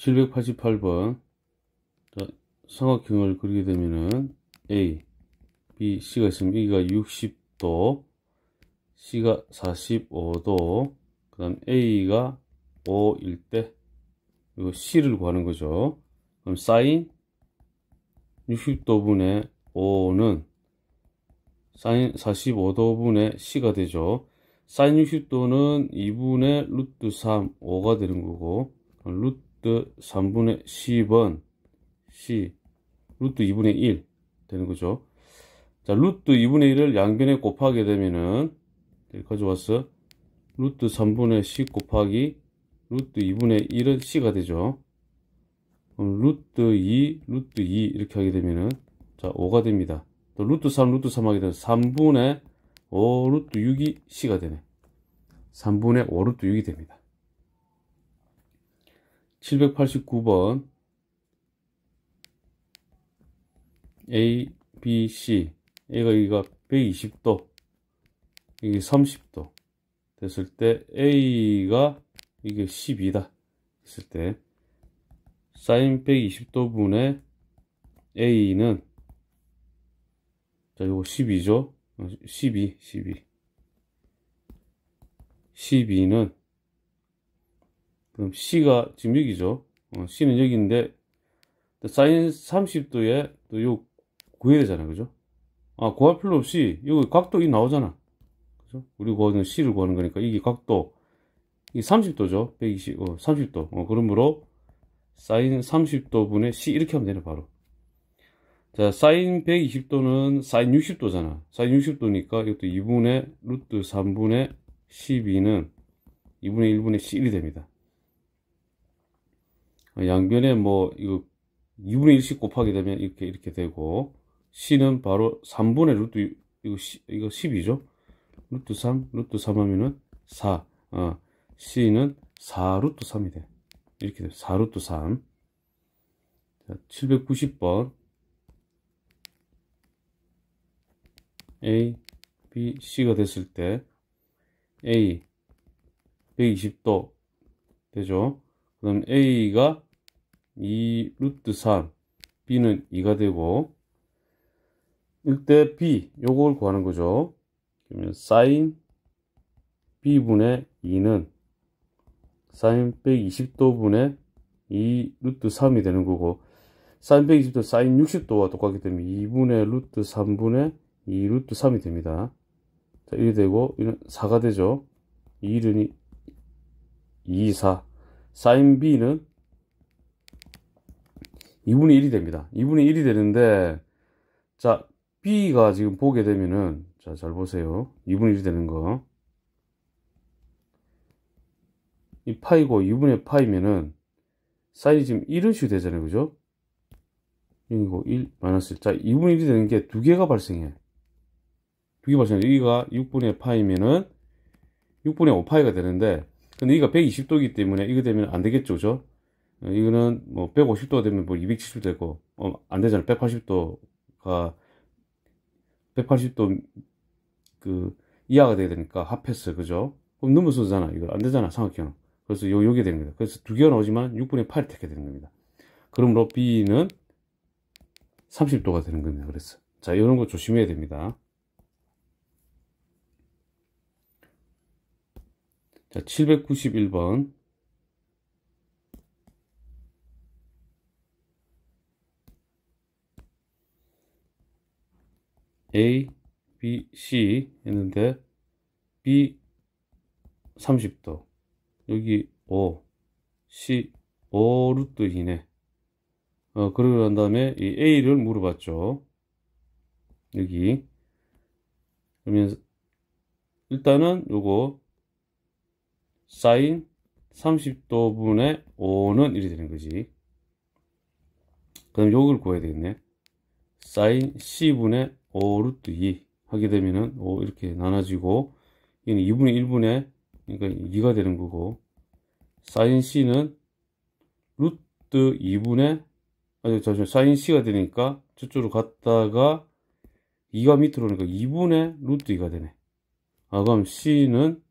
788번 자, 사각형을 그리게 되면은 A, B, C가 있으면 E가 60도, C가 45도, 그 다음 A가 5일 때 이거 C를 구하는 거죠. 그럼 사인 60도분의 5는 사인 45도분의 C가 되죠. 사인 60도는 2분의 루트 3, 5가 되는 거고 루트 그 루트 3분의 10은 C 루트 2분의 1 되는 거죠. 자, 루트 2분의 1을 양변에 곱하게 되면은 네, 가져 왔어 루트 3분의 10 곱하기 루트 2분의 1은 C가 되죠. 그럼 루트 2, 루트 2 이렇게 하게 되면은 자 5가 됩니다. 또 루트 3, 루트 3 하게 되면 3분의 5 루트 6이 C가 되네. 3분의 5 루트 6이 됩니다. 789번 A, B, C A가 여기가 120도 이게 30도 됐을 때 A가 이게 12다 했을 때 사인 120도 분의 A는 자이거 12죠 12 12 12는 그럼 C가 지금 여기죠. 어, C는 여기인데 사인 30도에 또요 구해야 되잖아. 그죠? 아, 구할 필요 없이 여기 각도 이 나오잖아. 그죠? 우리 구하는 C를 구하는 거니까 이게 각도 이 30도죠. 120, 어, 30도. 어, 그러므로 사인 30도 분의 C 이렇게 하면 되네, 바로. 자, 사인 120도는 사인 60도잖아. 사인 60도니까 이것도 2분의 루트 3분의 12는 2분의 1분의 C1이 됩니다. 양변에 뭐 이거 2분의 1씩 곱하게 되면 이렇게 이렇게 되고 C는 바로 3분의 루트 이거, 시, 이거 10이죠 루트 3 루트 3 하면은 4 어, C는 4 루트 3이 돼 이렇게 돼4 루트 3 자, 790번 A, B, C가 됐을 때 A 120도 되죠 그럼 A가 2 루트 3 B는 2가 되고 일대 B 요걸 구하는 거죠 그러면 사인 B분의 2는 사인 120도분의 2 루트 3이 되는 거고 사인 120도 사인 60도와 똑같기 때문에 2분의 루트 3분의 2 루트 3이 됩니다 자 1이 되고 1은 4가 되죠 2는 2, 4 사인 B는 2분의 1이 됩니다. 2분의 1이 되는데 자 B가 지금 보게 되면은 자잘 보세요. 2분의 1이 되는 거. 이 파이고 2분의 파이면은 사인이 지금 1은 슈 되잖아요. 그죠? 1이고 1 마이너스 1. 자 2분의 1이 되는 게 두 개가 발생해. 두 개 발생해. 여기가 6분의 파이면은 6분의 5파이가 되는데 근데 이거 120도이기 때문에 이거 되면 안 되겠죠, 그죠? 어, 이거는 뭐1 5 0도 되면 뭐 270도 되고, 어, 안되잖아 180도가, 180도 그 이하가 돼야 되니까 합해서 그죠? 그럼 넘어서잖아. 이거 안 되잖아, 삼각형 그래서 요, 요게 됩니다. 그래서 두 개가 나오지만 6분의 8이 택해 되는 겁니다. 그러므로 B는 30도가 되는 겁니다. 그래서. 자, 이런 거 조심해야 됩니다. 자, 791번. A, B, C 했는데 B 30도 여기 O, C 5루트이네 어, 그러고 난 다음에 이 A를 물어봤죠 여기 그러면 일단은 요거 사인 30도분의 5는 1이 되는 거지. 그럼 요걸 구해야 되겠네. 사인 C분의 5 루트 2 하게 되면은 5 이렇게 나눠지고 얘는 2분의 1분의 그러니까 2가 되는 거고 사인 C는 루트 2분의 아니 잠시만 사인 C가 되니까 저쪽으로 갔다가 2가 밑으로 오니까 2분의 루트 2가 되네. 아 그럼 C는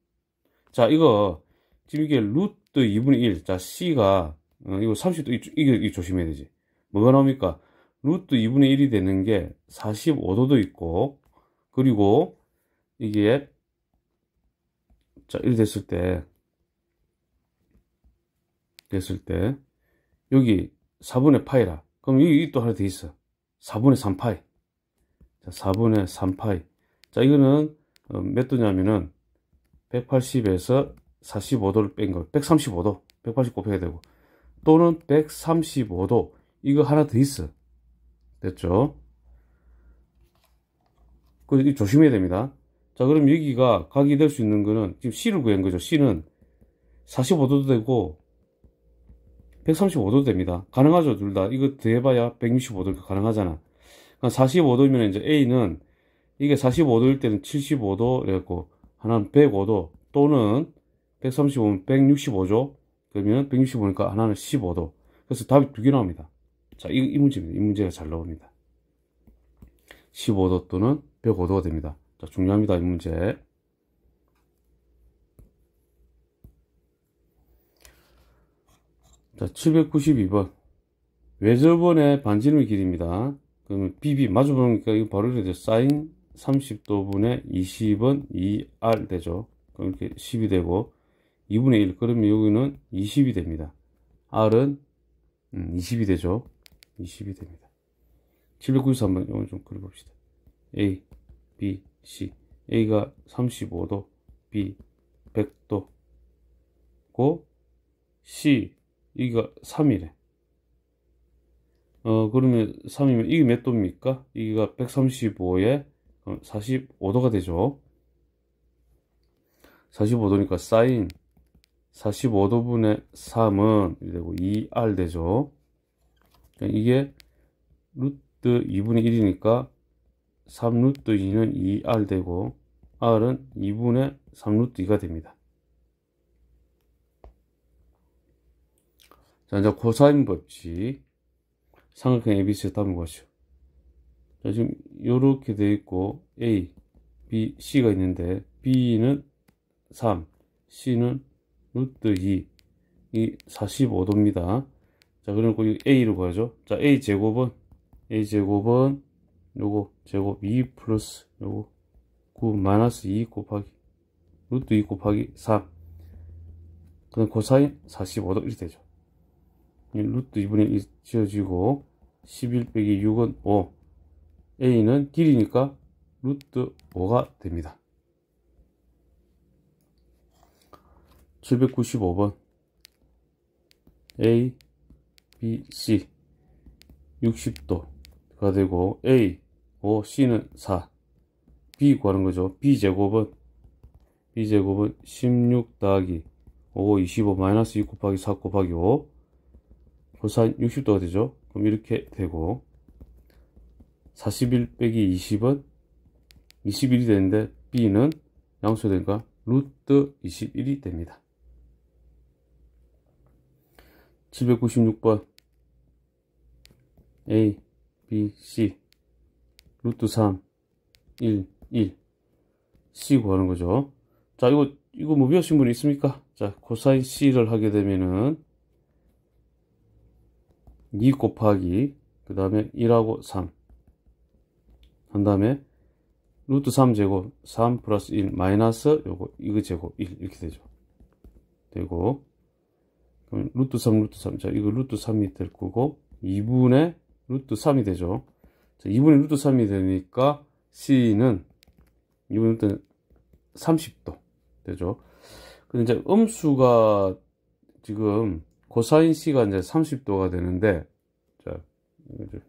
자 이거 지금 이게 루트 2분의 1. 자, C가, 어, 이거 30도, 이거, 이거 조심해야 되지. 뭐가 나옵니까? 루트 2분의 1이 되는 게 45도도 있고, 그리고 이게, 자, 1 됐을 때, 됐을 때, 여기 4분의 파이라. 그럼 여기 또 하나 돼 있어. 4분의 3파이. 자, 4분의 3파이. 자, 이거는 어, 몇 도냐면은 180에서 45도를 뺀 걸 135도 180 곱해야 되고 또는 135도 이거 하나 더 있어 됐죠 그 조심해야 됩니다 자 그럼 여기가 각이 될 수 있는 거는 지금 C를 구한 거죠 C는 45도도 되고 135도 됩니다 가능하죠 둘 다 이거 더해봐야 165도 가능하잖아 45도면 그러니까 이제 A는 이게 45도일 때는 75도 이랬고 하나는 105도 또는 135면 1 6 5조 그러면 165니까 하나는 15도. 그래서 답이 두 개 나옵니다. 자, 이, 이 문제입니다. 이 문제가 잘 나옵니다. 15도 또는 105도가 됩니다. 자, 중요합니다. 이 문제. 자, 792번. 외접원의 반지름의 길입니다. 그러면 BB 마주보니까 이거 바로 이렇게 되죠. 사인 30도분의 20은 2R 되죠. 그럼 이렇게 10이 되고, 2분의 1 그러면 여기는 20이 됩니다 R은 20이 음, 되죠 20이 됩니다 790 한번 이건 좀 그려봅시다 A, B, C A가 35도 B 100도 고 C 이가 3이래 어 그러면 3이면 이게 몇 도입니까? 이가 135에 45도가 되죠 45도니까 사인 45도분의 3은 되고 2R 되죠. 그러니까 이게 루트 2분의 1이니까 3루트 2는 2R 되고 R은 2분의 3루트 2가 됩니다. 자, 이제 코사인 법칙 삼각형 ABC에 담은 거죠. 자, 지금 이렇게 되어 있고 A, B, C가 있는데 B는 3, C는 루트 2, 이 45도입니다. 자, 그리고 A로 가야죠. 자, A 제곱은, A 제곱은, 요거, 제곱 2 플러스, 요거, 9 마이너스 2 곱하기, 루트 2 곱하기 3. 그다 코사인 45도 이렇게 되죠. 이 루트 2분의 1 지어지고, 11 빼기 6은 5. A는 길이니까 루트 5가 됩니다. 795번 A, B, C 60도가 되고 A, O, C는 4 B 구하는 거죠. B 제곱은 B 제곱은 16 더하기 5, 25 마이너스 2 곱하기 4 곱하기 5코사 60도가 되죠. 그럼 이렇게 되고 41 빼기 20은 21이 되는데 B는 양수되니까 루트 21이 됩니다. 796번 A, B, C 루트 3 1, 1 C 구하는 거죠 자 이거 이거 뭐 배우신 분 있습니까? 자 코사인 C를 하게 되면은 2 곱하기 그 다음에 1하고 3 한 다음에 루트 3 제곱 3 플러스 1 마이너스 요거 이거 제곱 1 이렇게 되죠 되고 루트 3, 루트 3. 자, 이거 루트 3이 될 거고, 2분의 루트 3이 되죠. 자, 2분의 루트 3이 되니까 C는 2분의 루트 30도 되죠. 근데 이제 음수가 지금 코사인 C가 이제 30도가 되는데, 자,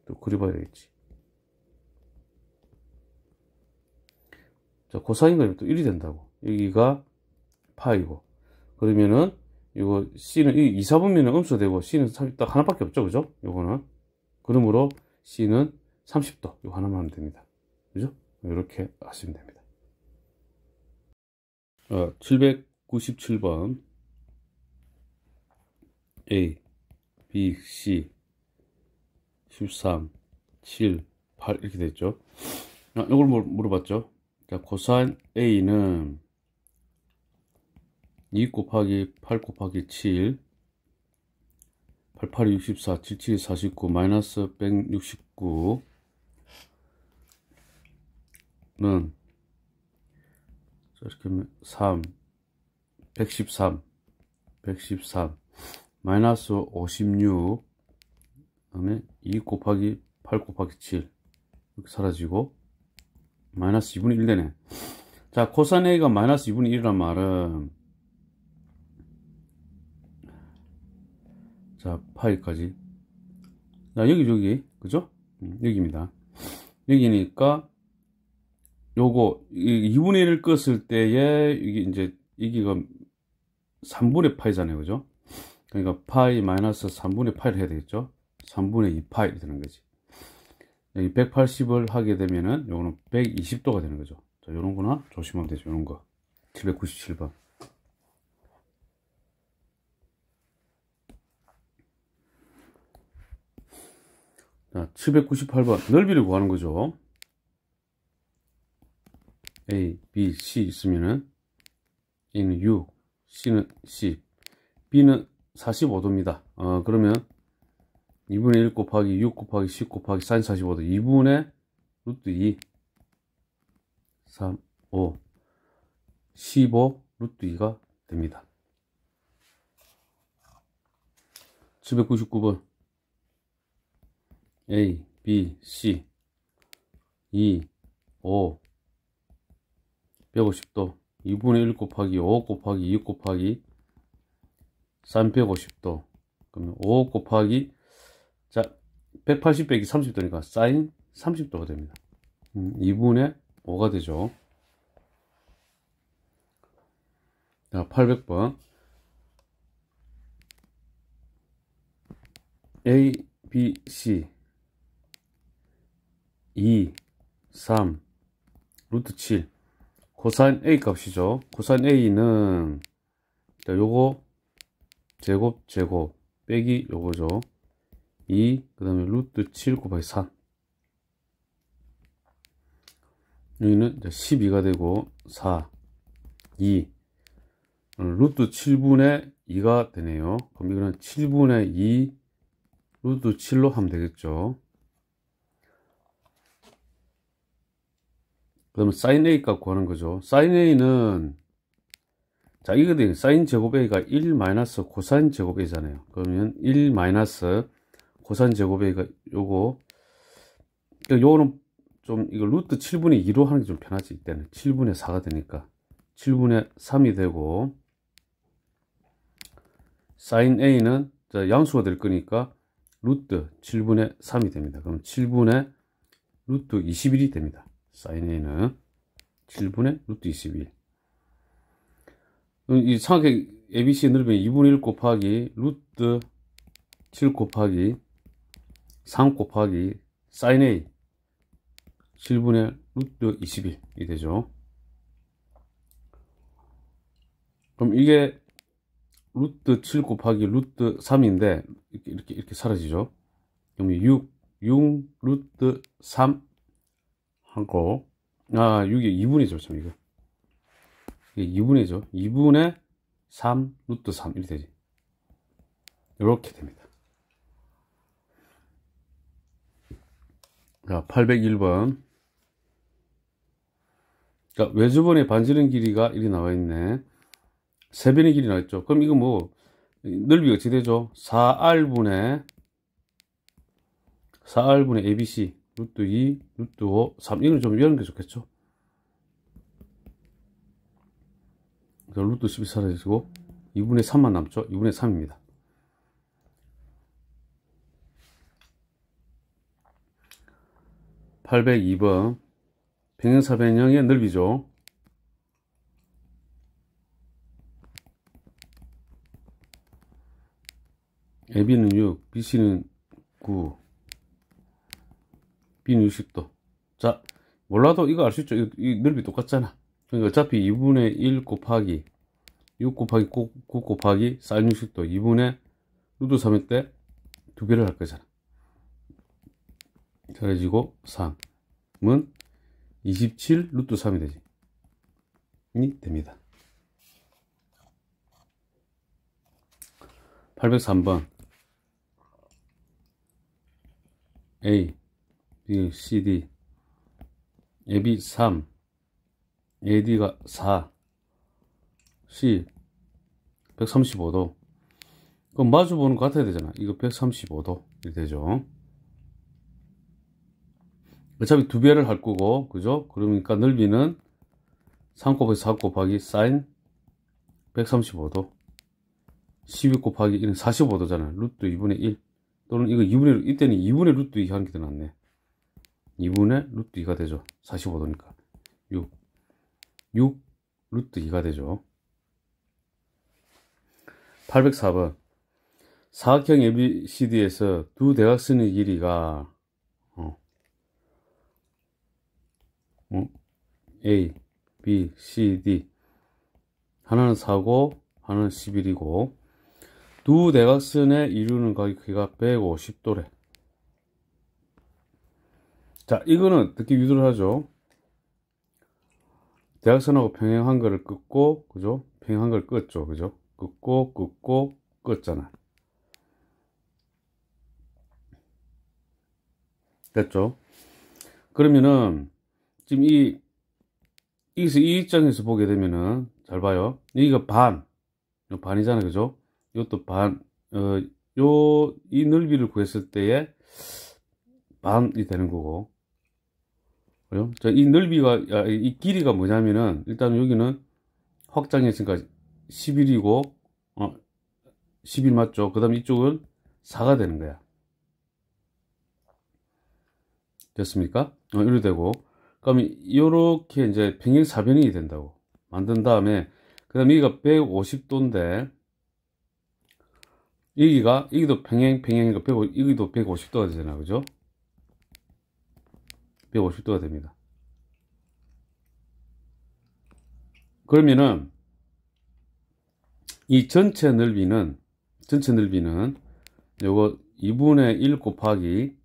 또 그려봐야 겠지 자, 코사인 그림또 1이 된다고. 여기가 파이고. 그러면은 이거 C는 이 이사분면은 음수되고 C는 30도 하나밖에 없죠 그죠? 요거는 그러므로 C는 30도 요 하나만 하면 됩니다 그죠? 이렇게 하시면 됩니다 797번 어, A B C 13 7 8 이렇게 됐죠 이걸 아, 뭐, 물어봤죠 자, 코사인 A는 2 곱하기 8 곱하기 7 8 8 64, 7 7 49, 마이너스 169는 이렇게 하면 3, 113, 113, 마이너스 56, 그 다음에 2 곱하기 8 곱하기 7 이렇게 사라지고 마이너스 2분의 1 되네. 자, 코사인 A가 마이너스 2분의 1이란 말은 자 파일까지 자 여기 여기 그죠 음, 여기입니다 여기니까 요거 2분의 1을 껐을 때에 이게 이제 이기가 3분의 파이잖아요 그죠 그러니까 파이 마이너스 3분의 파이를 해야 되겠죠 3분의 2 파이 되는 거지 여기 180을 하게 되면은 요거는 120도가 되는 거죠 자 요런구나 조심하면 되죠 요런 거 797번 자, 798번 넓이를 구하는 거죠. A, B, C 있으면은 A는 6, C는 10, B는 45도입니다. 어, 그러면 2분의 1 곱하기 6 곱하기 10 곱하기 사인 45도 2분의 루트 2 3, 5 15 루트 2가 됩니다. 799번 A, B, C 2, 5 150도 2분의 1 곱하기 5 곱하기 2 곱하기 350도 그러면 5 곱하기 자180 빼기 30도니까 사인 30도가 됩니다 음, 2분의 5가 되죠 자 800번 A, B, C 2, 3, 루트 7 코사인 A 값이죠. 코사인 A는 요거 제곱 제곱 빼기 요거죠. 2, 그 다음에 루트 7 곱하기 3 여기는 12가 되고 4, 2 루트 7분의 2가 되네요. 그럼 이거는 7분의 2 루트 7로 하면 되겠죠. 그러면 사인 n a 값 구하는 거죠. 사인 n a는 자 이거는 사인 제곱 a가 1 마이너스 코사인 제곱 a잖아요. 그러면 1 마이너스 코사인 제곱 a가 요거 그러니까 요거는 좀 이거 루트 7분의 2로 하는 게 좀 편하지 이때는 7분의 4가 되니까 7분의 3이 되고 사인 n a는 자, 양수가 될 거니까 루트 7분의 3이 됩니다. 그럼 7분의 루트 21이 됩니다. 사인 a는 7분의 루트 21. 음, 이 삼각형 ABC 넓이는 2분의 1 곱하기 루트 7 곱하기 3 곱하기 사인 A 7분의 루트 21이 되죠. 그럼 이게 루트 7 곱하기 루트 3인데 이렇게 이렇게, 이렇게 사라지죠. 그럼 6, 6 루트 3 한거 아, 이게 2분의 죠참 이거. 이게 2분의 죠 2분의 3 루트 3 이렇게 되지. 이렇게 됩니다. 자, 801번. 그 그러니까 외주번의 반지름 길이가 이렇게 나와 있네. 세변의 길이 나와 있죠. 그럼 이거 뭐 넓이가 어찌 되죠? 4R분의 4R분의 ABC 루트 2, 루트 5, 3 이걸 좀 여는 게 좋겠죠 그래서 루트 10이 사라지고 2분의 3만 남죠 2분의 3입니다 8 0 2번 평행사 변형의 넓이죠. AB는 6, BC는 9, 빈 60도 자 몰라도 이거 알 수 있죠 이, 이 넓이 똑같잖아 그러니까 어차피 2분의 1 곱하기 6 곱하기 9, 9 곱하기 사인 60도 2분의 루트 3일 때두 배를 할 거잖아 잘해지고 3은 27 루트 3이 되지 이 됩니다 803번 A 이 CD 앱이 3 AD가 4 C 135도 그럼 마주보는 것 같아야 되잖아 이거 135도 이렇게 되죠 어차피 두 배를 할 거고 그죠 그러니까 넓이는 3 곱하기 4 곱하기 사인 135도 12 곱하기 1은 45도잖아 루트 2분의 1 또는 이거 2분의 이때는 2분의 루트 2 하는 게더 낫네 2분의 루트 2가 되죠. 45도니까. 6. 6 루트 2가 되죠. 804번. 사각형 ABCD에서 두 대각선의 길이가 어, 어, A, B, C, D 하나는 4고 하나는 11이고 두 대각선의 이루는 각이 크기가 150도래. 자 이거는 듣기 유도를하죠 대각선하고 평행한 거를 끄고 그죠 평행한 걸 끄죠 그죠 끄고 끄고 끄잖아 됐죠 그러면은 지금 이 여기서 이 입장에서 보게 되면은 잘 봐요 이거 반 반이잖아 그죠 이것도 반 어, 요 이 넓이를 구했을 때에 반이 되는 거고 그죠? 자, 이 넓이가, 이 길이가 뭐냐면은, 일단 여기는 확장했으니까 11이고, 어, 11 맞죠? 그 다음에 이쪽은 4가 되는 거야. 됐습니까? 어, 이래 되고. 그럼 이렇게 이제 평행사변이 된다고. 만든 다음에, 그 다음에 여기가 150도인데, 여기가, 여기도 평행, 평행이니까 150, 여기도 150도가 되잖아. 그죠? 150도가 됩니다 그러면은 이 전체 넓이는 전체 넓이는 요거 2분의 1 곱하기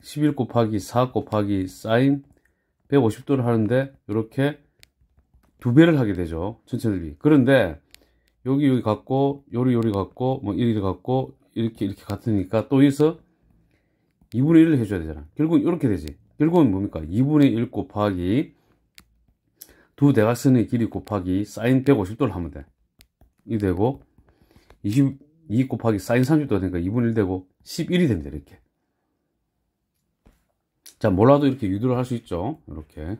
11 곱하기 4 곱하기 사인 150도를 하는데 이렇게 두 배를 하게 되죠 전체 넓이 그런데 여기 여기 갖고 요리 요리 갖고뭐 이리 갖고 이렇게 이렇게 같으니까 또 여기서 2분의 1을 해줘야 되잖아 결국 이렇게 되지 1곱이 뭡니까? 2분의 1 곱하기 두 대각선의 길이 곱하기 사인 150도를 하면 돼. 이 되고 22 곱하기 사인 30도 되니까 2분의 1 되고 11이 됩니다. 이렇게. 자, 몰라도 이렇게 유도를 할 수 있죠. 이렇게.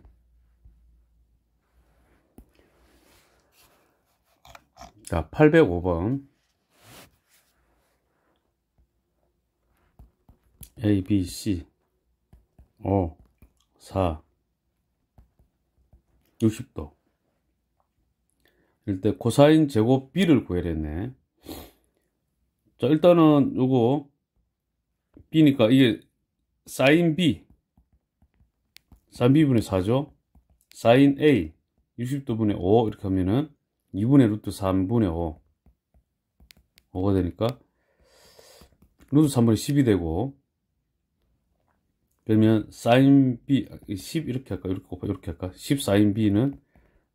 자, 805번. A, B, C. 5 4 60도 이럴 때 코사인 제곱 b를 구해야겠네 자 일단은 요거 b니까 이게 사인 b 3b분의 4죠 사인 a 60도분의 5 이렇게 하면은 2분의 루트 3분의 5 5가 되니까 루트 3분의 10이 되고 그러면 사인 b 10 이렇게 할까 이렇게 곱하 이렇게 할까 10 사인 b는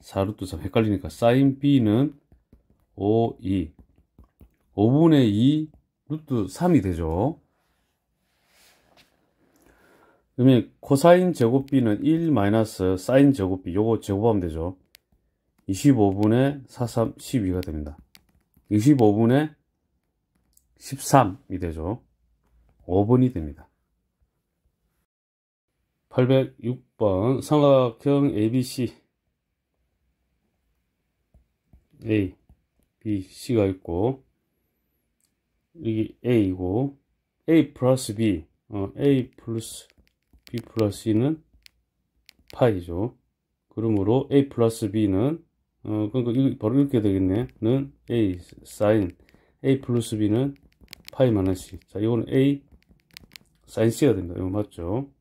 4루트3 헷갈리니까 사인 b는 5, 2 5분의 2 루트 3이 되죠 그러면 코사인 제곱 b는 1 마이너스 사인 제곱 b 요거 제곱하면 되죠 25분의 4, 3, 12가 됩니다 25분의 13이 되죠 5분이 됩니다 806번 삼각형 ABC A, B, C가 있고 여기 A이고 A 플러스 B 어, A 플러스 B 플러스 C는 파이죠 그러므로 A 플러스 B는 어, 그러니까 이거 바로 이렇게 되겠네 는 A 사인 A 플러스 B는 파이 마이너스 C 자 이거는 A 사인 C가 된다 이거 맞죠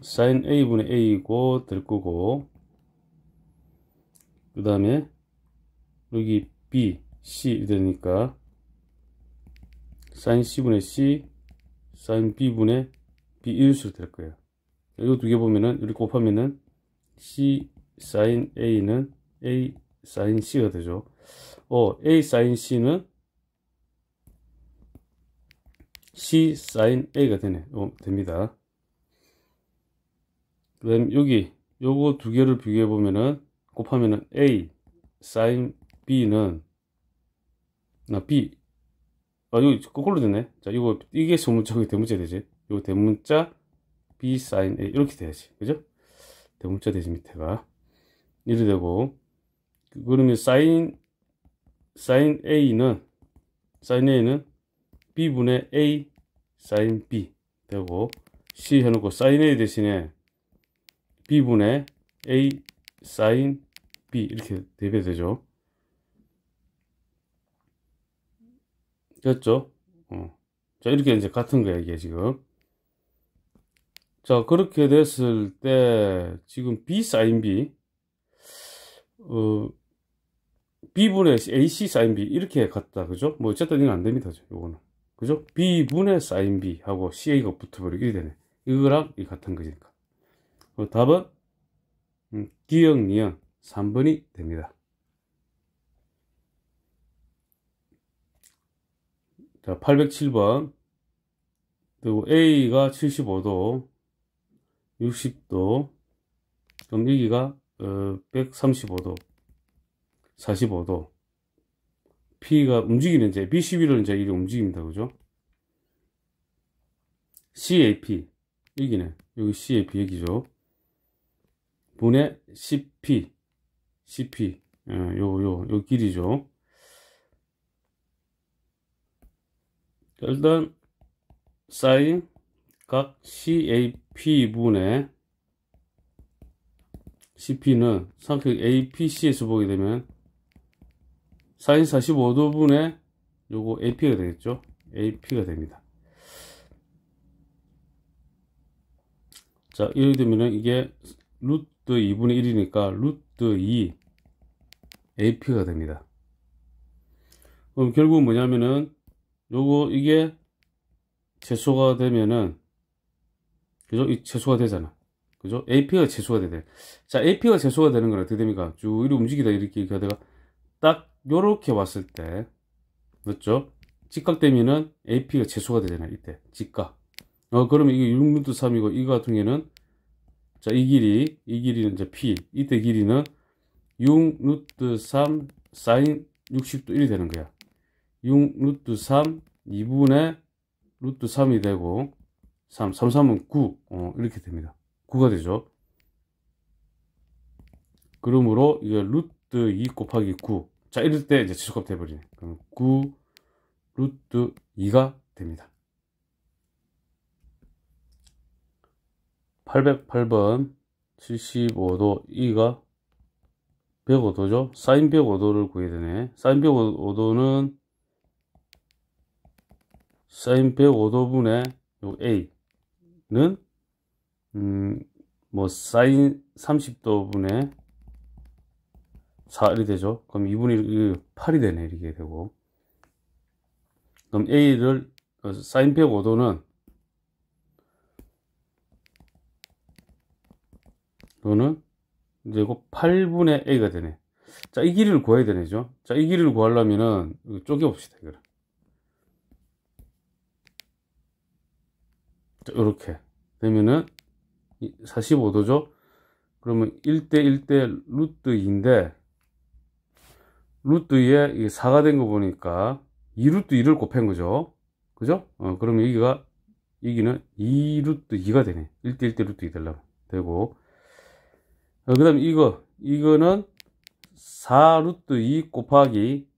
sin a분의 a이고 들 거고 그 다음에 여기 b, c 되니까 sin c분의 c, sin b분의 b일수록 될 거예요. 이거 두 개 보면은 이렇게 곱하면은 c sin a는 a sin c가 되죠. 어, a sin c는 c sin a가 되네. 어, 됩니다. 그럼 여기 요거 두 개를 비교해 보면은 곱하면은 A sin B는 나 B 아 여기 거꾸로 됐네 자 이거 이게 소문자고 대문자 되지 이거 대문자 B sin A 이렇게 돼야지 그죠 대문자 되지 밑에가 이래 되고 그러면 sin sin A는 sin A는 B분의 A sin B 되고 C 해놓고 sin A 대신에 B분의 A 사인 B 이렇게 대비되죠. 됐죠? 어. 자, 이렇게 이제 같은 거야, 이게 지금. 자, 그렇게 됐을 때, 지금 B 사인 B, 어, B분의 AC 사인 B, 이렇게 갔다, 그죠? 뭐, 어쨌든 이건 안 됩니다, 요거는. 그죠? B분의 사인 B하고 CA가 붙어버리게 되네. 이거랑 이 같은 거니까. 답은 음, 기역 니은 3번이 됩니다. 자, 807번. 그리고 A가 75도, 60도, 그럼 여기가 어, 135도, 45도. P가 움직이는 제, B11을 이제 이렇게 움직입니다. 그죠? CAP. 여기네. 여기 CAP 얘기죠 분의 c p c p 예, 요, 요, 요 길이죠. 일단, 사인, 각 CAP분의 CP는 삼각 APC에서 보게 되면 사인 45도분의 요거 AP가 되겠죠. AP가 됩니다. 자, 이렇게 되면은 이게 루트 루트 2분의 1이니까 루트 2 AP가 됩니다. 그럼 결국 뭐냐면은 요거 이게 최소가 되면은 그죠? 이 최소가 되잖아. 그죠? AP가 최소가 되네. 자, AP가 최소가 되는 건 어떻게 됩니까? 쭉 이렇게 움직이다 이렇게 이렇 하다가 딱 요렇게 왔을 때 그렇죠? 직각 되면은 AP가 최소가 되잖아. 이때 직각. 어 그러면 이게 6루트 3이고 이거 같은 경우에는 자, 이 길이, 이 길이는 이제 P. 이때 길이는 6 루트 3 사인 60도 1이 되는 거야. 6 루트 3 2분의 루트 3이 되고 3, 3, 3은 9 어, 이렇게 됩니다. 9가 되죠. 그러므로 이게 루트 2 곱하기 9. 자 이럴 때 이제 지속값 돼버리네. 그럼 9 루트 2가 됩니다. 808번 75도 E가 105도죠. 사인 105도를 구해야 되네. 사인 105도는 사인 105도분의 요 A는 음뭐 사인 30도분의 4이 되죠. 그럼 2분의 8이 되네. 이렇게 되고 그럼 A를 어, 사인 105도는 이거는 이제 이거 8분의 a가 되네 자 이 길이를 구해야 되네죠 자 이 길이를 구하려면은 쪼개 봅시다 이거를 자 이렇게 되면은 45도죠 그러면 1대 1대 루트 2인데 루트 2에 4가 된 거 보니까 2루트 2를 곱한 거죠 그죠? 어, 그러면 여기가 여기는 2루트 2가 되네 1대 1대 루트 2 되려면 되고 어, 그 다음 이거 이거는 4 루트 2 곱하기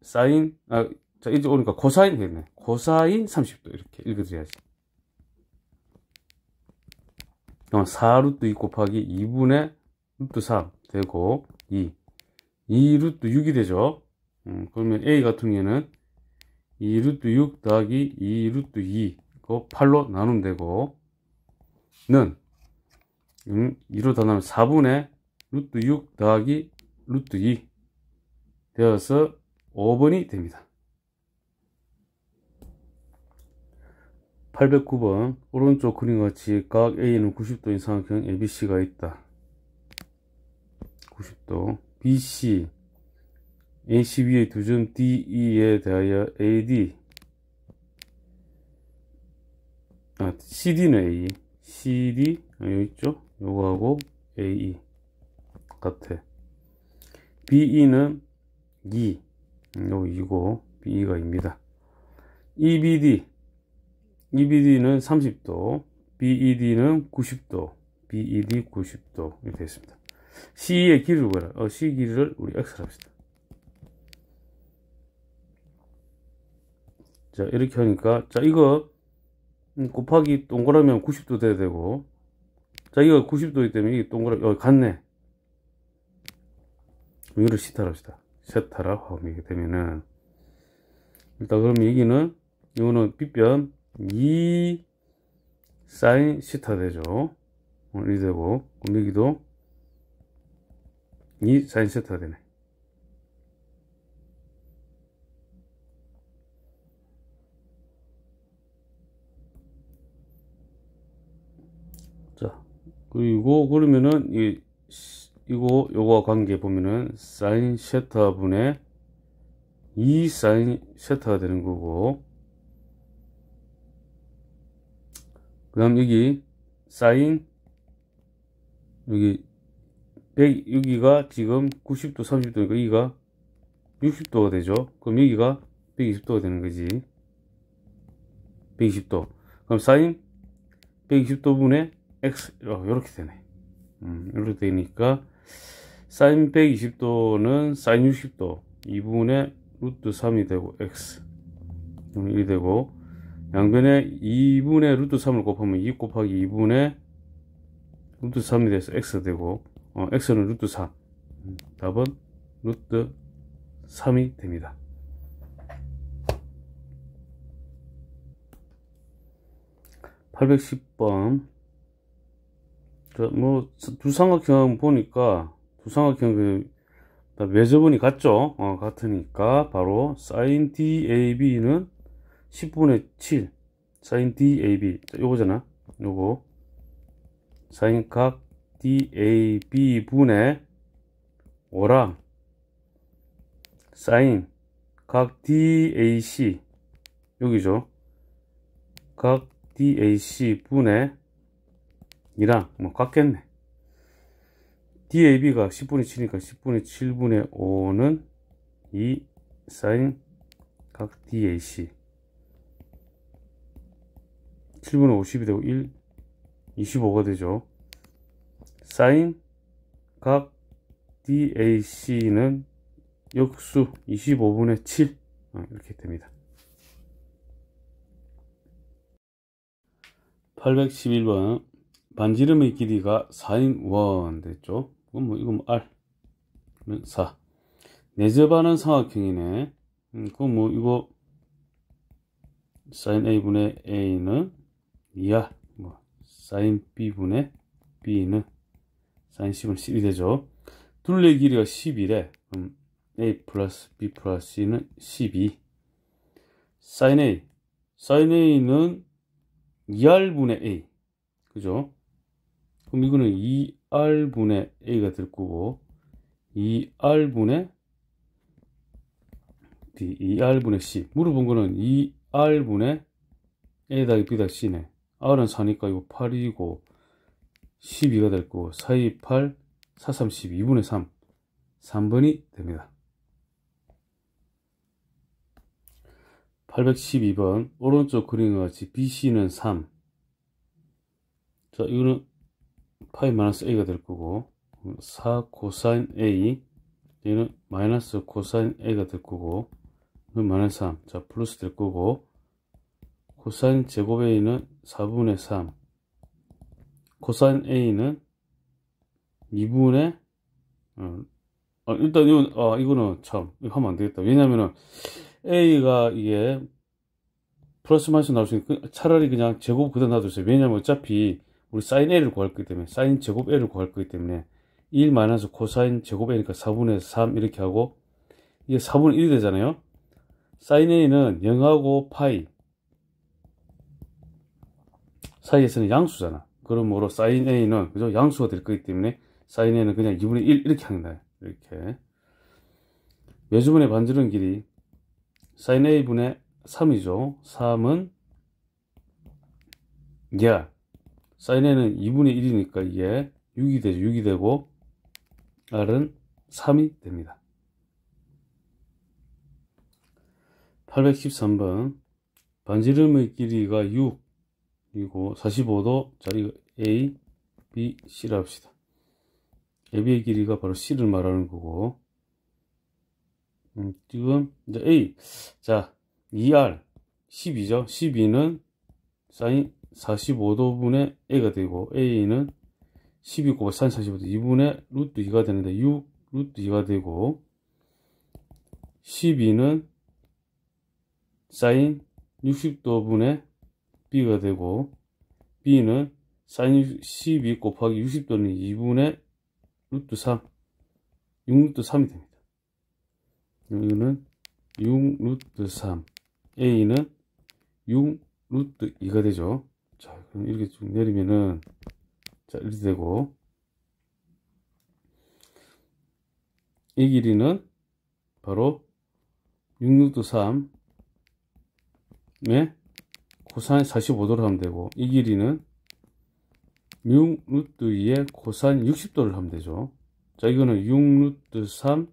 사인 아, 자 이제 오니까 코사인 되겠네 코사인 30도 이렇게 읽어드려야지 그럼 4 루트 2 곱하기 2분의 루트 3 되고 2 2 루트 6이 되죠 음, 그러면 A 같은 경우에는 2 루트 6 더하기 2 루트 2그 8로 나눔 되고 는 2로 단하면 4분의 루트 6 더하기 루트 2 되어서 5번이 됩니다. 809번 오른쪽 그림 같이 각 A는 90도 인상각형 ABC가 있다. 90도 BC AC b 의두 점 DE에 대하여 AD 아, CD는 A, CD, 아, 여기 있죠? 요거하고 AE 같아. 음, BE는 2. 요 2고 BE가 입니다 EBD. EBD는 30도, BED는 90도, BED 90도 이렇게 됐습니다 C의 길이를 구해라. 어, C 길이를 우리 X로 합시다. 자 이렇게 하니까 자 이거 음, 곱하기 동그라미 하면 90도 돼야 되고 자 이거 90도이기 때문에 동그랗게 여기 어, 갔네 이거를 시타라 합시다 세타라 화음이게 되면은 일단 그럼 여기는 이거는 빗변 2 사인 시타 되죠 이 어, 되고 그럼 여기도 2 사인 시타 되네 그리고 그러면은 이 이거 요거와 관계 보면은 사인 셔터 분의 2 사인 셔터가 되는 거고 그 다음 여기 사인 여기 100 여기가 지금 90도 30도니까 여기가 60도가 되죠 그럼 여기가 120도가 되는 거지 120도 그럼 사인 120도 분의 X 어, 이렇게 되네 음, 이렇게 되니까 사인 120도는 사인 60도 2분의 루트 3이 되고 X 그럼 이 되고 양변에 2분의 루트 3을 곱하면 2 곱하기 2분의 루트 3이 돼서 X 되고 어, X는 루트 3 음, 답은 루트 3이 됩니다 8 1 0번 그 뭐 두상각형 보니까 두상각형 그, 매접분이 같죠 어, 같으니까 바로 sin DAB는 10분의 7 sin DAB 요거잖아 요거 sin 각 DAB 분의 5랑 sin 각 DAC 여기죠 각 DAC 분의 이랑뭐깎겠네 DAB가 10분의 7이니까 10분의 7분의 5는 2 사인 각 DAC 7분의 50이 되고 1 25가 되죠. 사인 각 DAC는 역수 25분의 7 어, 이렇게 됩니다. 811번 반지름의 길이가 4인 1 됐죠. 그럼 뭐 이건 R 그러면 4. 내접하는 삼각형이네. 음, 그럼 뭐 이거 s i a분의 a는 2야뭐 s i b분의 b는 s 인1 0분의 10이 되죠. 둘레 길이가 10이래. 그럼 a 플러스 b 플러스 c는 12. s 인 n a s i a는 2r분의 a 그죠? 그럼 이거는 2R분의 A가 될 거고 2R분의 D, 2R분의 C 물어본 거는 2R분의 A 다 B 다 C네 R은 4니까 이거 8이고 12가 될 거고 4, 2, 8, 4, 3, 12분의 3 3번이 됩니다 812번 오른쪽 그림과 같이 BC는 3자 이거는 파이 마이너스 a가 될 거고 4 코사인 a 얘는 마이너스 코사인 a가 될 거고 그 마이너스 3, 자 플러스 될 거고 코사인 제곱 a는 4분의 3 코사인 a는 2분의 어, 아, 일단 이건, 아, 이거는 참 이거 하면 안 되겠다 왜냐면은 a가 이게 플러스 마이너스 나올 수있는 차라리 그냥 제곱 그대로 놔두세요 왜냐면 어차피 우리 사인 l 를 구할 거기 때문에 사인 제곱 l 를 구할 거기 때문에 1 마이너스 코사인 제곱 L이니까 4분의 3 이렇게 하고 이게 4분의 1이 되잖아요 사인 A는 0하고 파이 사이에서는 양수잖아 그러므로 사인 A는 그죠? 양수가 될 거기 때문에 사인 A는 그냥 2분의 1 이렇게 한다 이렇게 외주변의 반지름 길이 사인 A분의 3이죠 3은 야 사인에는 2분의 1이니까 이게 6이 되죠. 6이 되고 R은 3이 됩니다. 813번 반지름의 길이가 6 그리고 45도 자리가 A, B, C라 합시다. AB의 길이가 바로 C를 말하는 거고 음, 지금 이제 A 자 2R 12죠. 12는 사인 45도분의 a가 되고 a는 12 곱하기 45도 2분의 루트 2가 되는데 6 루트 2가 되고 12는 사인 60도분의 b가 되고 b는 사인 12 곱하기 60도는 2분의 루트 3 6루트 3이 됩니다. 여기는 6루트 3 a는 6루트 2가 되죠. 이렇게 쭉 내리면은 자 이렇게 되고 이 길이는 바로 66도 3에 코사 45도를 하면 되고 이 길이는 6루트 2에 코산 60도를 하면 되죠 자 이거는 6루트 3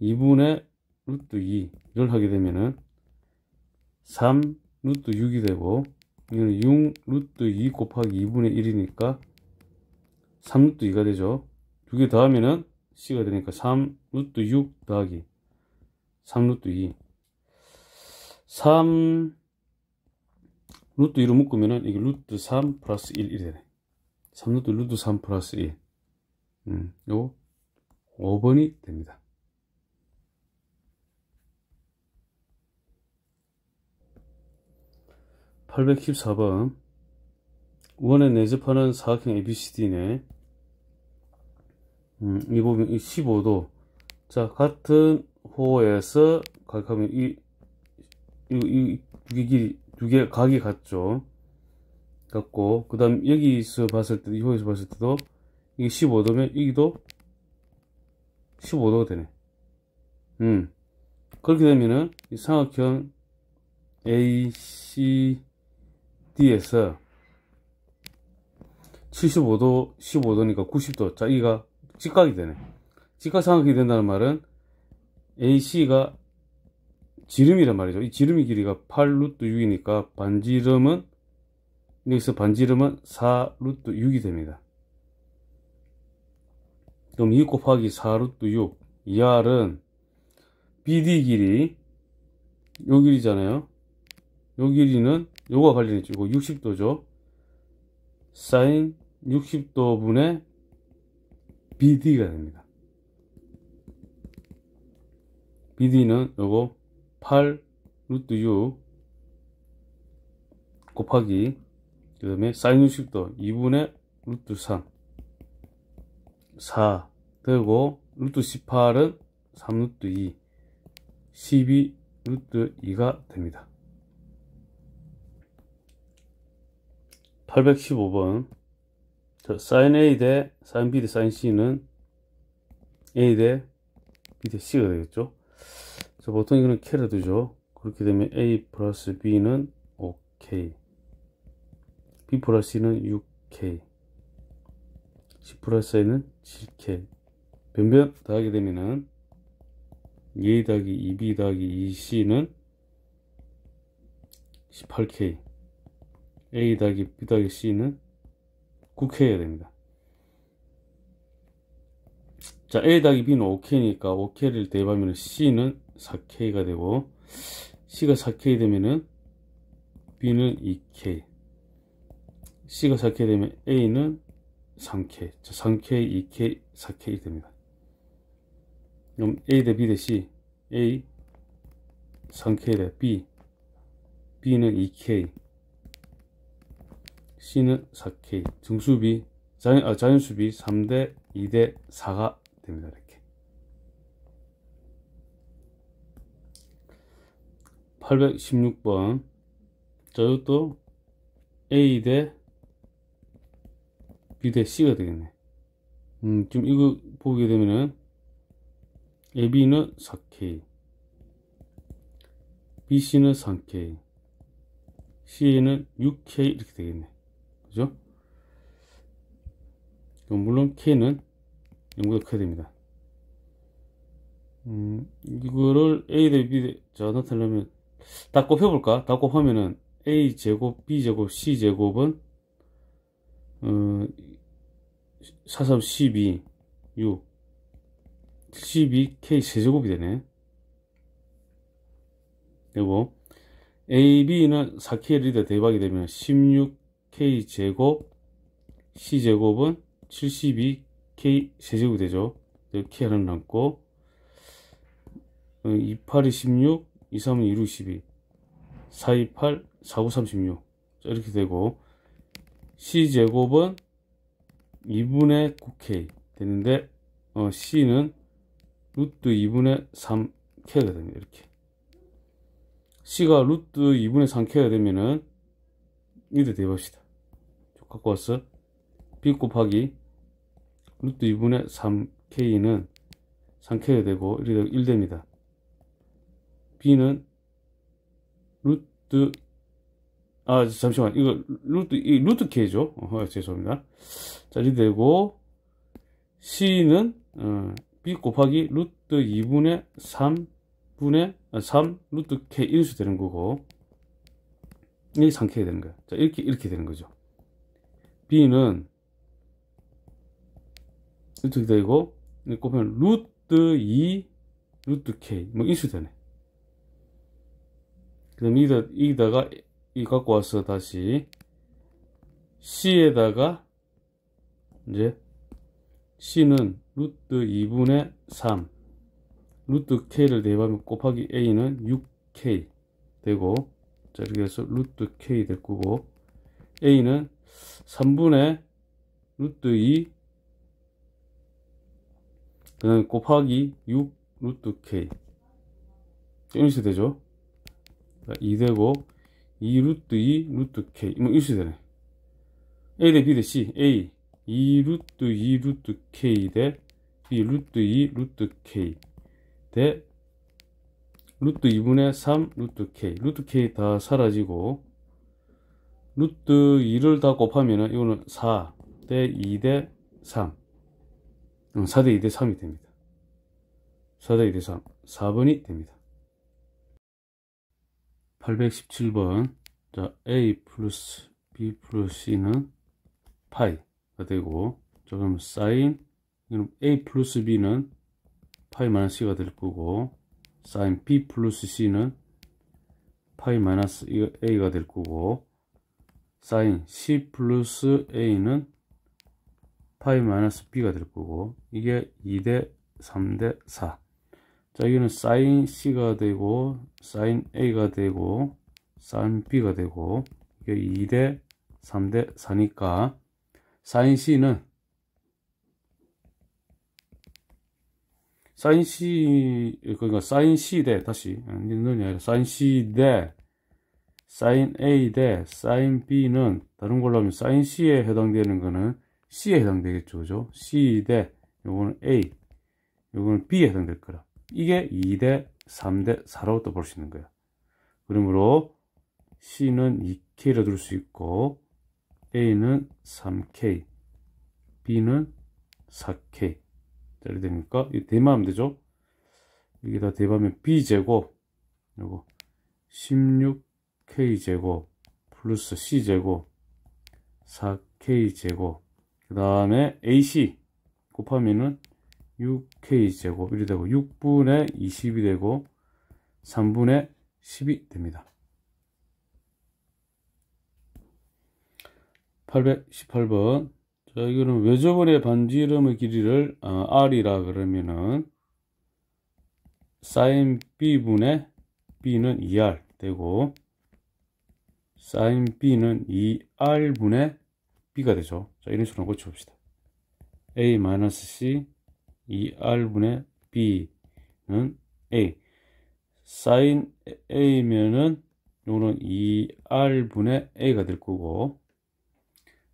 2분의 루트 2를 하게 되면은 3루트 6이 되고 이거는 6 루트 2 곱하기 2분의 1이니까 3 루트 2가 되죠. 두 개 더하면은 C가 되니까 3 루트 6 더하기 3 루트 2 3 루트 2로 묶으면은 이게 루트 3 플러스 1이 되네. 3루트 루트 3 플러스 1 음, 요 5번이 됩니다. 814번 원의 내접하는 사각형 ABCD네 음, 이 부분 15도 자 같은 호에서 각하면 이, 이, 이, 두 개 각이 같죠 같고 그 다음 여기서 봤을 때이 호에서 봤을 때도 이게 15도면 여기도 15도가 되네 음 그렇게 되면은 이사각형 A, C, D에서 75도, 15도니까 90도. 자, 이가 직각이 되네. 직각삼각이 된다는 말은 AC가 지름이란 말이죠. 이 지름의 길이가 8 루트 6이니까 반지름은 여기서 반지름은 4 루트 6이 됩니다. 그럼 2 곱하기 4 루트 6 ER은 BD 길이 요 길이잖아요. 요 길이는 요거 관리됐죠. 이거 60도죠. 사인 60도 분의 BD가 됩니다. BD는 요거 8 루트 6 곱하기 그 다음에 사인 60도 2분의 루트 3 4 되고 루트 18은 3루트 2 12 루트 2가 됩니다. 815번 사인 A 대 사인 B 대 사인 C는 A 대 B 대 C가 되겠죠 자, 보통 이거는 캐를 두죠 그렇게 되면 A 플러스 B는 5K B 플러스 C는 6K C 플러스 A는 7K 변변 더하게 되면은 2A 더하기 2B 더하기 2C는 18K a 더기 b 더기 c는 국회해야 됩니다. 자, a 더기 b는 5k니까 5k를 대입하면 c는 4k가 되고 c가 4k 되면은 b는 2k c가 4k 되면 a는 3k 자, 3k, 2k, 4k 됩니다. 그럼 a 대 b 대 c a 3k 대 b b는 2k C는 4K 등수비 자연, 아, 자연수비 3대 2대 4가 됩니다 이렇게 816번 자 이것도 A 대 B 대 C가 되겠네 음 지금 이거 보게 되면은 AB는 4K BC는 3K CA는 6K 이렇게 되겠네 그죠? 그럼 물론 K는 0보다 커야 됩니다. 음, 이거를 A 대 B 대, 자, 나타내려면, 다 곱해볼까? 다 곱하면은, A 제곱, B 제곱, C 제곱은, 어, 4, 3, 12, 6, 12, K 세제곱이 되네. 그리고, AB는 4K를 대박이 되면 16, k제곱 c제곱은 72k 제곱이 되죠. 이렇게 네, 하나 남고 2, 8 2 16, 2, 3은 2, 6, 2 4, 2, 8, 4, 9, 3, 6 자, 이렇게 되고 c제곱은 2분의 9k 되는데 어, c는 루트 2분의 3k가 됩니다. 이렇게 c가 루트 2분의 3k가 되면은 이렇게 대봅시다. 갖고 왔어 b 곱하기 루트 2분의 3k는 3k가 되고 1 됩니다 b는 루트 아 잠시만 이거 루트 이 루트 k죠 어, 죄송합니다 자 이렇게 되고 c는 어, b 곱하기 루트 2분의 3분의 3 아, 루트 k 이수 되는 거고 이상 3k 되는 거야 자 이렇게 이렇게 되는 거죠 B는 이렇게 되고 곱하면 루트 2 루트 K 뭐 인수되네 그럼 여기 여기다가 이 갖고 와서 다시 C에다가 이제 C는 루트 2분의 3 루트 K를 대입하면 곱하기 A는 6K 되고 자 이렇게 해서 루트 K 될 거고 A는 3분의 루트 2 곱하기 6 루트 k 이렇게 되죠 2 되고 2 루트 2 루트 k 뭐 이렇게 되네 a 대 b 대 c a 2 루트 2 루트 k 대 b 루트 2 루트 k 대 루트 2분의 3 루트 k 루트 k 다 사라지고 루트 2를 다 곱하면 이거는 4 대2대3 4대2대 3이 됩니다 4대2대3 4번이 됩니다 817번 자 A 플러스 B 플러스 C는 파이가 되고 자 그럼 사인 그럼 A 플러스 B는 파이 마이너스 C가 될 거고 사인 B 플러스 C는 파이 마이너스 A가 될 거고 사인 C 플러스 A는 파이 마이너스 B가 될 거고 이게 2대 3대 4. 자 여기는 사인 C가 되고 사인 A가 되고 사인 B가 되고 이게 2대 3대 4니까 사인 C는 사인 C 그러니까 사인 C 대 다시 음, 이니 아니라 사인 C 대 사인 A 대 사인 B는 다른 걸로 하면 사인 C에 해당되는 거는 C에 해당되겠죠. 그죠? C 대 요거는 A 요거는 B에 해당될 거라. 이게 2 대 3 대 4라고 또 볼 수 있는 거야. 그러므로 C는 2K로 둘 수 있고 A는 3K B는 4K 이렇게 되니까 이 대마하면 되죠. 이게 다대하면 B제곱 그리고 16 k제곱 플러스 c제곱 4k제곱 그 다음에 ac 곱하면은 6k제곱 이렇게 되고 6분의 20이 되고 3분의 10이 됩니다. 818번 자 이거는 외조분의 반지 름의 길이를 아, R이라 그러면은 sin B분의 B는 2R 되고 사인 b는 이 r 분의 b가 되죠. 자, 이런 식으로 고쳐봅시다. a-c 이 r 분의 b는 a 사인 a면은 이거는 2r분의 a가 될 거고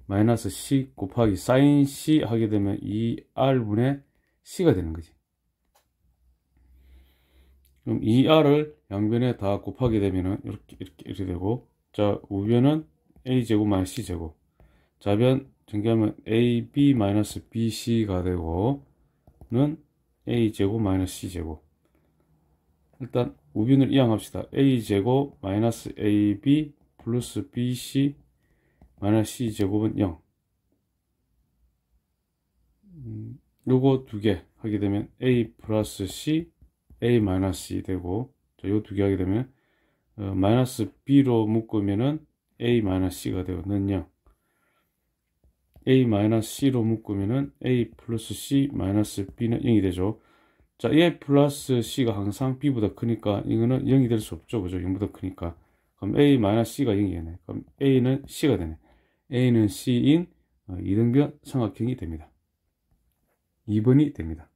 마이너스 c 곱하기 사인 c 하게 되면 이 r 분의 c가 되는 거지. 그럼 이 r 을 양변에 다 곱하게 되면은 이렇게 이렇게 이렇게 되고 자, 우변은 a제곱 마이너스 c제곱. 좌변 전개하면 ab 마이너스 bc가 되고 는 a제곱 마이너스 c제곱. 일단 우변을 이항합시다. a제곱 마이너스 ab 플러스 bc 마이너스 c제곱은 0. 음, 요거 두 개 하게 되면 a 플러스 c a 마이너스 c 되고 자, 요 두 개 하게 되면 어, 마이너스 b로 묶으면은 a 마이너스 c가 되거든요. a 마이너스 c로 묶으면은 a 플러스 c 마이너스 b는 0이 되죠. 자, a 플러스 c가 항상 b보다 크니까 이거는 0이 될 수 없죠. 그죠? 0보다 크니까. 그럼 a 마이너스 c가 0이네. 그럼 a는 c가 되네. a는 c인 어, 이등변 삼각형이 됩니다. 2번이 됩니다.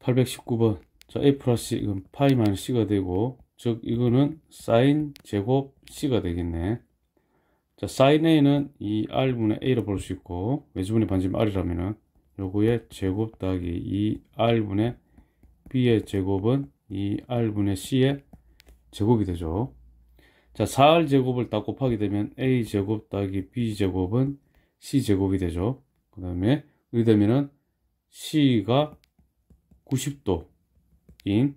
819번 자, a 플러스 이건 파이 마이너스 c가 되고 즉 이거는 사인 제곱 c가 되겠네. 자, 사인 a는 이 r분의 a로 볼 수 있고 외지분의 반지름 r이라면은 요거의 제곱 더하기 이 r분의 b의 제곱은 이 r분의 c의 제곱이 되죠. 자, 4r 제곱을 다 곱하게 되면 a 제곱 더하기 b 제곱은 c 제곱이 되죠. 그 다음에 의되면은 c가 90도 인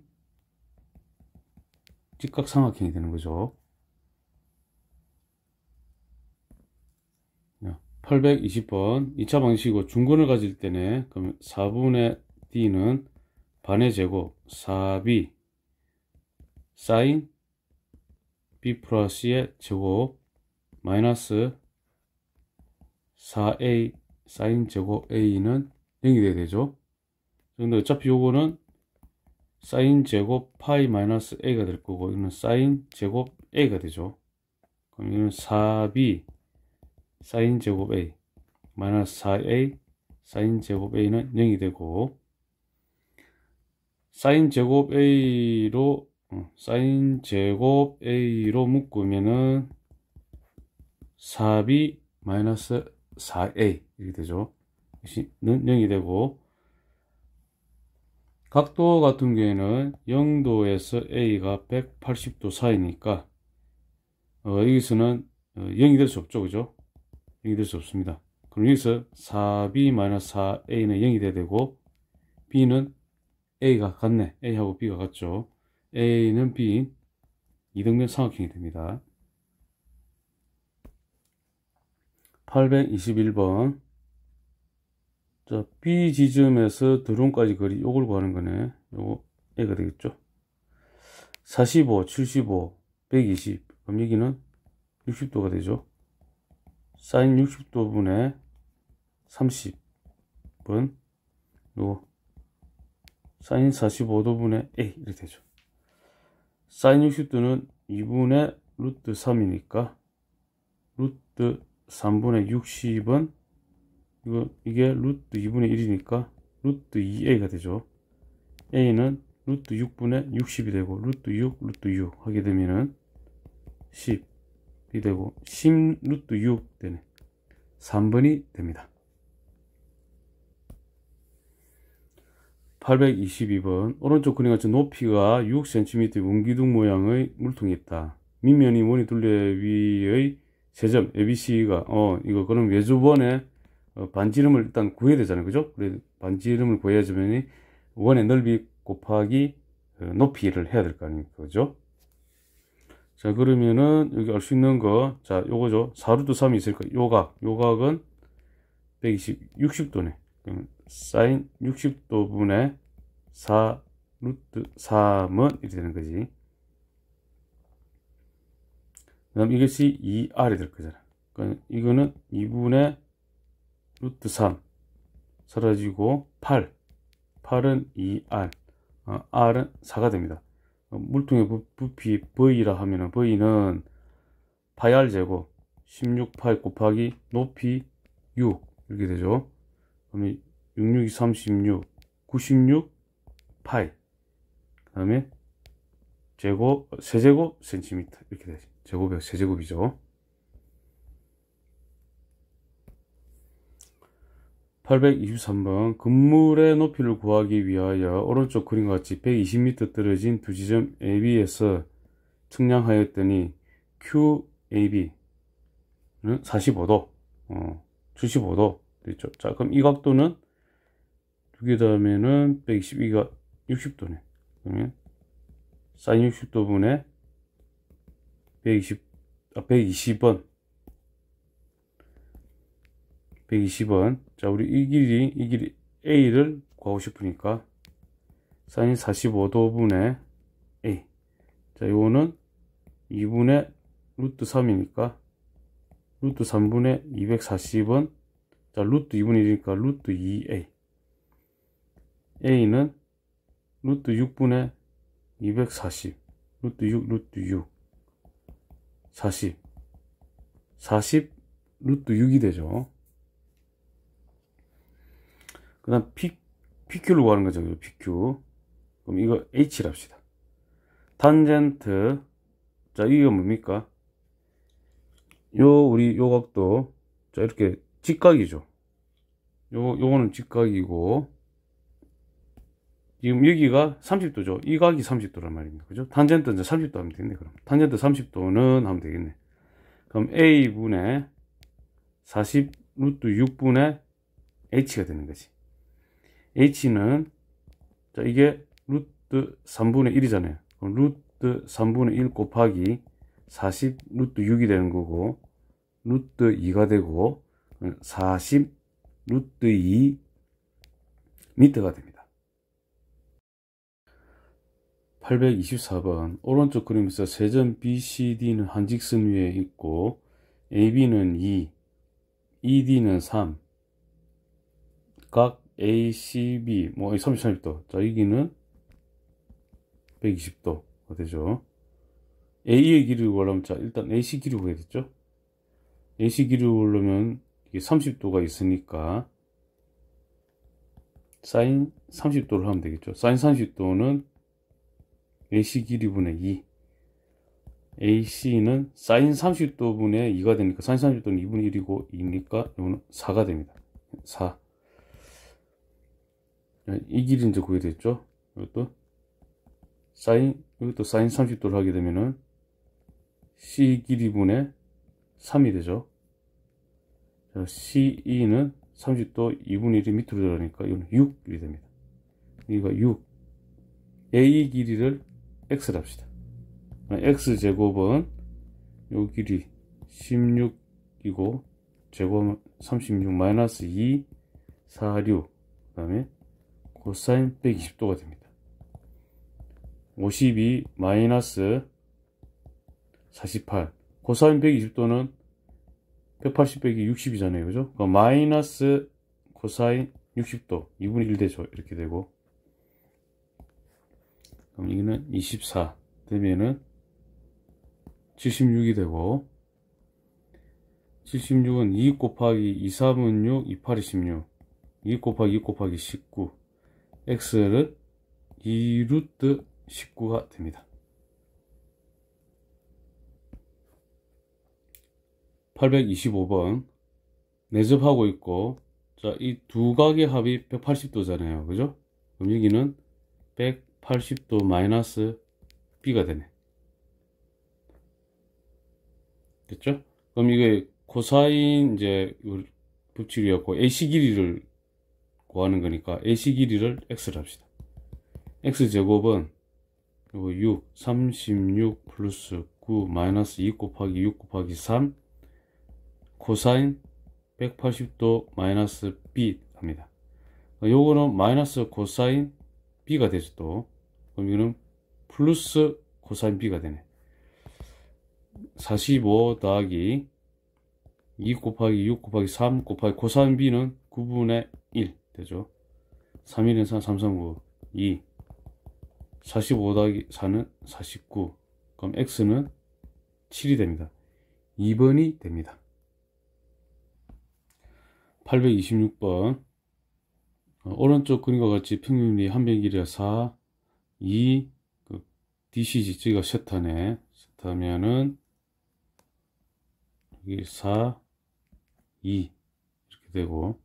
직각삼각형이 되는 거죠. 820번 2차 방식이고 중근을 가질 때는 그럼 4분의 d는 반의 제곱 4b 사인 b 플러스의 제곱 마이너스 4a 사인 제곱 a는 0이 돼야 되죠. 근데 어차피 요거는 사인 제곱 파이 마이너스 a가 될 거고 이거는 사인 제곱 a가 되죠. 그럼 이거는 4b 사인 제곱 a 마이너스 4a 사인 제곱 a는 0이 되고 사인 제곱 a로 어, 사인 제곱 a로 묶으면은 4b 마이너스 4a 이렇게 되죠. 는 0이 되고 각도 같은 경우에는 0도에서 A가 180도 사이니까 어, 여기서는 0이 어, 될수 없죠 그죠 0이 될 수 없습니다 그럼 여기서 4B-4A는 0이 돼야 되고 B는 A가 같네 A하고 B가 같죠 A는 B인 이등변 삼각형이 됩니다 821번 자, B 지점에서 드론까지 거리 요걸 구하는 거네. 요거 A가 되겠죠. 45, 75, 120. 그럼 여기는 60도가 되죠. 사인 60도 분의 30분 요거 사인 45도 분의 A 이렇게 되죠. 사인 60도는 2분의 루트 3이니까 루트 3분의 60은 이거 이게 루트 2분의 1이니까 루트 2a가 되죠. a는 루트 6분의 60이 되고 루트 6 루트 6 하게 되면은 10이 되고 10 루트 6 되네. 3번이 됩니다. 822번 오른쪽 그림 같이 높이가 6cm 원기둥 모양의 물통이 있다. 밑면이 원이 둘레 위의 세 점 ABC가 어 이거 그럼 외주번에 어, 반지름을 일단 구해야 되잖아요. 그죠? 그래 반지름을 구해야되면 원의 넓이 곱하기 어, 높이를 해야 될 거 아닙니까? 그죠? 자, 그러면은 여기 알 수 있는 거. 자, 요거죠. 4루트 3이 있으니까 요각. 요각은 120, 60도네. 그럼 사인 60도 분의 4 루트 3은 이렇게 되는 거지. 그 다음 이것이 2R이 될 거잖아. 그러니까 이거는 2분의 루트 3 사라지고 8 8은 2R 어, R은 4가 됩니다 어, 물통의 부, 부피 V라 하면은 V는 파이R 제곱 16파이 곱하기 높이 6 이렇게 되죠 그러면 66이 36 96 파이 그 다음에 제곱 어, 세제곱 센티미터 이렇게 되죠 제곱이 세제곱이죠 823번 건물의 높이를 구하기 위하여 오른쪽 그림과 같이 120m 떨어진 두 지점 AB에서 측량하였더니 QAB는 45도, 어, 75도 됐죠. 자, 그럼 이 각도는 두 개 다음에는 122가 60도네. 그러면 사인 60도분의 120, 아, 120번 120원 자 우리 이 길이 이 길이 A를 구하고 싶으니까 사인 45도분의 A 자 요거는 2분의 루트 3이니까 루트 3분의 240원 자 루트 2분의 1이니까 루트 2A A는 루트 6분의 240 루트 6 루트 6 40 40 루트 6이 되죠 그 다음 p q 로가는 거죠. PQ. 그럼 이거 H랍시다. 탄젠트. 자, 이게 뭡니까? 요, 우리 요 각도. 자, 이렇게 직각이죠. 요, 요거는 직각이고. 지금 여기가 30도죠. 이 각이 30도란 말입니다. 그죠? 탄젠트 는 30도 하면 되겠네. 그럼. 탄젠트 30도는 하면 되겠네. 그럼 A분의 40 루트 6분의 H가 되는 거지. h는 자 이게 루트 3분의 1이잖아요. 그럼 루트 3분의 1 곱하기 40 루트 6이 되는 거고 루트 2가 되고 40 루트 2 미터가 됩니다. 824번 오른쪽 그림에서 세 점 BCD는 한 직선 위에 있고 AB는 2, ED는 3, 각 ACB 뭐3 3도자 여기는 120도 되죠 A의 길이를 구하려면 자 일단 AC 길이 구해야겠죠 AC 길이를 구하려면 이게 30도가 있으니까 사인 30도를 하면 되겠죠 사인 30도는 AC 길이 분의 2 AC는 사인 30도 분의 2가 되니까 사인 30도는 2분의 1이고 2니까 이거는 4가 됩니다 4이 길이 이제 구게 됐죠 이것도 사인 이것도 사인 30도를 하게 되면은 C 길이분의 3이 되죠 C2는 30도 2분의 1이 밑으로 들어가니까 이건 6이 됩니다 이거 6 A 길이를 X를 합시다 X제곱은 요 길이 16이고 제곱 36 마이너스 2 4 6그 다음에 코사인 120도가 됩니다. 52 마이너스 48 코사인 120도는 180 빼기 60이잖아요. 그죠? 그러니까 마이너스 코사인 60도 2분의 1되죠 이렇게 되고 그럼 여기는 24 되면은 76이 되고 76은 2 곱하기 2, 3은 6, 2, 8 2 6 2 곱하기 2 곱하기 19 x는 2루트 19가 됩니다. 825번 내접하고 있고 자 이두 각의 합이 180도잖아요. 그죠? 그럼 여기는 180도 마이너스 b가 되네. 됐죠? 그럼 이게 코사인 이제 법칙이었고 AC 길이를 구하는 거니까 a 시 길이를 X를 합시다. X제곱은 6, 36 플러스 9 마이너스 2 곱하기 6 곱하기 3 코사인 180도 마이너스 B 합니다. 요거는 마이너스 코사인 B가 되죠 또. 그럼 이거는 플러스 코사인 B가 되네. 45 더하기 2 곱하기 6 곱하기 3 곱하기 코사인 B는 9분의 1 되죠 3인의 4, 3, 3, 9 2 45 더하기 4는 49 그럼 x는 7이 됩니다 2번이 됩니다 826번 어, 오른쪽 그림과 같이 평균이 한변길이야 4 2그 DCG 저기가 세타네 세타면은 여기 4 2 이렇게 되고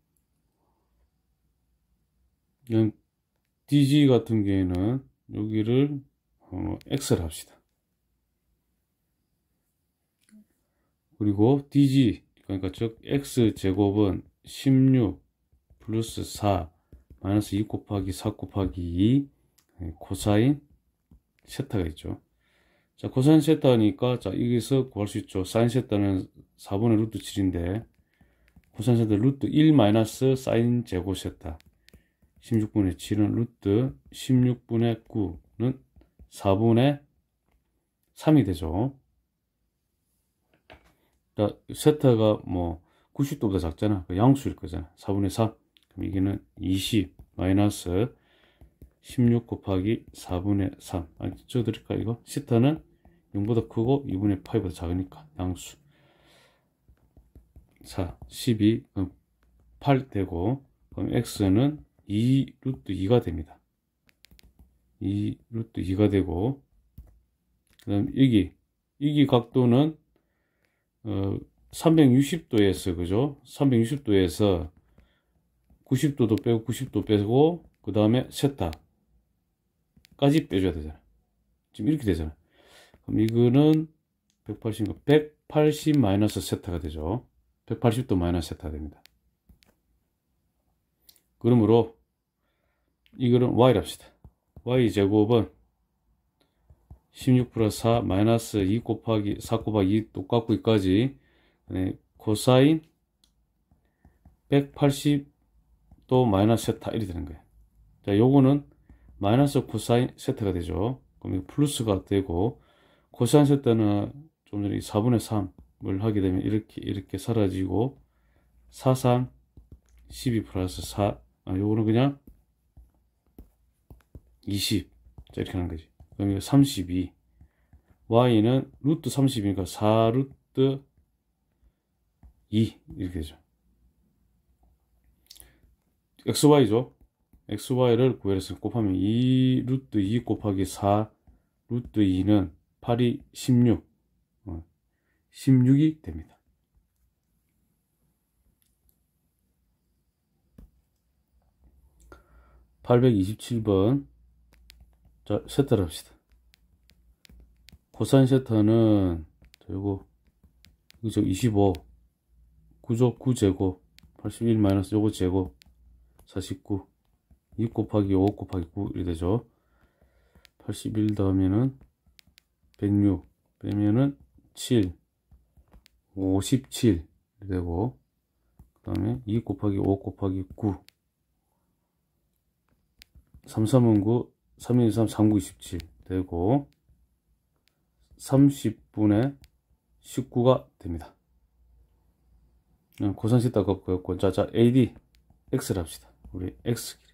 그냥 DG 같은 경우에는 여기를 어, X를 합시다. 그리고 DG 그러니까 즉 X 제곱은 16 플러스 4 마이너스 2 곱하기 4 곱하기 2 예, 코사인 세타가 있죠. 자, 코사인 세타니까, 자, 여기서 구할 수 있죠. 사인 세타는 4분의 루트 7인데, 코사인 세타 루트 1 마이너스 사인 제곱 세타. 16분의 7은 루트 16분의 9는 4분의 3이 되죠. 그러니까 세타가 뭐 90도보다 작잖아. 그 양수일 거잖아. 4분의 4. 그럼 이게는 20 마이너스 16 곱하기 4분의 3. 아니, 쳐드릴까, 이거? 시타는 0보다 크고 2분의 8보다 작으니까, 양수. 4, 12, 그럼 8 되고, 그럼 x는 2 루트 2가 됩니다. 2 루트 2가 되고 그 다음 여기 여기 각도는 어, 360도에서 그죠? 360도에서 90도도 빼고 90도 빼고 그 다음에 세타까지 빼줘야 되잖아. 지금 이렇게 되잖아. 그럼 이거는 180, 인가180 마이너스 세타가 되죠. 180도 마이너스 세타 됩니다. 그러므로 이거는 y랍시다. y제곱은 16 플러스 4 마이너스 2 곱하기 4 곱하기 2 똑같고 이까지 네, 코사인 180도 마이너스 세타 이렇게 되는 거예요. 자, 요거는 마이너스 코사인 세타가 되죠. 그럼 플러스가 되고 코사인 세타는 좀 전에 4분의 3을 하게 되면 이렇게 이렇게 사라지고 4, 3, 12 플러스 4 아, 요거는 그냥 20 자, 이렇게 하는 거지 그럼 이거 32 y는 루트 30이니까 4 루트 2 이렇게 되죠 xy죠 xy를 구해서 곱하면 2 루트 2 곱하기 4 루트 2는 8이 16 16이 됩니다 8 2 7번 자 셔터를 합시다 코사인 셔터는 요거 이거 25 9조 9제곱 81 마이너스 요거 제곱 49 2 곱하기 5 곱하기 9 이렇게 되죠 81 더하면은 106 빼면은 7 57 이렇게 되고 그 다음에 2 곱하기 5 곱하기 9 3, 3은 9 3인 3, 3, 9, 27 되고 30분의 19가 됩니다. 고산시다 걷고였고 자자 AD X를 합시다. 우리 X 길이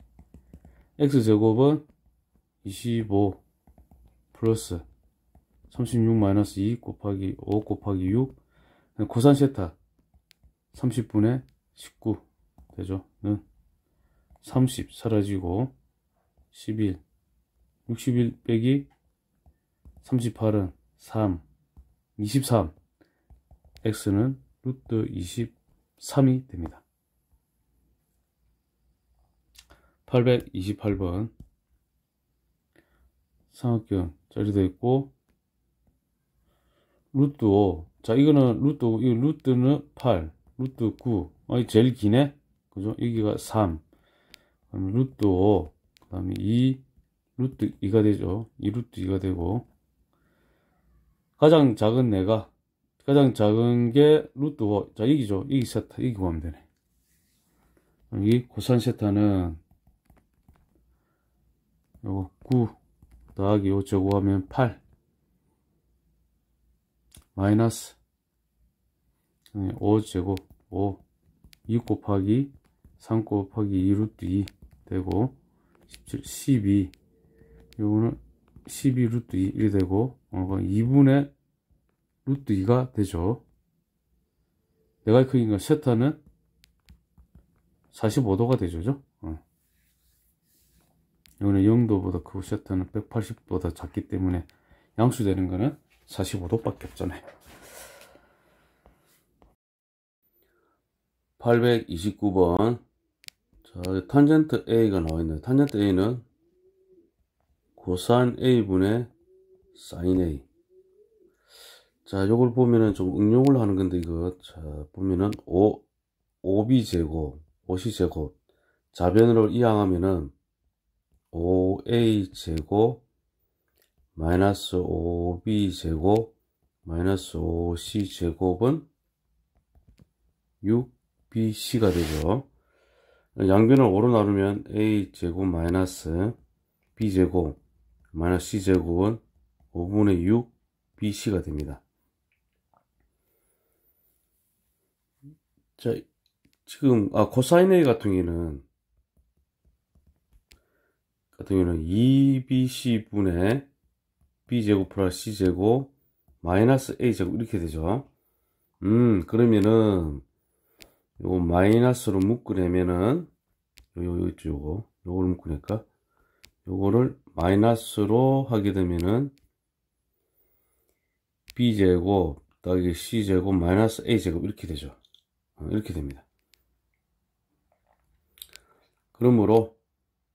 X제곱은 25 플러스 36 마이너스 2 곱하기 5 곱하기 6 고산 세타 30분의 19 되죠 30 사라지고 11 61 빼기 38은 3 23 x는 루트 23이 됩니다 828번 삼각형 자리도 있고 루트 5. 자, 이거는 루트 5, 이거 루트는 8, 루트 9. 어, 아, 이 제일 기네? 그죠? 여기가 3. 그다음 루트 5. 그 다음에 2, 루트 2가 되죠. 2루트 2가 되고 가장 작은 내가 가장 작은 게 루트 5. 자, 이기죠. 이기 세타. 이기 구하면 되네. 그럼 이고산 세타는 요거 9 더하기 5 제곱하면 8 마이너스 5 제곱 5 2 곱하기 3 곱하기 2 루트 2 되고 17, 12 요거는 12 루트 2이 되고 어, 2분의 루트 2가 되죠 내가 이크기가까 세타는 45도가 되죠 어. 이거는 0도보다 크고 세타는 180도보다 작기 때문에 양수되는 거는 45도밖에 없잖아요 829번 자 탄젠트 A가 나와있네요 탄젠트 A는 코사 A분의 사인 A 자 요걸 보면은 좀 응용을 하는 건데 이거 자 보면은 5 5b 제곱 5c 제곱 자변으로 이항하면은 5a 제곱 마이너스 5b 제곱 마이너스 5c 제곱은 6bc가 되죠 양변을 오로 나누면 a 제곱 마이너스 b 제곱 마이너스 c제곱은 5분의 6 bc가 됩니다. 자, 지금 아 코사인 A 같은 경우는 같은 경우는 2bc 분의 b 제곱 플러스 c 제곱 마이너스 a 제곱 이렇게 되죠. 음 그러면은 요거 마이너스로 묶으려면은 요, 요, 요, 요거 요걸 묶으니까 요거를 마이너스로 하게 되면은 b제곱 더하기 c제곱 마이너스 a제곱 이렇게 되죠. 어, 이렇게 됩니다. 그러므로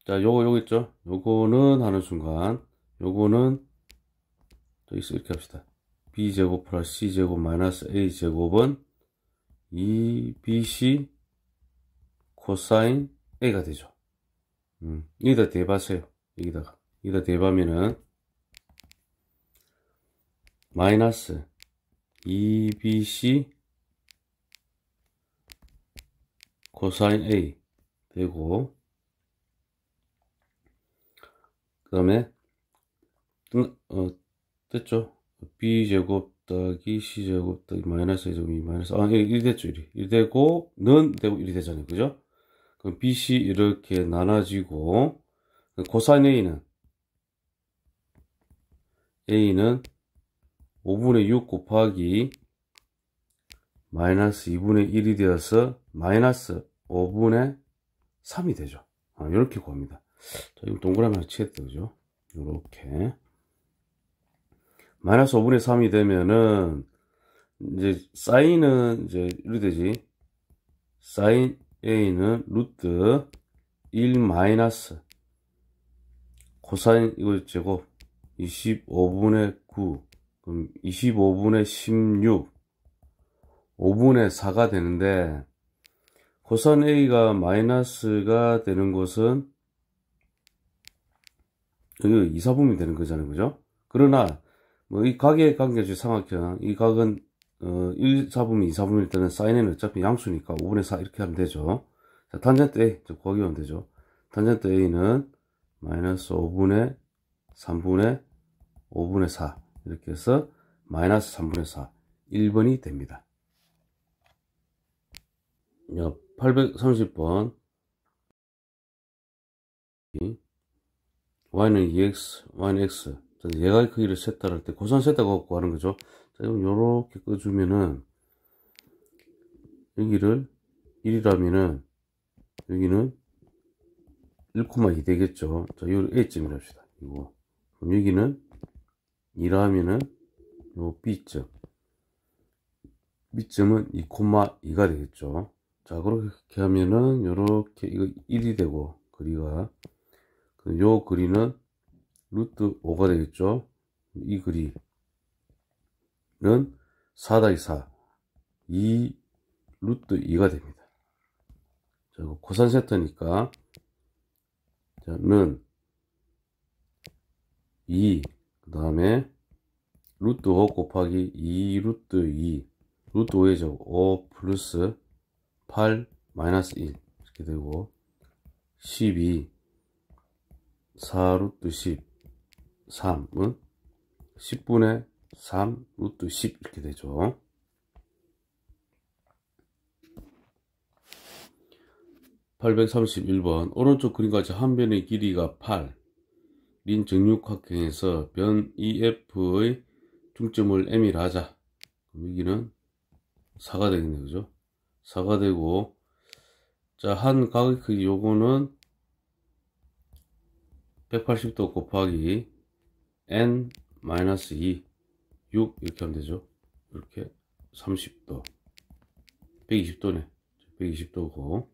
자 요거 요거 있죠. 요거는 하는 순간 요거는 이렇게 합시다. b제곱 플러스 c제곱 마이너스 a제곱은 2bc 코사인 a가 되죠. 음, 여기다 대봤어요. 여기다가. 여기다 대하면은 마이너스 2bc e 코사인 a 되고 그 다음에 어, 됐죠 b제곱 더하기 c제곱 더하기 마이너스 2제곱 e 마이너스 아 1, 됐죠 1, 1 되고 는 되고 1이 되잖아요 그죠 그럼 bc 이렇게 나눠지고 그 코사인 a는 a는 5분의 6 곱하기 마이너스 2분의 1이 되어서 마이너스 5분의 3이 되죠. 아, 이렇게 구합니다. 자, 이거 동그라미 하나 치겠다, 그죠? 요렇게 마이너스 5분의 3이 되면은 이제 사인은 이제 이렇게 되지 사인 a는 루트 1 마이너스 코사인 이거 제곱 25분의 9 그럼 25분의 16 5분의 4가 되는데 코산 A가 마이너스가 되는 것은 2, 그 4분이 되는 거잖아요 그죠 그러나 뭐 이 각에 관계없이 삼각형 이 각은 어, 1 4분이2 4분일 때는 사인에는 어차피 양수니까 5분의 4 이렇게 하면 되죠 자 탄젠트 A 저거기 하면 되죠 탄젠트 A는 마이너스 5분의 3분의 5분의 4 이렇게 해서 마이너스 3분의 4 1번이 됩니다. 830번 y는 2x, y는 x 예갈 크기를 셋다 할 때 고선 셌다고 하는 거죠. 자, 그럼 요렇게 꺼주면은 여기를 1이라면은 여기는 1,2 되겠죠. 자, 요를 a점이라 합시다. 이거. 그럼 여기는 이라면은 요 B점 B점은 2,2가 되겠죠 자 그렇게 하면은 요렇게 이거 1이 되고 그리가요그리는 루트 5가 되겠죠 이그리는4-4다2 루트 2가 됩니다 자 이거 코산 세터니까 자는 2그 다음에 루트 5 곱하기 2 루트 2 루트 5의 제5 플러스 8 마이너스 1 이렇게 되고 12 4 루트 10 3은 10분의 3 루트 10 이렇게 되죠 8 3 1번 오른쪽 그림같이 한 변의 길이가 8린 정육학형에서 변 EF의 중점을 M이라 하자. 그럼 여기는 4가 되겠네요. 그죠? 4가 되고 자, 한 가격 크기 요거는 180도 곱하기 N-2 6 이렇게 하면 되죠. 이렇게 30도 120도네. 120도고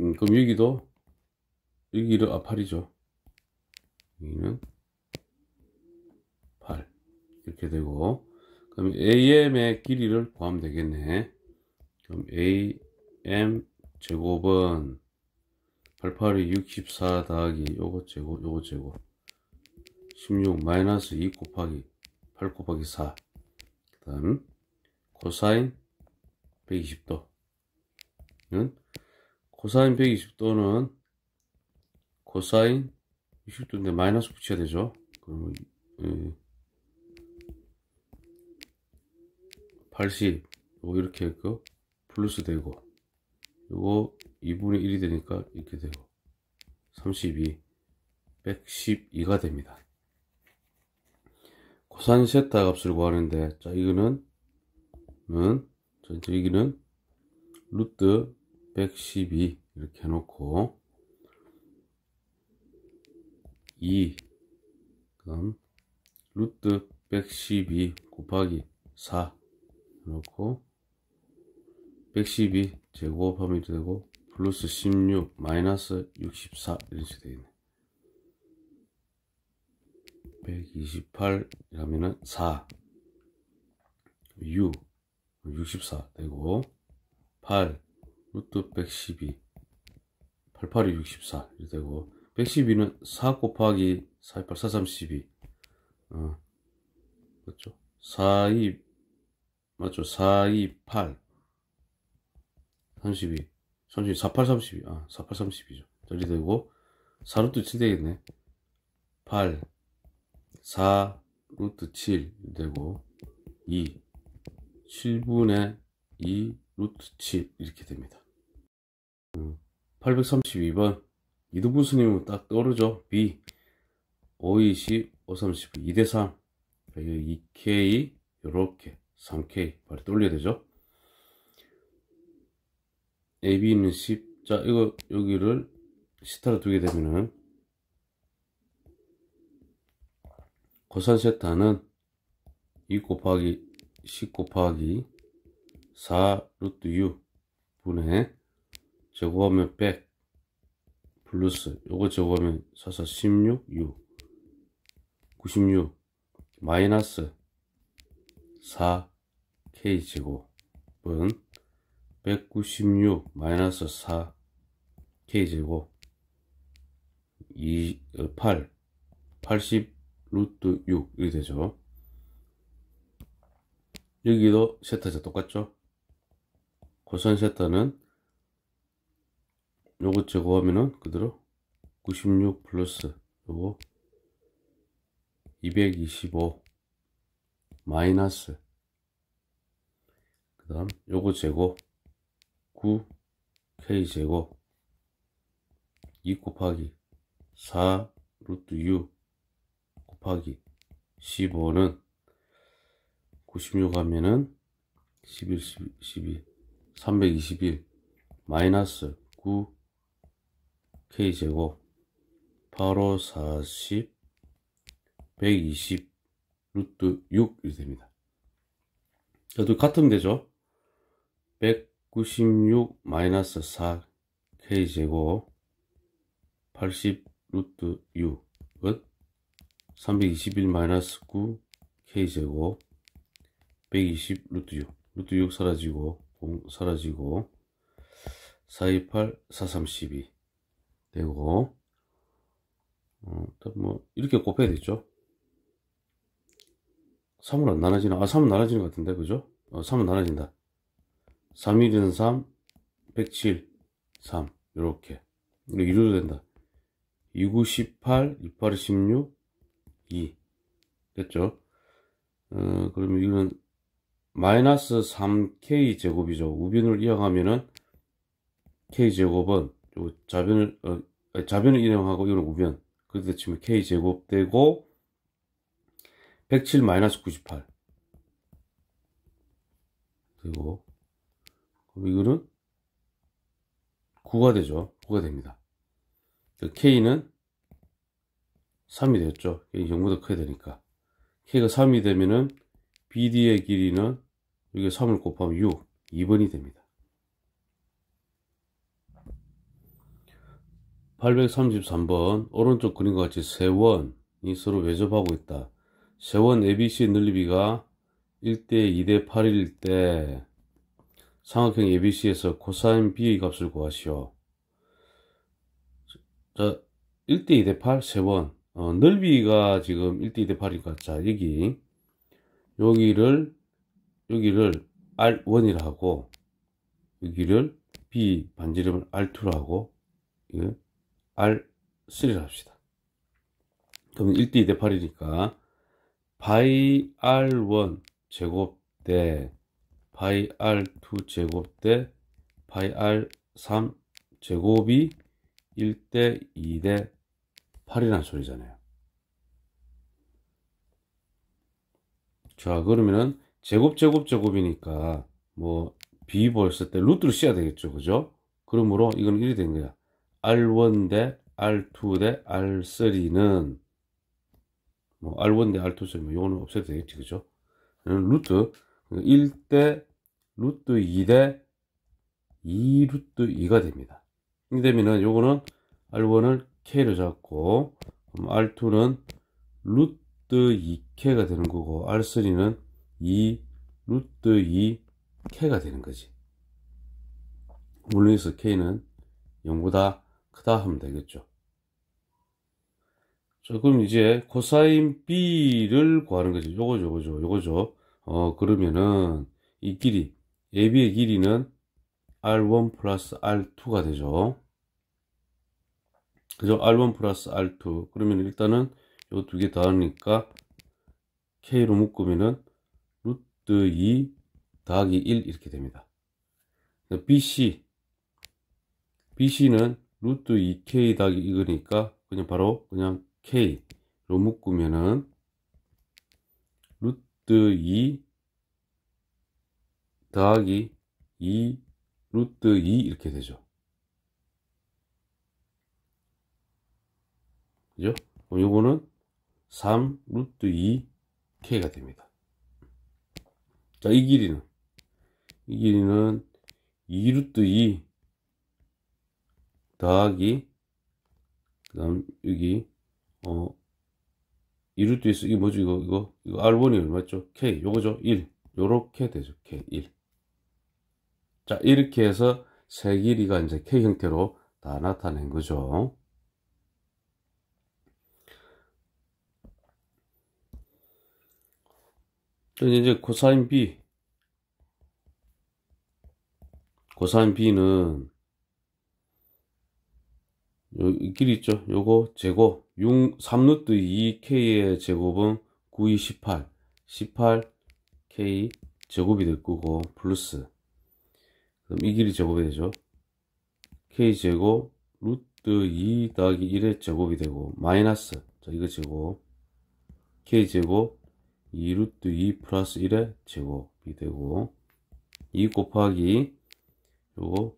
음, 그럼 여기도 아, 여기는 아팔이죠 여기는 8 이렇게 되고 그럼 AM의 길이를 구하면 되겠네 그럼 AM 제곱은 88이 64 더하기 요거 제곱 요거 제곱 16 마이너스 2 곱하기 8 곱하기 4그 다음 코사인 120도는 코사인 120도는 코사인 60도인데 마이너스 붙여야 되죠. 그럼 예. 80 요거 이렇게 했고 플러스 되고 요거 2분의 1이 되니까 이렇게 되고 32 112가 됩니다. 코사인 세타 값을 구하는데 자 이거는 는 자, 여기는 루트 112 이렇게 해놓고 2 그럼 루트 112 곱하기 4 놓고 112 제곱하면 되고 플러스 16 마이너스 64이렇게 되어 있네128 이라면은 4 6 64 되고 8 루트 112 88이 64 이렇게 되고 112는 4 곱하기 48, 43, 12. 어, 그죠 42, 맞죠? 428, 32, 32, 48, 32. 아, 48, 32죠. 저리 되고, 4루트 7 되겠네. 8, 4, 루트 7 되고, 2, 7분의 2, 루트 7 이렇게 됩니다. 832번 어. 이두분수님은 딱 떠오르죠. B 520, 530, 2 대3 2K 요렇게 3K 발이 돌려야 되죠. AB는 10. 자, 이거 여기를 시타로 두게 되면은 고산 세타는 2 곱하기 10 곱하기 4 루트 6분해 제곱하면 100 플러스 요거 적으면 4 16 6 96 마이너스 4 k 제곱은 196 마이너스 4 k 제곱 2 8 80 루트 6 이렇게 되죠 여기도 세타자 똑같죠 코선 세타는 요거 제거하면은 그대로 96 플러스 요거 225 마이너스 그 다음 요거 제거 9k 제거2 곱하기 4 루트 u 곱하기 15는 96 하면은 11, 12, 321 마이너스 9 k제곱 바로 40 120 루트 6이 됩니다. 저도 같은 되죠? 196 마이너스 4 k제곱 80 루트 6은 321 마이너스 9 k제곱 120 루트 6 루트 6 사라지고 0 사라지고 428 432 되고 어, 뭐 이렇게 곱해야 되죠 3은 안 나눠지나? 아 3은 나눠지는 것 같은데 그죠? 어, 3은 나눠진다 3, 1은 3, 107, 3 이렇게 이렇게 이루도 된다 2, 9, 18, 28, 16, 2 됐죠? 어, 그러면 이거는 마이너스 3k 제곱이죠 우변을 이어가면은 k제곱은 요 자변을 어, 자변을 일용하고 이건 우변 그래서 치면 k 제곱되고 107 마이너스 98 그리고 그럼 이거는 9가 되죠 9가 됩니다 그러니까 k는 3이 되었죠 0보다 커야 되니까 k가 3이 되면은 bd의 길이는 여기 3을 곱하면 6 2번이 됩니다 833번 오른쪽 그림과 같이 세원이 서로 외접하고 있다. 세원 ABC 늘리비가 1대 2대 8일 때 삼각형 ABC에서 코사인 B의 값을 구하시오. 자, 1대 2대 8 세원 어, 넓이가 지금 1대 2대 8이니까 자 여기 여기를 여기를 R1이라 고 여기를 B 반지름을 R2라 하고 예? R3를 합시다. 그럼 1D 2대 8이니까 바이 R1 제곱 대 바이 R2 제곱 대 바이 R3 제곱이 1대 2대 8이라는 소리잖아요. 자 그러면은 제곱 제곱 제곱이니까 뭐 b 벌 했을 때 루트를 씌 써야 되겠죠 그죠 그러므로 이건 1이 된 거야 R1 대 R2 대 R3는 뭐 R1 대 R2 소리 뭐 요거는 없애도 되겠지 그죠? 음, 루트 1 대 루트 2 대 2 루트 2가 됩니다. 이게 되면은 요거는 R1을 K로 잡고 R2는 루트 2K가 되는 거고 R3는 2 루트 2K가 되는 거지. 물론 여기서 K는 0보다 크다 하면 되겠죠. 자, 그럼 이제 코사인 B를 구하는 거죠. 요거죠, 요거죠, 요거죠. 어, 그러면은 이 길이, AB의 길이는 R1 플러스 R2가 되죠. 그죠? R1 플러스 R2. 그러면 일단은 요두개 다하니까 K로 묶으면은 루트 2 더하기 1 이렇게 됩니다. BC. BC는 루트 2k 닭이 이거니까 그냥 바로 그냥 k로 묶으면은 루트 2 더하기 2 루트 2 이렇게 되죠. 그죠? 그럼 요거는 3 루트 2 k가 됩니다. 자, 이 길이는 이 길이는 2 루트 2 더하기 그 다음 여기 어 2루트 있어 이게 뭐죠 이거 이거 이거 알1이 얼마죠? K 요거죠 1 요렇게 되죠 K 1자 이렇게 해서 세 길이가 이제 K 형태로 다 나타낸 거죠 이제 코사인 B 코사인 B는 요길 있죠 요거 제곱 6, 3루트 2k의 제곱은 9이 18 18k 제곱이 될 거고 플러스 그럼 이 길이 제곱이 되죠 k 제곱 루트 2 더하기 1의 제곱이 되고 마이너스 자 이거 제곱 k 제곱 2 루트 2 플러스 1의 제곱이 되고 2 곱하기 요거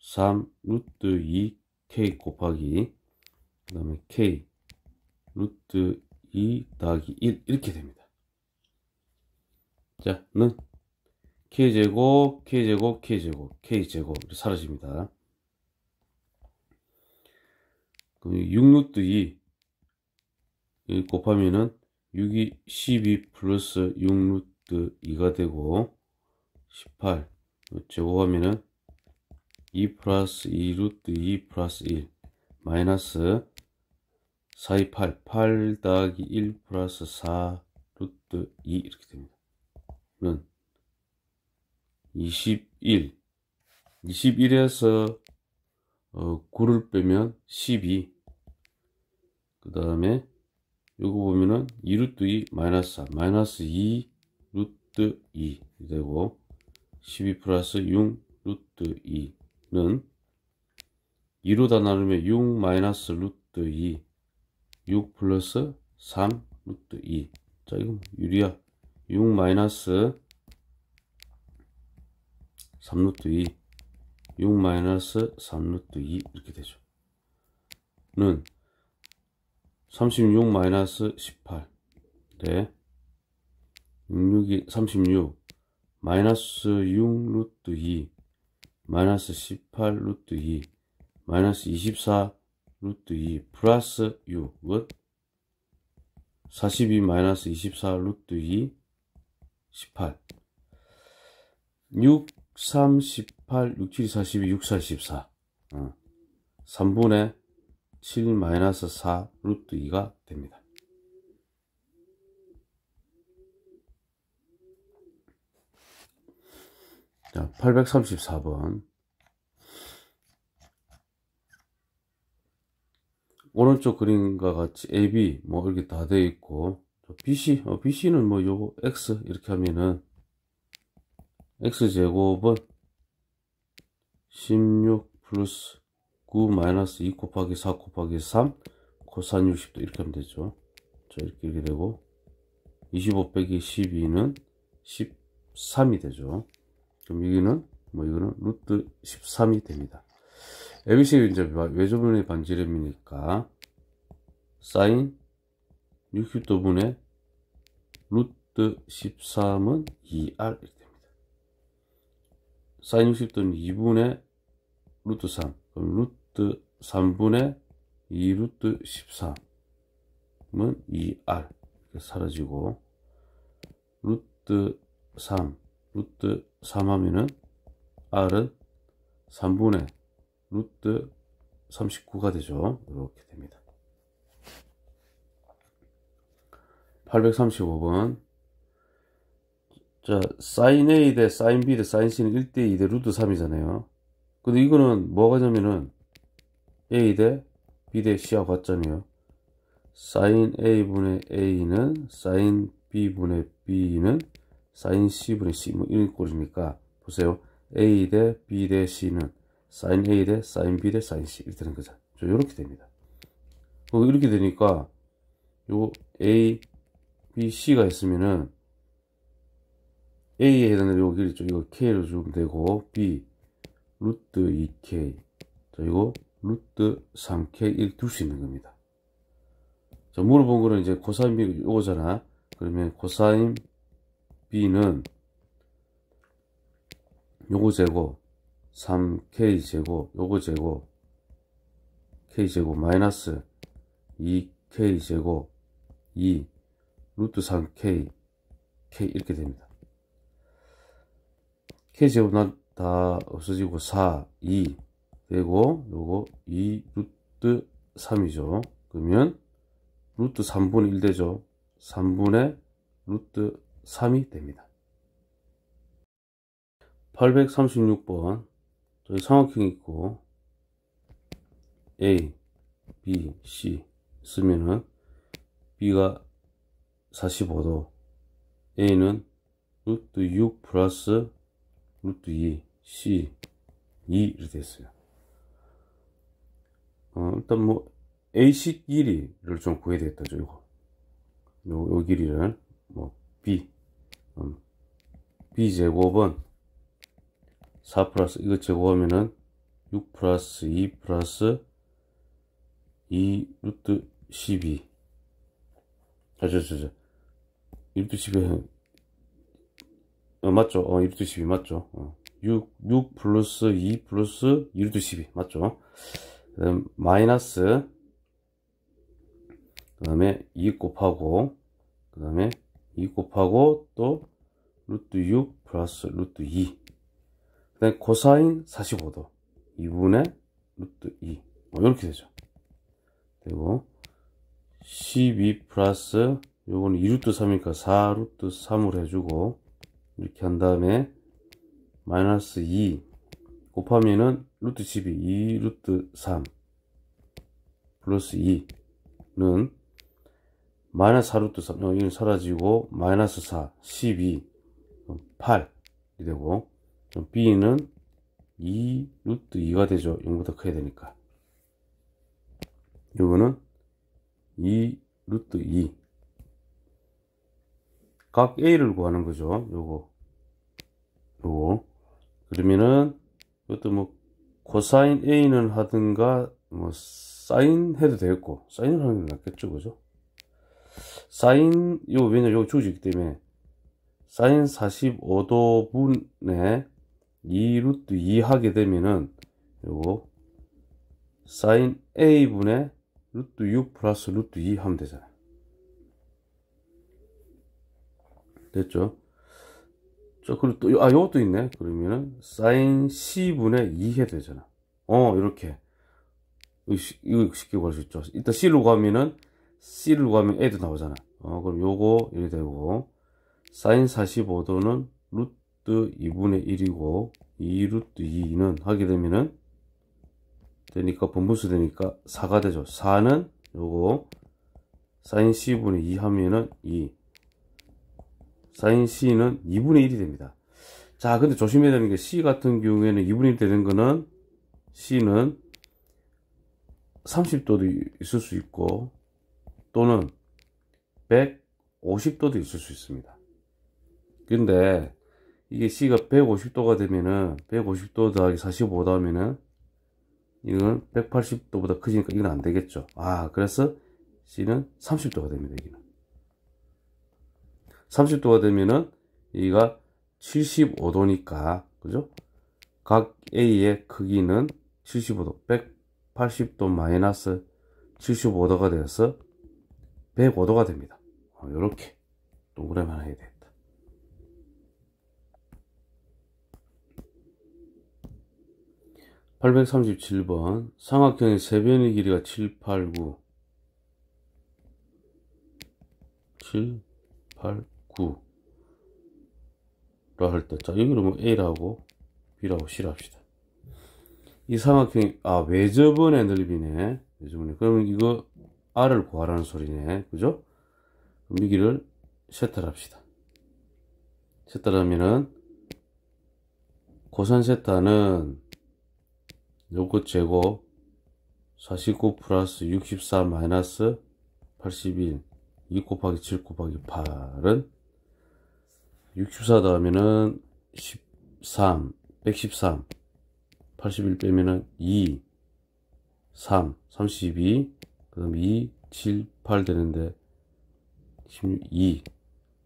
3 루트 2 k 곱하기 그 다음에 k 루트 2 더하기 1 이렇게 됩니다 자는 k제곱 k제곱 k제곱 k제곱 이렇게 사라집니다 그럼 6루트 2 곱하면은 6이 12 플러스 6루트 2가 되고 18 제곱하면은 2 플러스 2 루트 2 플러스 1 마이너스 4, 2, 8, 8 더하기 1 플러스 4 루트 2 이렇게 됩니다. 는21 21에서 어, 9를 빼면 12그 다음에 요거 보면은 2 루트 2 마이너스 4 마이너스 2 루트 2 되고 12 플러스 6 루트 2는 2로 다 나누면 6 마이너스 루트 2 6 플러스 3 루트 2 자 이건 유리야 6 마이너스 3 루트 2 6 마이너스 3 루트 2 이렇게 되죠 는 36 마이너스 18 네. 66이 36 마이너스 6 루트 2 마이너스 18 루트 2 마이너스 24 루트 2 플러스 6 42 마이너스 24 루트 2 18 6 3 18 6 7 42 6 44 3분의 7 마이너스 4 루트 2가 됩니다. 자, 834번. 오른쪽 그림과 같이 AB 뭐 이렇게 다 되어 있고 BC 어, BC는 뭐 요거 X 이렇게 하면은 X 제곱은 16 플러스 9 마이너스 2 곱하기 4 곱하기 3 코산 60도 이렇게 하면 되죠 자 이렇게 이렇게 되고 25 빼기 12는 13이 되죠 그럼 여기는 뭐 이거는 루트 13이 됩니다. ABC 이제 외조분의 반지름이니까 사인 60도분의 루트 13은 2R 됩니다. 사인 60도는 2분의 루트 3 그럼 루트 3분의 2 루트 13은 2R 사라지고 루트 3 루트 3하면은 R은 3분의 루트 39가 되죠. 이렇게 됩니다. 835번 자, 사인 A 대 사인 B 대 사인 C는 1대 2 대 루트 3이잖아요. 근데 이거는 뭐가 되냐면은 A 대 B 대 c 와고 같잖아요. 사인 A분의 A는 사인 B분의 B는 사인 C분의 C 뭐 이런 꼴입니까 보세요. A 대 B 대 C는 사인 A 대 사인 B 대 사인 C 이렇게 되는 거죠. 저 이렇게 됩니다. 어, 이렇게 되니까 요 A, B, C가 있으면은 A에 해당되는 요 길이 죠 이거 K로 주면 되고 B 루트 2K 그리고 루트 3K 이둘수 있는 겁니다. 자, 물어본 거는 이제 코사인 B 요거잖아 그러면 코사인 B는 요거 제곱 3K 제곱 요거 제곱 K 제곱 마이너스 2K 제곱 2 루트 3K K 이렇게 됩니다. K 제곱 난다 없어지고 4 2 되고 요거 2 루트 3이죠. 그러면 루트 3분의 1 되죠. 3분의 루트 3이 됩니다. 836번 저희 삼각형 있고 A, B, C 쓰면은 B가 45도 A는 루트 6 플러스 루트 2 C 2 이렇게 됐어요 어, 일단 뭐 AC 길이를 좀 구해야 되겠다 죠 이거 요, 요 길이를 뭐 B b제곱은 음. 4 플러스 이거 제곱하면은 6 플러스 2 플러스 2 루트 12 아저저저 루트 12 어, 맞죠? 어, 1루트 12 맞죠? 어, 6, 6 플러스 2 플러스 1루트 12 맞죠? 그 다음 마이너스 그 다음에 2 곱하고 그 다음에 2 곱하고 또 루트 6 플러스 루트 2. 그 다음에 코사인 45도. 2분의 루트 2. 뭐 이렇게 되죠. 그리고 12 플러스 요거는 2루트 3이니까 4루트 3을 해주고 이렇게 한 다음에 마이너스 2 곱하면은 루트 12 2루트 3 플러스 2는 마이너스 4루트 3, 1 사라지고 마이너스 4, 12, 8이 되고 B는 2 루트 2가 되죠. 0보다 커야 되니까. 이거는2 루트 2. 각 A를 구하는 거죠. 요거. 요거. 그러면은 이것도 뭐 코사인 A는 하든가 뭐 사인 해도 되겠고 사인을 하는 게 낫겠죠. 그죠? 사인 요 왜냐 요 주지기 때문에 사인 45도 분에 2 루트 2 하게 되면은 요거 사인 a 분에 루트 6 플러스 루트 2 하면 되잖아요. 됐죠? 자, 그리고 또 아 요것도 있네. 그러면은 사인 c 분에2 해야 되잖아. 어 이렇게 이거 쉽게 구할 수 있죠. 일단 c로 가면은 C를 구하면 A도 나오잖아. 어, 그럼 요거 이렇게 되고 사인 45도는 루트 2분의 1이고 2 루트 2는 하게 되면은 되니까 분분수 되니까 4가 되죠. 4는 요거 사인 C분의 2 하면은 2 사인 C는 2분의 1이 됩니다. 자 근데 조심해야 되는 게 C 같은 경우에는 2분의 1 되는 거는 C는 30도도 있을 수 있고 또는 150도도 있을 수 있습니다. 근데 이게 C가 150도가 되면은 150도 더하기 45도 하면은 이건 180도보다 크니까 이건 안 되겠죠. 아, 그래서 C는 30도가 됩니다. 여기는 30도가 되면은 이가 75도니까 그죠? 각 A의 크기는 75도, 180도 마이너스 75도가 되어서 105도가 됩니다 이렇게 어, 동그라미 하나 해야 되겠다 8 3 7번 삼각형의 세변의 길이가 7, 8, 9 7, 8, 9라 할 때, 자, 여기는 뭐 A라고 B라고 C라 합시다. 이 삼각형이, 아, 외접원의 넓이네. 외접원의. 그러면 이거 R을 구하라는 소리네. 그죠? 그럼 기를 세타를 합시다. 세타를 하면은 고산 세타는 요거 제곱 49 플러스 64 마이너스 81 2 곱하기 7 곱하기 8은 64 더하면은 13 113 81 빼면은 2 3 32그 다음에 2, 7, 8 되는데 16, 2,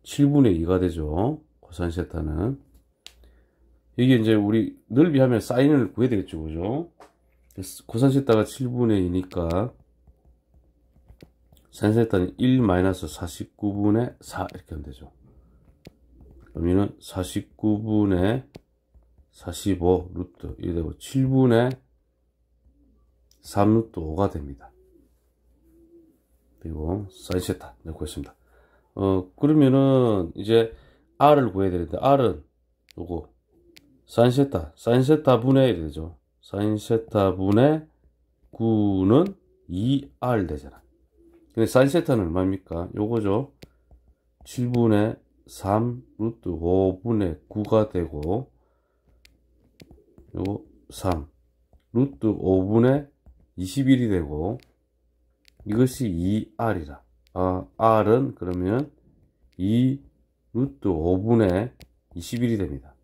7분의 2가 되죠. 코사인 세타는. 이게 이제 우리 넓이 하면 사인을 구해야 되겠죠. 그죠? 코사인 세타가 7분의 2니까 사인 세타는 1 마이너스 49분의 4 이렇게 하면 되죠. 그러면은 49분의 45 루트 이게 되고 7분의 3루트 5가 됩니다. 그리고 사이즈 세타 넣고 있습니다. 어 그러면은 이제 R을 구해야 되는데 R은 요거 사인 세타 사인 세타 분의 이 되죠. 사인 세타 분의 9는 2R 되잖아. 근데 사인 세타는 얼마입니까? 요거죠. 7분의 3 루트 5분의 9가 되고 요거 3 루트 5분의 21이 되고 이것이 2 r 이다 아, R은 그러면 2 루트 5분의 21이 됩니다.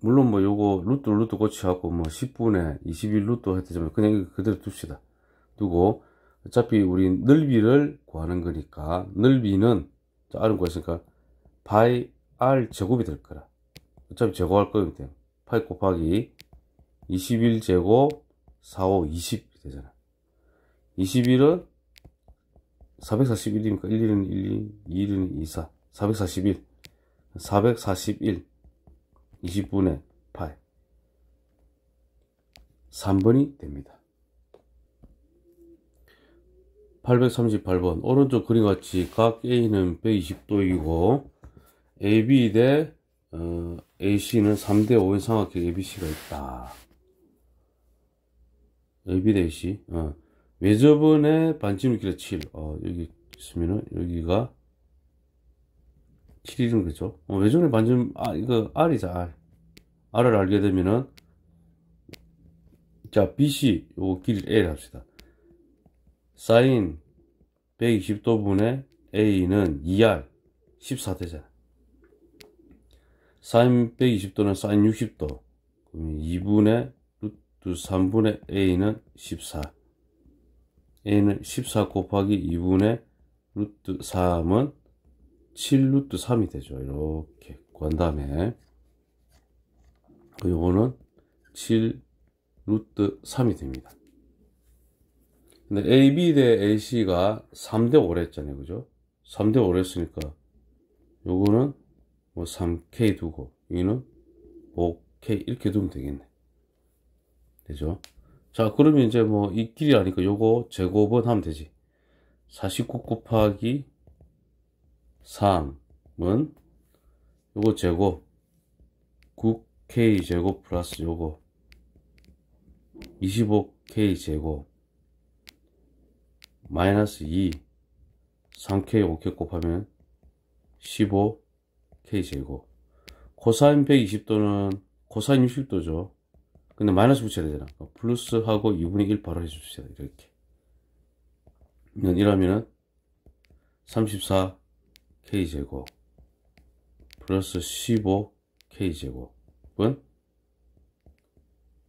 물론 뭐 요거 루트 뭐 루트 고치갖고 뭐 10분의 21 루트 했지만 그냥 그대로 둡시다. 두고 어차피 우리 넓이를 구하는 거니까 넓이는 자, R은 구했으니까 파이 R 제곱이 될 거라. 어차피 제곱할 거기 때문에 파이 곱하기 21 제곱 4, 5, 20 되잖아. 21은 441이니까 11은 12, 21은 24, 441, 441, 20분의 8. 3번이 됩니다. 838번 오른쪽 그림같이 각 A는 120도이고 AB 대 어, AC는 3대 5인 삼각형 ABC가 있다. 비대시 어. 외접은의 반지름 길이 7. 어, 여기 있으면은 여기가 7이는 거죠. 어, 외접의 반지름 아 이거 R이죠 R. R을 알게 되면은 자 BC 요거 길이를 합시다. 사인 120도 분의 A는 2R 14대잖아. 사인 120도는 사인 60도. 그럼 2분의 두 3분의 a는 14 a는 14 곱하기 2분의 루트 3은 7 루트 3이 되죠 이렇게 구한 다음에 요거는 7 루트 3이 됩니다 근데 AB 대 AC가 3대 5를 했잖아요 그죠 3대 5를 했으니까 요거는 뭐 3K 두고 여는 5K 이렇게 두면 되겠네 되죠 자 그러면 이제 뭐 이 길이 라니까 요거 제곱은 하면 되지 49 곱하기 3은 요거 제곱 9k 제곱 플러스 요거 25k 제곱 마이너스 2 3k 5k 곱하면 15k 제곱 코사인 120도는 코사인 60도죠 근데 마이너스 붙여야 되잖아. 그러니까 플러스하고 2분의 1 바로 해주셔야 돼. 이렇게. 그러면 이러면은 34k제곱 플러스 15k제곱은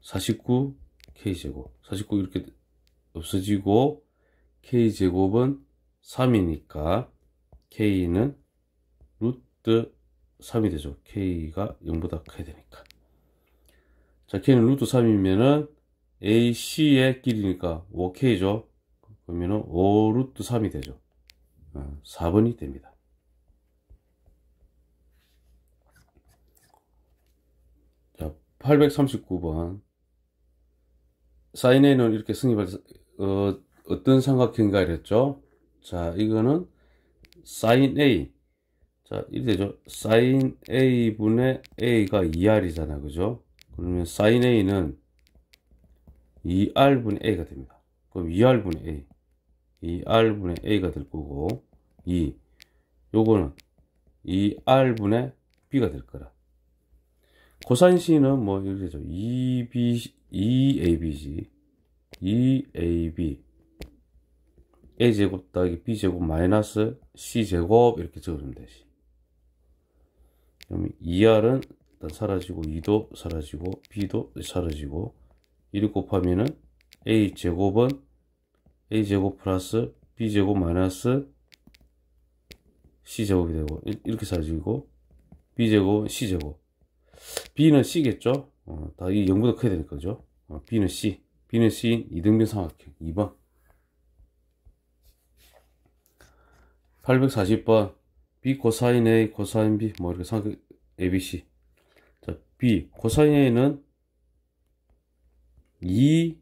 49k제곱 49 이렇게 없어지고 k제곱은 3이니까 k는 루트 3이 되죠 k가 0보다 커야 되니까 자, 걔는 루트 3이면은 AC의 길이니까 5K죠. 그러면은 5 루트 3이 되죠. 4번이 어, 됩니다. 자, 839번. 사인 A는 이렇게 승립할, 어, 어떤 삼각형인가 이랬죠? 자, 이거는 사인 A. 자, 이렇게 되죠. 사인 A분의 A가 2R이잖아. 그죠? 그러면 sin a는 2r분의 a가 됩니다. 그럼 2r분의 a 2r분의 a가 될 거고 2 요거는 2r분의 b가 될 거라. 코사인 c는 뭐 이렇게 되죠. 2b e, 2abg e, 2ab e, a제곱 따기 b제곱 마이너스 c제곱 이렇게 적으면 되지. 그러면 2r은 일단 사라지고 2도 사라지고 B도 사라지고 1 곱하면은 A제곱은 A제곱 플러스 B제곱 마이너스 C제곱이 되고 이렇게 사라지고 B제곱 C제곱 B는 C겠죠? 어, 다이 0보다 커야 되니까 죠 어, B는 C B는 C인 이등변 삼각형 2번 840번 B 코사인 A 코사인 B 뭐 이렇게 삼각 형 ABC B 코사인 A는 2BC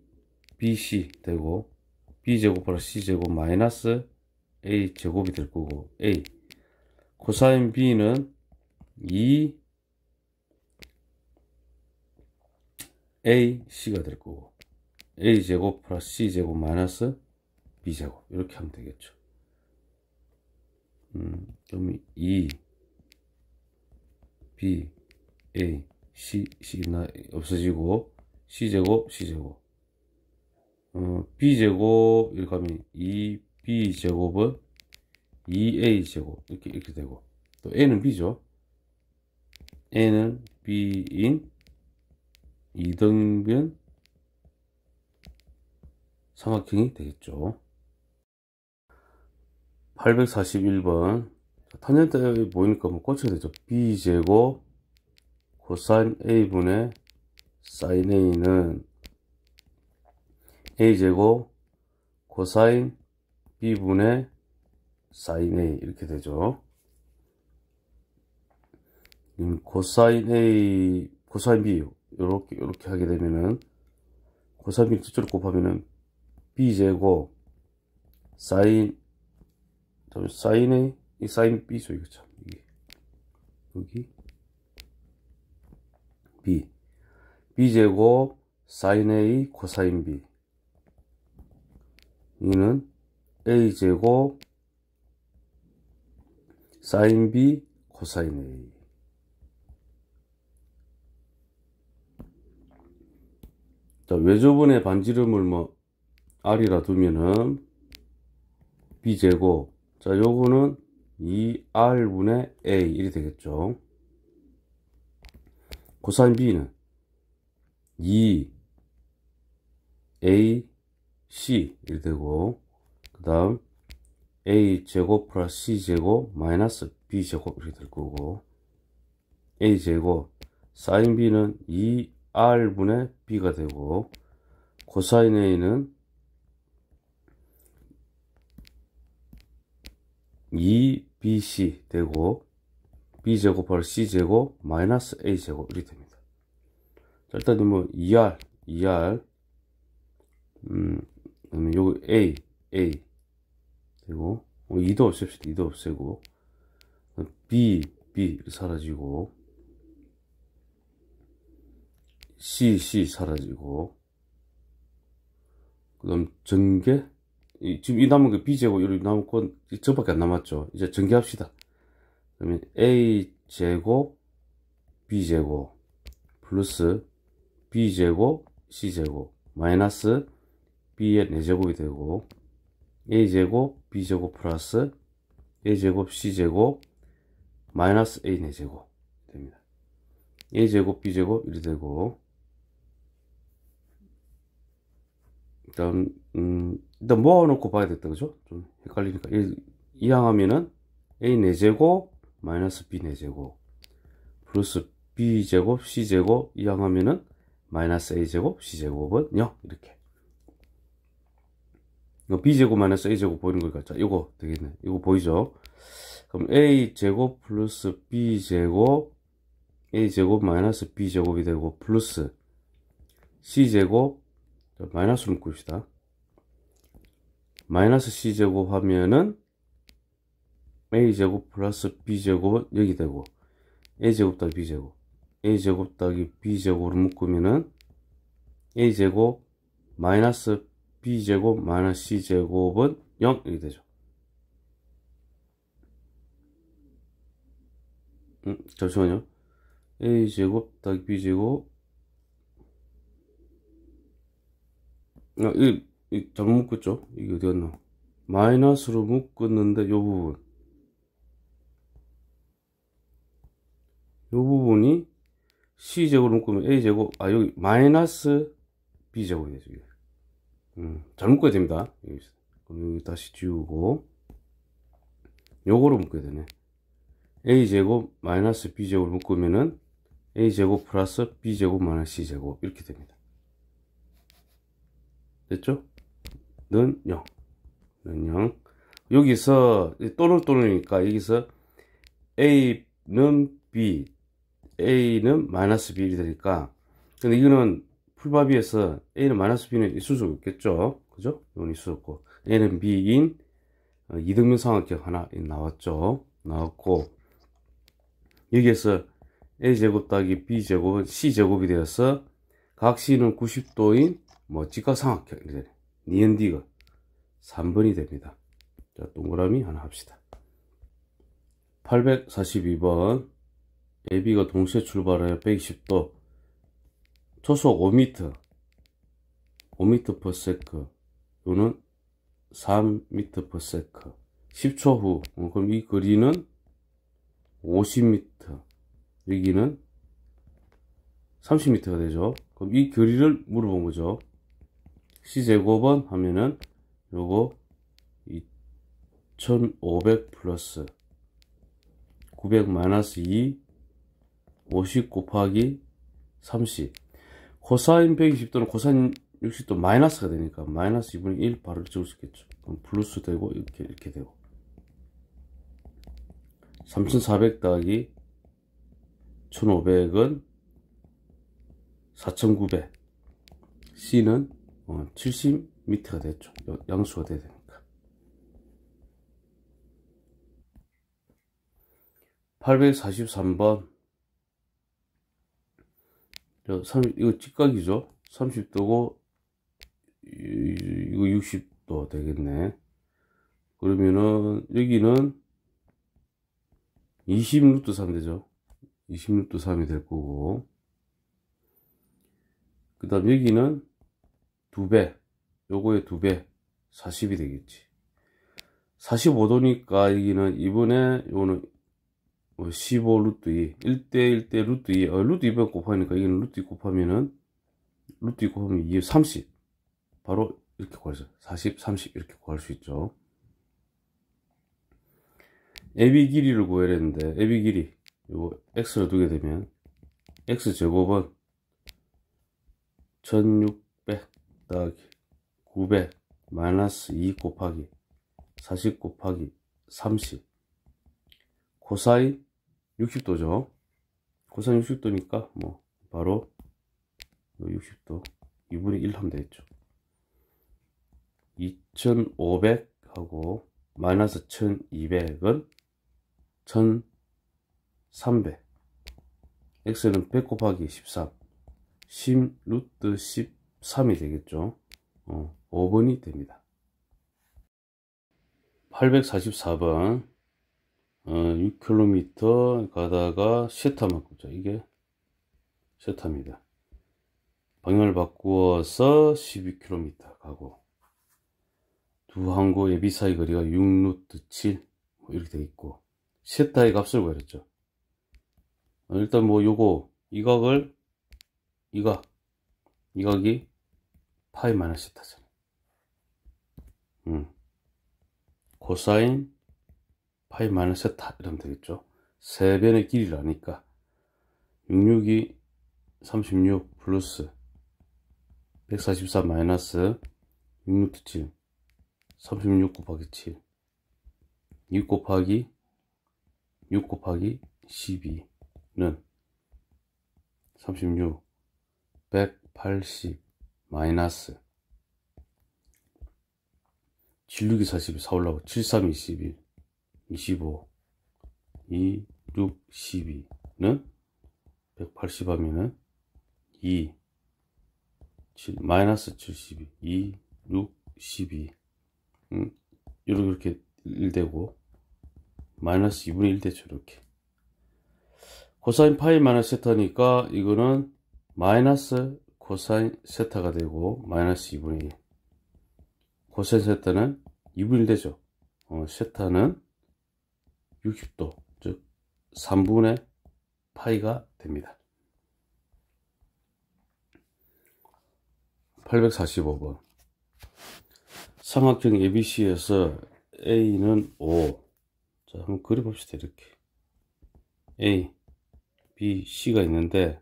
e, 되고 B제곱 플러스 C제곱 마이너스 A제곱이 될 거고 A 코사인 B는 2 e, AC가 될 거고 A제곱 플러스 C제곱 마이너스 B제곱 이렇게 하면 되겠죠 음, 그럼 2 e, B A C, C 있나? 없어지고, C제곱, C제곱. 어, B제곱, 이렇게 하면 2B제곱은 2A제곱. 이렇게, 이렇게 되고. 또 A는 B죠. A는 B인 이등변 삼각형이 되겠죠. 841번 탄젠트에 보이니까 뭐 꽂혀야 되죠. B제곱 코사인 a분의 사인 a는 a제곱 코사인 b분의 사인 a 이렇게 되죠. 음, 코사인 a, 코사인 b 이렇게 이렇게 하게 되면은 코사인 b 뒤쪽으로 곱하면은 b 제곱 사인 사인 a 이 사인 b죠 이거 죠 여기 여기 b 제곱 sin a 코사인 b 이는 a제곱 sin b 코사인 a 자, 외조분의 반지름을 뭐 r이라 두면은 b제곱 자 요거는 2r분의 a 1이 되겠죠 고사인 B는 2 e, A C 일 되고 그 다음 A 제곱 플러스 C 제곱 마이너스 B 제곱 이렇게 될 거고 A 제곱 사인 B는 2R분의 e, B가 되고 고사인 A는 2BC e, 되고 B제곱 플러스 C제곱 마이너스 A제곱 이렇게 됩니다. 자, 일단 뭐 ER, ER, 음, 그다음에 요거 A, A 리고 어, 2도 없앱시다. 2도 없애고 B, B 사라지고 C, C 사라지고 그 다음 전개 이, 지금 이 남은 거 B제곱 여기 남은 건 저밖에 안 남았죠 이제 전개합시다 그러면 A제곱 B제곱 플러스 b제곱 c제곱 마이너스 b의 4제곱이 되고 a제곱 b제곱 플러스 a제곱 c제곱 마이너스 a 4제곱 됩니다. a제곱 b제곱 이렇게 되고 일단 음, 일단 모아놓고 봐야 됐다 그죠? 좀 헷갈리니까 이항하면은 a 4제곱 마이너스 b 4제곱 플러스 b제곱 c제곱 이항하면은 마이너스 a제곱, c제곱은 0 이렇게 이거 b제곱 마이너스 a제곱 보이는 것 같죠? 이거 되겠네 이거 보이죠? 그럼 a제곱 플러스 b제곱 a제곱 마이너스 b제곱이 되고 플러스 c제곱 마이너스 묶읍시다 마이너스 c제곱 하면은 a제곱 플러스 b제곱은 여기 되고 a제곱 더 b제곱 a제곱 더하기 b제곱으로 묶으면은 a제곱 마이너스 b제곱 마이너스 c제곱은 0 이렇게 되죠. 음, 잠시만요. a제곱 더하기 b제곱 아, 이, 이 잘못 묶었죠? 이게 어디 갔나? 마이너스로 묶었는데 이 부분 이 부분이 C제곱 을 묶으면 A제곱, 아, 여기 마이너스 B제곱이네, 지금. 음, 잘 묶어야 됩니다. 여기 그럼 여기 다시 지우고, 요거로 묶어야 되네. A제곱 마이너스 B제곱을 묶으면은 A제곱 플러스 B제곱 마이너스 C제곱. 이렇게 됩니다. 됐죠? 는 0. 는 0. 여기서 또는 또는이니까 여기서 A는 B, a는 마이너스 b 1이 되니까 근데 이거는 풀바비에서 a는 마이너스 b는 이수수 있겠죠 그죠? 이건 이수였고 a는 b인 어, 이등분 삼각형 하나 나왔죠 나왔고 여기에서 a제곱 따기 b제곱은 c제곱이 되어서 각 c는 90도인 뭐직각삼각형이되 니은디가 3번이 됩니다 자 동그라미 하나 합시다 842번 AB가 동시에 출발해요 120도 초속 5m 5m per sec 또는 3m per sec 10초 후 어, 그럼 이 거리는 50m 여기는 30m가 되죠 그럼 이 거리를 물어본 거죠 C제곱은 하면은 요거 2500 플러스 900 마이너스 2 50 곱하기 30 코사인 1 2 0또는 코사인 60도 마이너스가 되니까 마이너스 2분의 1 바로 적을 수 있겠죠 그럼 플러스 되고 이렇게 이렇게 되고 3400 더하기 1500은 4900 C는 70m가 어, 됐죠 양수가 돼야 되니까 843번 이거 직각이죠 30도고 이거 60도 되겠네 그러면은 여기는 26도 3 되죠 26도 3이 될 거고 그 다음 여기는 2배 요거의 2배 40이 되겠지 45도니까 여기는 이번에 요거는 15 뭐 루트 2 1대 1대 루트 2 어, 루트 2번 곱하니까 이건 루트 2 곱하면은 루트 2 곱하면 2 30 바로 이렇게 구할 수 40, 30 이렇게 구할 수 있죠 AB 길이를 구해야 되는데 AB 길이 이거 X를 두게 되면 X제곱은 1600 더하기 900 마이너스 2 곱하기 40 곱하기 30 코사인 60도죠. 코사 60도니까 뭐 바로 60도 2분의 1 하면 되겠죠. 2500하고 마이너스 1200은 1300 x는 100 곱하기 13 10 루트 13이 되겠죠. 어, 5번이 됩니다. 844번 6km 어, 가다가 쉐타 맞고 자 이게 쉐타입니다 방향을 바꾸어서 12km 가고 두 항구의 미사이 거리가 6루트 7뭐 이렇게 돼 있고 쉐타의 값을 구렸죠 어, 일단 뭐 요거 이각을 이각 이각이 파이 마이너스 타잖아요 음. 코사인 파이 마이너스 타 이러면 되겠죠. 3변의 길이라니까 66이 36 플러스 144 마이너스 66 7 36 곱하기 7 6 곱하기 6 곱하기 12는 36 180 마이너스 76이 4 0이4 올라오고 73 21 25 2, 6, 12는 180 하면은 2 7, 마이너스 72 2, 6, 12 음, 이렇게 1되고 마이너스 2분의 1대죠 이렇게 코사인 파이 마이너스 세타니까 이거는 마이너스 코사인 세타가 되고 마이너스 2분의 1 코사인 세타는 2분의 1 되죠 어, 세타는 60도 즉 3분의 파이가 됩니다. 845번 삼각형 ABC에서 A는 5 자, 한번 그려봅시다 이렇게 A, B, C가 있는데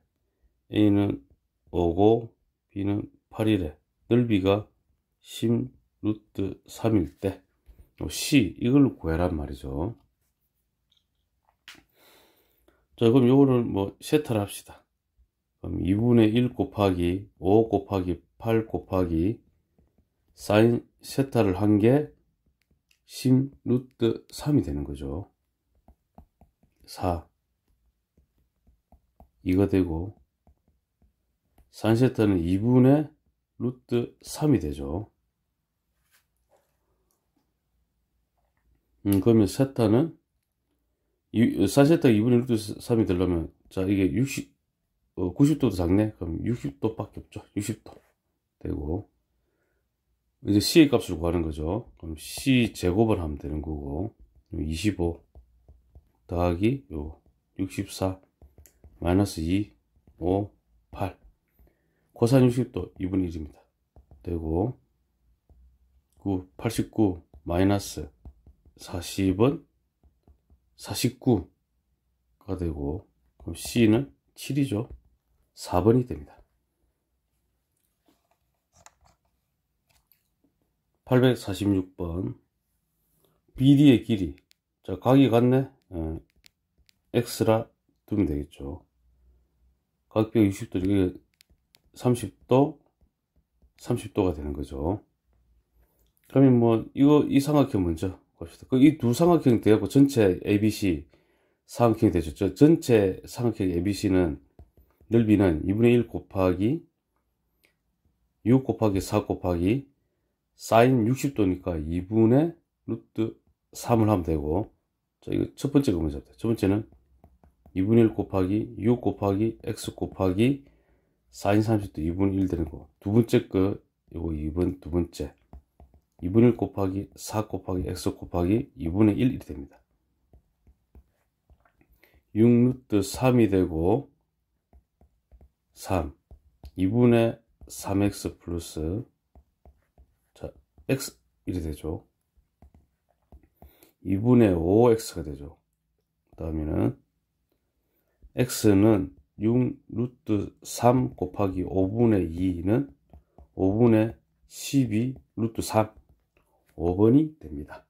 A는 5고 B는 8이래 넓이가 10 루트 3일 때 어, C 이걸 구해란 말이죠 자 그럼 요거를 뭐 세타를 합시다 그럼 2분의 1 곱하기 5 곱하기 8 곱하기 사인 세타를 한게신 루트 3이 되는 거죠 4 이거 되고 사인 세타는 2분의 루트 3이 되죠 음, 그러면 세타는 4시에타 2분의 6도 3이 되려면 자 이게 60 어, 90도도 작네 그럼 60도 밖에 없죠 60도 되고 이제 c 값을 구하는 거죠 그럼 C 제곱을 하면 되는 거고 25 더하기 요64 마이너스 2 5 8코산 60도 2분의 1입니다 되고 9 89 마이너스 40은 49가 되고 그럼 C는 7이죠. 4번이 됩니다. 846번 BD의 길이 자 각이 같네 에, 예. X라 두면 되겠죠. 각비가 60도 이게 30도 30도가 되는 거죠. 그러면 뭐 이거 이 삼각형 먼저 봅시다. 이두 삼각형이 되었고 전체 ABC 삼각형이 되셨죠. 전체 삼각형 ABC는 넓이는 2분의 1 곱하기 6 곱하기 4 곱하기 사인 60도니까 2분의 루트 3을 하면 되고 자 이거 첫 번째 거 먼저 첫 번째는 2분의 1 곱하기 6 곱하기 x 곱하기 사인 30도 2분의 1 되는 거두 번째 거 이거 2번 두 번째 2분의 1 곱하기 4 곱하기 x 곱하기 2분의 1이 됩니다. 6 루트 3이 되고 3 2분의 3x 플러스 자 x 1이 되죠. 2분의 5x가 되죠. 그 다음에는 x는 6 루트 3 곱하기 5분의 2는 5분의 12 루트 3 5번이 됩니다.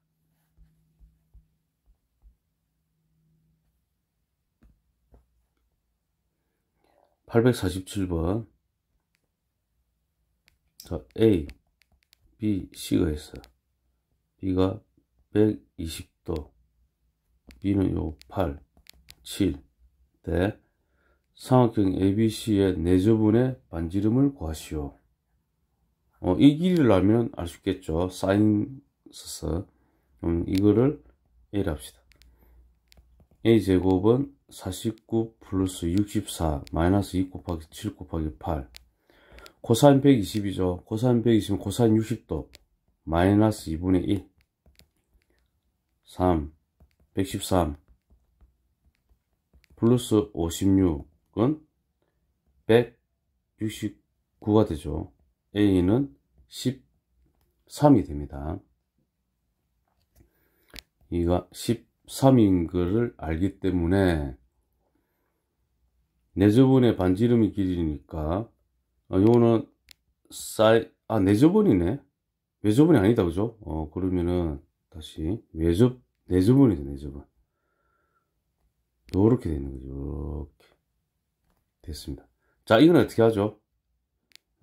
팔백사번 자, A, B, C가 있어. B가 백이십 도 B는 요 팔, 칠대 네. 삼각형 ABC의 내조분의 네 반지름을 구하시오. 어, 이 길이를 알면 알 수 있겠죠. 사인 써서. 그 이거를 A를 합시다. A 제곱은 49 플러스 64 마이너스 2 곱하기 7 곱하기 8 코사인 120이죠. 코사인 120은 코사인 60도 마이너스 2분의 1 3 113 플러스 56은 169가 되죠. A는 13이 됩니다. 이가 13인 것을 알기 때문에 내저번의 반지름이 길이니까 아, 요거는 사이 아 내저번이네 외저번이 아니다 그죠 어 그러면은 다시 외저 내저번이죠 내저번 요렇게 되는 거죠 이렇게 됐습니다 자 이건 어떻게 하죠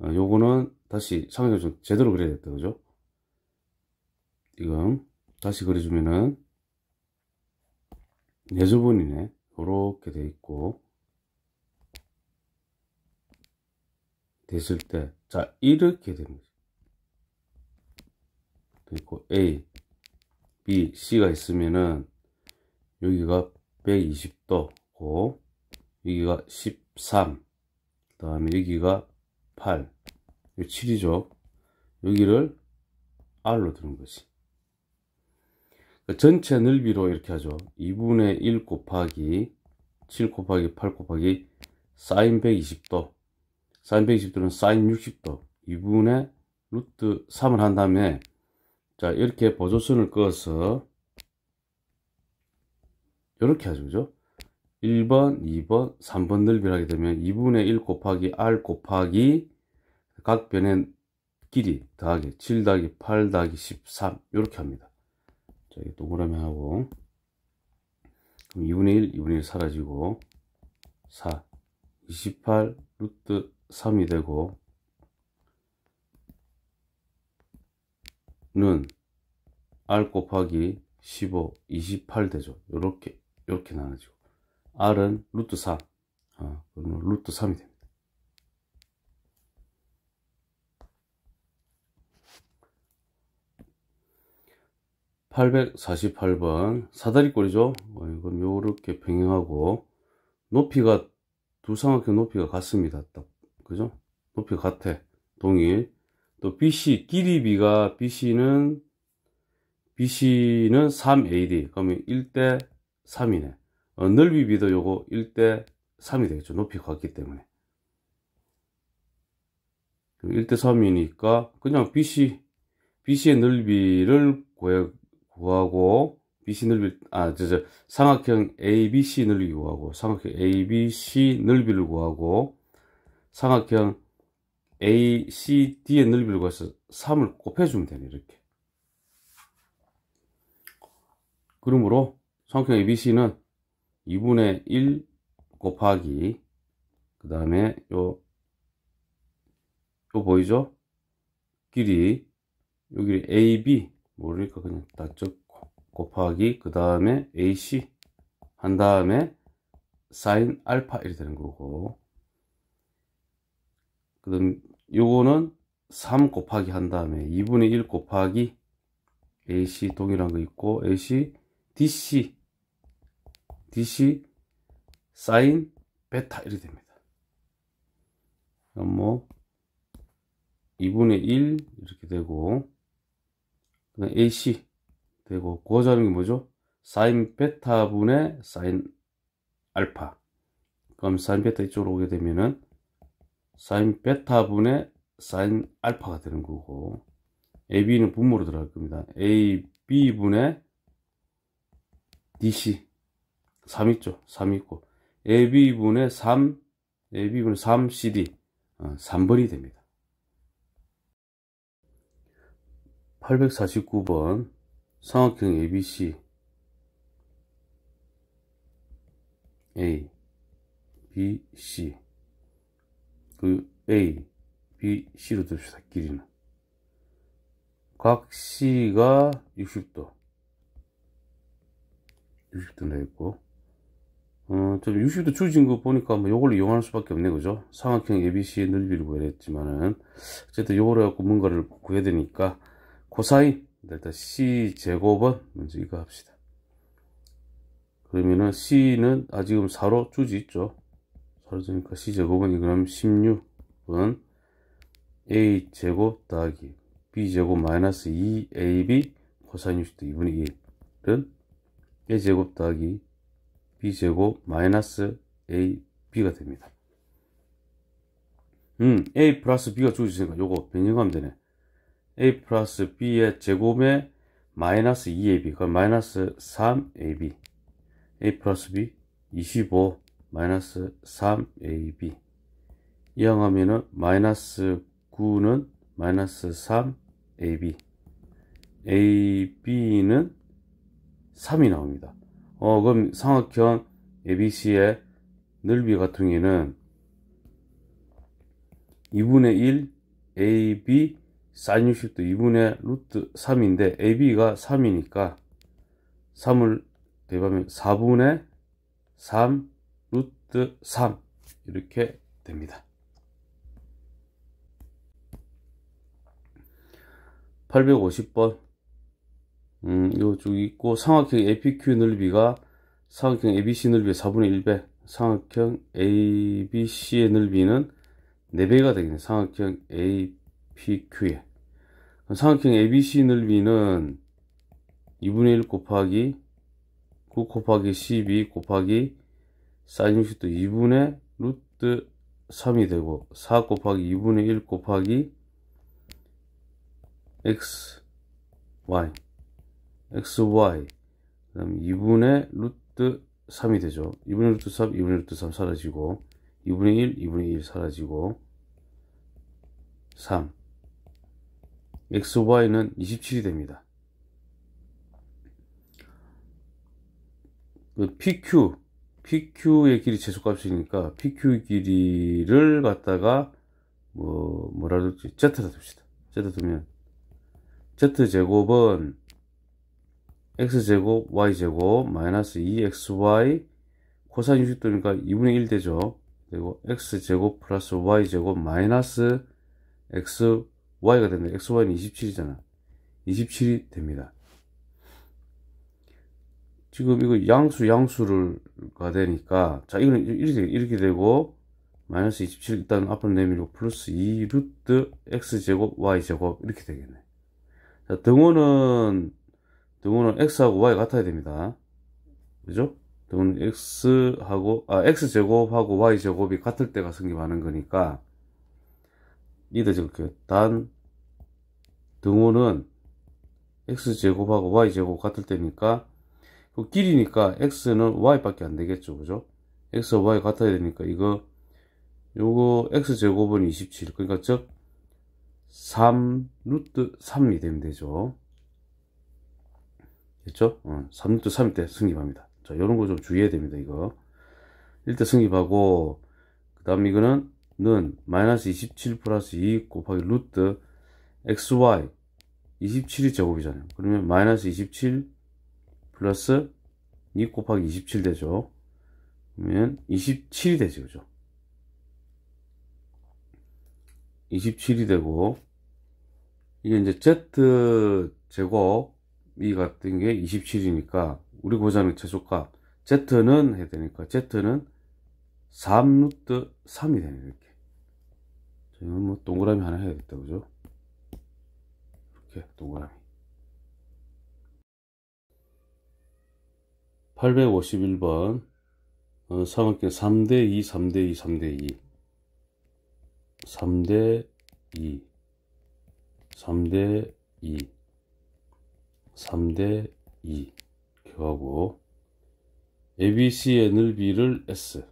어, 요거는 다시 상하게 좀 제대로 그려야 겠다 그죠 이건 다시 그려주면은 내조분이네 요렇게 돼 있고 됐을 때 자 이렇게 되는 거죠 그리고 A, B, C가 있으면은 여기가 120도고 여기가 13그 다음에 여기가 8 7이죠. 여기를 R로 드는 거지. 그러니까 전체 넓이로 이렇게 하죠. 2분의 1 곱하기 7 곱하기 8 곱하기 사인 120도 사인 120도는 사인 60도 2분의 루트 3을 한 다음에 자 이렇게 보조선을 그어서 이렇게 하죠 그죠 1번, 2번, 3번 넓이 하게 되면 2분의 1 곱하기 r 곱하기 각 변의 길이 더하기 7 더하기 8 더하기 13 이렇게 합니다. 자, 이 동그라미 하고 그럼 2분의 1, 2분의 1 사라지고 4, 28 루트 3이 되고 는 r 곱하기 15, 28 되죠. 이렇게 이렇게 나눠지고 R은 루트 3. 아, 어, 그러면 루트 3이 됩니다. 8 4 8번 사다리꼴이죠 어, 이건 요렇게 평행하고 높이가 두 삼각형 높이가 같습니다 딱 그죠 높이 같아 동일 또 BC 길이비가 BC는 BC는 3AD 그러면 1대 3이네 어, 넓이 비도 요거 1대 3이 되겠죠. 높이 같기 때문에. 1대 3이니까 그냥 BC, BC의 넓이를 구하고 BC 넓이, 아, 저, 저, 삼각형 ABC 넓이 구하고 삼각형 ABC 넓이를 구하고 삼각형 ACD의 넓이를 구해서 3을 곱해주면 되네, 이렇게. 그러므로 삼각형 ABC는 2분의 1 곱하기 그 다음에 요, 요 보이죠? 길이 여기 AB 모르니까 뭐 그냥 다 적고 곱하기 그 다음에 AC 한 다음에 사인 알파 이렇게 되는 거고 그 다음 요거는 3 곱하기 한 다음에 2분의 1 곱하기 AC 동일한 거 있고 AC DC DC 사인 베타 이렇게 됩니다. 뭐 2분의 1 이렇게 되고 그다음 AC 되고 구하자는 게 뭐죠? 사인 베타 분의 사인 알파 그럼 사인 베타 이쪽으로 오게 되면은 사인 베타 분의 사인 알파가 되는 거고 AB는 분모로 들어갈 겁니다. AB 분의 DC 3 있죠. 3 있고 AB분의 3, AB분의 3CD 3번이 됩니다. 849번 삼각형 ABC A, B, C 그 A, B, C로 둡시다. 길이는 각 C가 60도 60도 되있고 어, 60도 줄진 거 보니까 뭐 요걸 이용할 수밖에 없네, 그죠? 상각형 ABC의 넓이를 구해냈지만은, 어쨌든 요걸 갖고 뭔가를 구해야 되니까, 코사인, 일단 C 제곱은 먼저 이거 합시다. 그러면은 C는, 아, 지금 4로 줄지 있죠? 4로 주니까 C 제곱은 그럼 16은 A 제곱 더하기 B 제곱 마이너스 2AB 코사인 60도 2분의 1은 A 제곱 더하기 b제곱 마이너스 ab가 됩니다. 음, a 플러스 b가 주어지니까 요거 변형하면 되네. a 플러스 b의 제곱에 마이너스 2ab, 그럼 마이너스 3ab. a 플러스 b 25 마이너스 3ab. 이항하면은 마이너스 9는 마이너스 3ab. ab는 3이 나옵니다. 어, 그럼 삼각형 ABC의 넓이 같은 경우에는 2분의 1 AB 사인 60도 2분의 루트 3인데 AB가 3이니까 3을 대입하면 4분의 3 루트 3 이렇게 됩니다. 850번 음, 이거 쭉 있고 삼각형 APQ 넓이가 삼각형 ABC 넓이의 4분의 1배 삼각형 ABC의 넓이는 4배가 되겠네 삼각형 APQ의 삼각형 ABC 넓이는 2분의 1 곱하기 9 곱하기 12 곱하기 사인 60도 2분의 루트 3이 되고 4 곱하기 2분의 1 곱하기 x y xy 그 다음 2분의 루트 3이 되죠 2분의 루트 3 2분의 루트 3 사라지고 2분의 1 2분의 1 사라지고 3 xy는 27이 됩니다 그 pq pq의 길이 최소값이니까 pq 길이를 갖다가 뭐 뭐라 그러지 z다 둡시다 z 두면 z 제곱은 x제곱 y제곱 마이너스 2xy e 코사인 60도니까 2분의 1 되죠. 그리고 x제곱 플러스 y제곱 마이너스 xy가 된다. xy는 27이잖아. 27이 됩니다. 지금 이거 양수 양수를 가 되니까 자 이거는 이렇게 이렇게 되고 마이너스 27 일단 앞으로 내밀고 플러스 2 루트 x제곱 y제곱 이렇게 되겠네. 자 등호는 등호는 x하고 y 같아야 됩니다. 그죠? 등호는 x하고 아 x제곱하고 y제곱이 같을 때가 성립하는 거니까 이다 적을게요. 그 단 등호는 x제곱하고 y제곱 같을 때니까 그 길이니까 x는 y밖에 안 되겠죠. 그죠? x와 y 같아야 되니까 이거 요거 x제곱은 27 그러니까 즉 3 루트 3이 되면 되죠. 됐죠? 어, 3대 3일 때 승립합니다. 자, 요런거 좀 주의해야 됩니다, 이거. 1대 승립하고, 그 다음 이거는, 는, 마이너스 27 플러스 2 곱하기 루트 xy 27이 제곱이잖아요. 그러면 마이너스 27 플러스 2 곱하기 27 되죠. 그러면 27이 되죠, 그죠? 27이 되고, 이게 이제 z 제곱 이 같은 게 27이니까 우리 고장의 최소값 Z는 해야 되니까 Z는 3루트 3이 되네 이렇게 저희는 뭐 동그라미 하나 해야겠다 그죠 이렇게 동그라미 851번 어, 삼각형 3대2 3대2 3대2 3대2 3대2 3대 2 교하고 ABC의 넓이를 S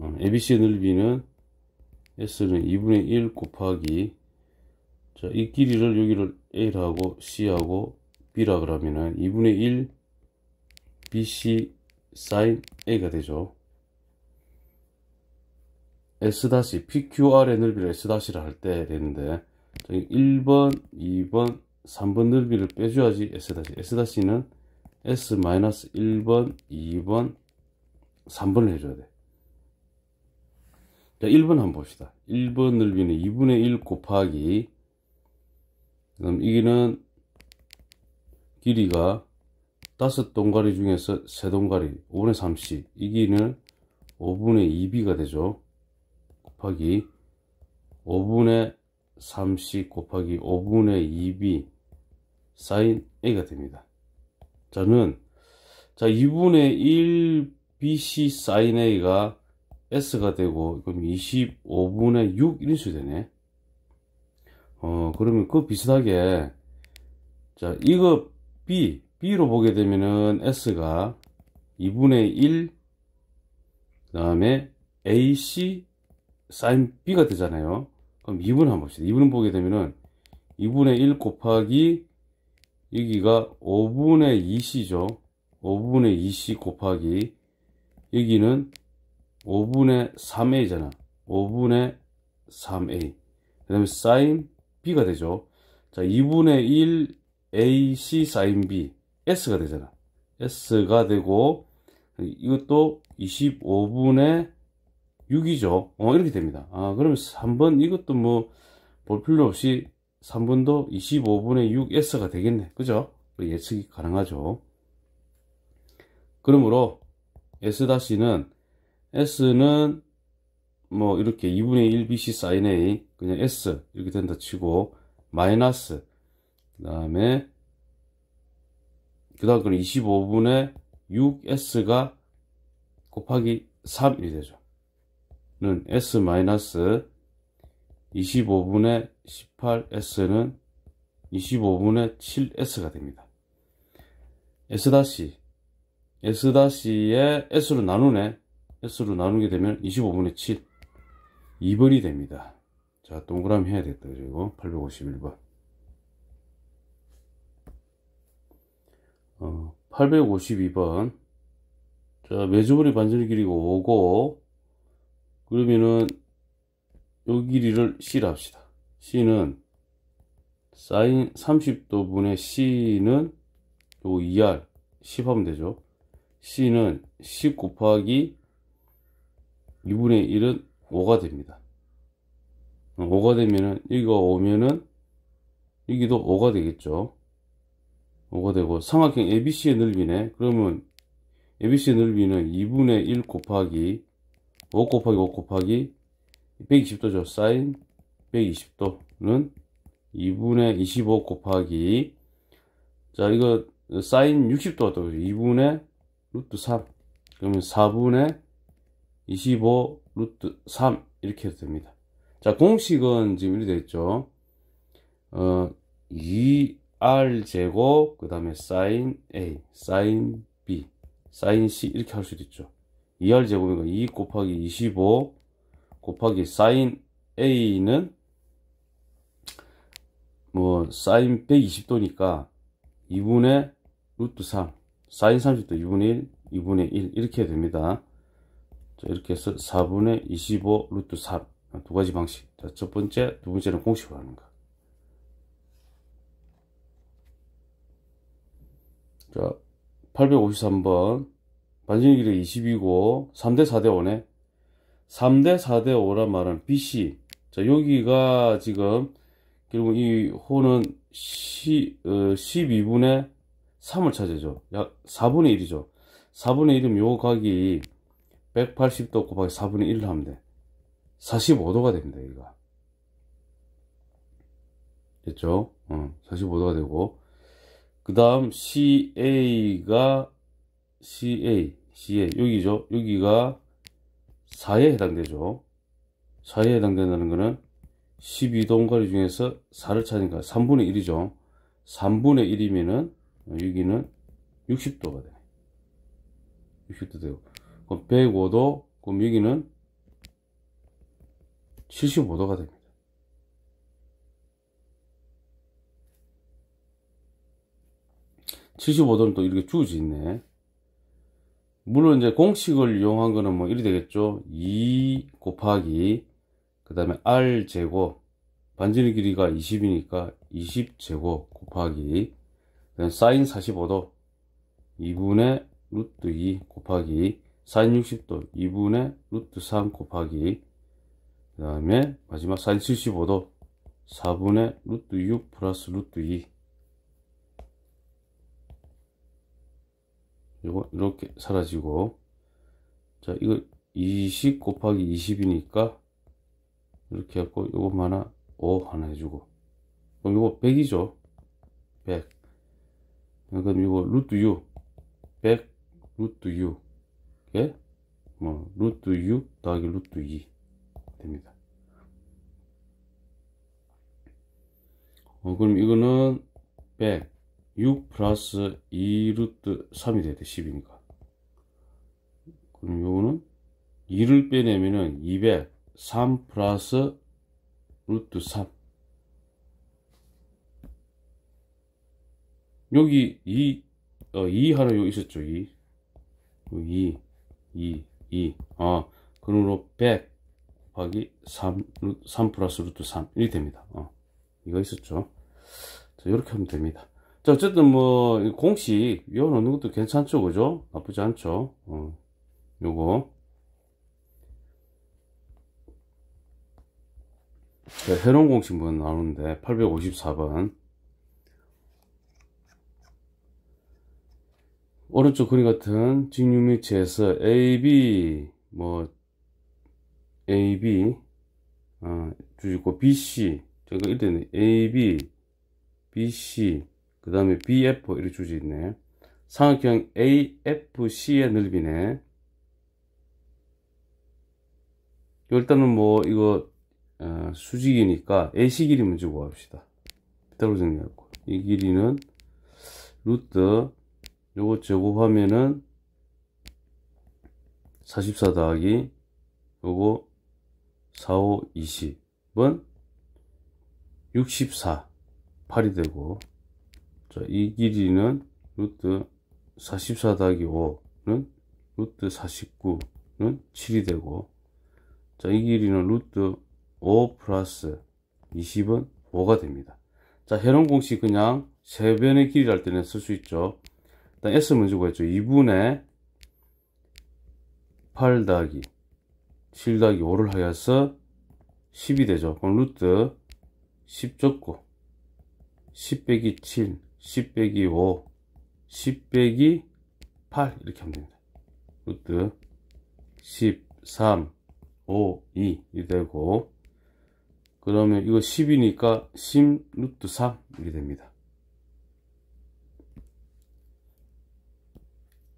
음, ABC의 넓이는 S는 2분의 1 곱하기 자, 이 길이를 여기를 A라고 C하고 B라 그러면은 2분의 1 BC sin A가 되죠. S 다시 PQR의 넓이를 S 다시를 할 때 되는데 1번, 2번, 3번 넓이를 빼줘야지 s 다시 s 다시는 S-1번, 2번, 3번을 해줘야 돼. 자, 1번 한번 봅시다. 1번 넓이는 2분의 1 곱하기 그럼 이기는 길이가 다섯 동가리 중에서 세 동가리 5분의 3씩 이기는 5분의 2b가 되죠. 곱하기 5분의 3c 곱하기 5분의 2b 사인 a가 됩니다. 저는 자 2분의 1bc 사인 a가 s가 되고 그럼 25분의 6 이런수 되네. 어 그러면 그 비슷하게 자 이거 b b로 보게 되면은 s가 2분의 1그 다음에 ac 사인 b가 되잖아요. 그럼 2분을 한번 봅시다. 2분을 보게 되면은 2분의 1 곱하기 여기가 5분의 2시죠 5분의 2시 곱하기 여기는 5분의 3a잖아. 5분의 3a. 그 다음에 사인 b가 되죠. 자, 2분의 1ac 사인 b. s가 되잖아. s가 되고 이것도 25분의 6이죠. 어, 이렇게 됩니다. 아, 그러면 3번 이것도 뭐 볼 필요 없이 3번도 25분의 6S가 되겠네. 그죠? 예측이 가능하죠. 그러므로 S-는 S는 뭐 이렇게 2분의 1 BC sin A 그냥 S 이렇게 된다 치고 마이너스 그 다음에 그 다음 그 25분의 6S가 곱하기 3이 되죠. 는 s-25분의 18s는 25분의 7s가 됩니다. s-의 s로 나누네. s로 나누게 되면 25분의 7 2번이 됩니다. 자, 동그라미 해야 됐다 그리고 851번. 어, 852번. 자, 매주머리반지를 길이고 5고 그러면은 요 길이를 C로 합시다. C는 사인 30도 분의 C는 요 2R 10 하면 되죠. C는 10 곱하기 2분의 1은 5가 됩니다. 5가 되면은 여기가 오면은 여기도 5가 되겠죠. 5가 되고 삼각형 ABC의 넓이네. 그러면 ABC의 넓이는 2분의 1 곱하기 5 곱하기 5 곱하기 120도죠. 사인 120도는 2분의 25 곱하기 자 이거 사인 60도 왔다고 죠 2분의 루트 3 그러면 4분의 25 루트 3 이렇게 해도 됩니다 자 공식은 지금 이렇게 되어있죠 어 2r 제곱 그 다음에 사인 a 사인 b 사인 c 이렇게 할 수도 있죠 2r 제곱이니까 2 곱하기 25 곱하기 사인 a는 뭐 사인 120도니까 2분의 루트 3 사인 30도 2분의 1 2분의 1 이렇게 됩니다 자, 이렇게 해서 4분의 25 루트 3두 가지 방식 자, 첫 번째 두 번째는 공식으로 하는 거 자, 853번 반지의 길이 20이고 3대 4대 5네 3대 4대 5란 말은 BC 자 여기가 지금 결국 이 호는 시, 어, 12분의 3을 차지죠 약 4분의 1이죠 4분의 1이면 요 각이 180도 곱하기 4분의 1을 하면 돼 45도가 됩니다 여기가 됐죠 어, 45도가 되고 그 다음 CA가 CA 시에 여기죠. 여기가 4에 해당되죠. 4에 해당된다는 거는 12동거리 중에서 4를 찾으니까 3분의 1이죠. 3분의 1이면은 여기는 60도가 되네. 60도 되고 그럼 105도 그럼 여기는 75도가 됩니다. 7 5도는또 이렇게 줄이 있네. 물론 이제 공식을 이용한 거는 뭐 이리 되겠죠 2 e 곱하기 그 다음에 r 제곱 반지름 길이가 20이니까 20 제곱 곱하기 사인 45도 2분의 루트 2 e 곱하기 사인 60도 2분의 루트 3 곱하기 그 다음에 마지막 사인 75도 4분의 루트 6 플러스 루트 2 이거 이렇게 사라지고 자 이거 20 곱하기 20이니까 이렇게 해갖고 요거 하나 5 하나 해주고 그럼 요거 100이죠 100 그럼 이거 루트 6 100 루트 6 이게 예? 뭐 루트 6 더하기 루트 2 됩니다 어, 그럼 이거는 100 6 플러스 2루트 3이 되야돼 10이니까 그럼 요거는 2를 빼내면은 203 플러스 루트 3 여기 2 어, 2 하나 여기 있었죠 2 2 2 2 아, 그놈으로 100 곱하기 3, 3 플러스 루트 3이 됩니다 어, 이거 있었죠 자, 이렇게 하면 됩니다 자 어쨌든 뭐 공식 이거 넣는 것도 괜찮죠 그죠 나쁘지 않죠 어, 요거 자, 해론 공식 뭐 나오는데 854번 오른쪽 그림 같은 직육 위치에서 AB 뭐 AB 어, 주고 BC 제가 때는 AB BC 그 다음에 BF 이렇게 줄이 있네 삼각형 AFC의 넓이네 일단은 뭐 이거 어, 수직이니까 AC 길이 먼저 구합시다 따로 정리하고 이 길이는 루트 요거 제곱하면은 44 더하기 요거 45 20은 64 8이 되고 자, 이 길이는 루트 44 5는 루트 49는 7이 되고 자, 이 길이는 루트 5 플러스 20은 5가 됩니다. 자, 해론 공식 그냥 세변의 길이를할 때는 쓸 수 있죠. 일단 S 먼저 구했죠. 2분의 8 더하기 7 더하기 5를 하여서 10이 되죠. 그럼 루트 10 접고 10 빼기 7 10 빼기 5, 10 빼기 8 이렇게 하면 됩니다. 루트 13, 5, 2이 되고 그러면 이거 10이니까 10 루트 3 이게 됩니다.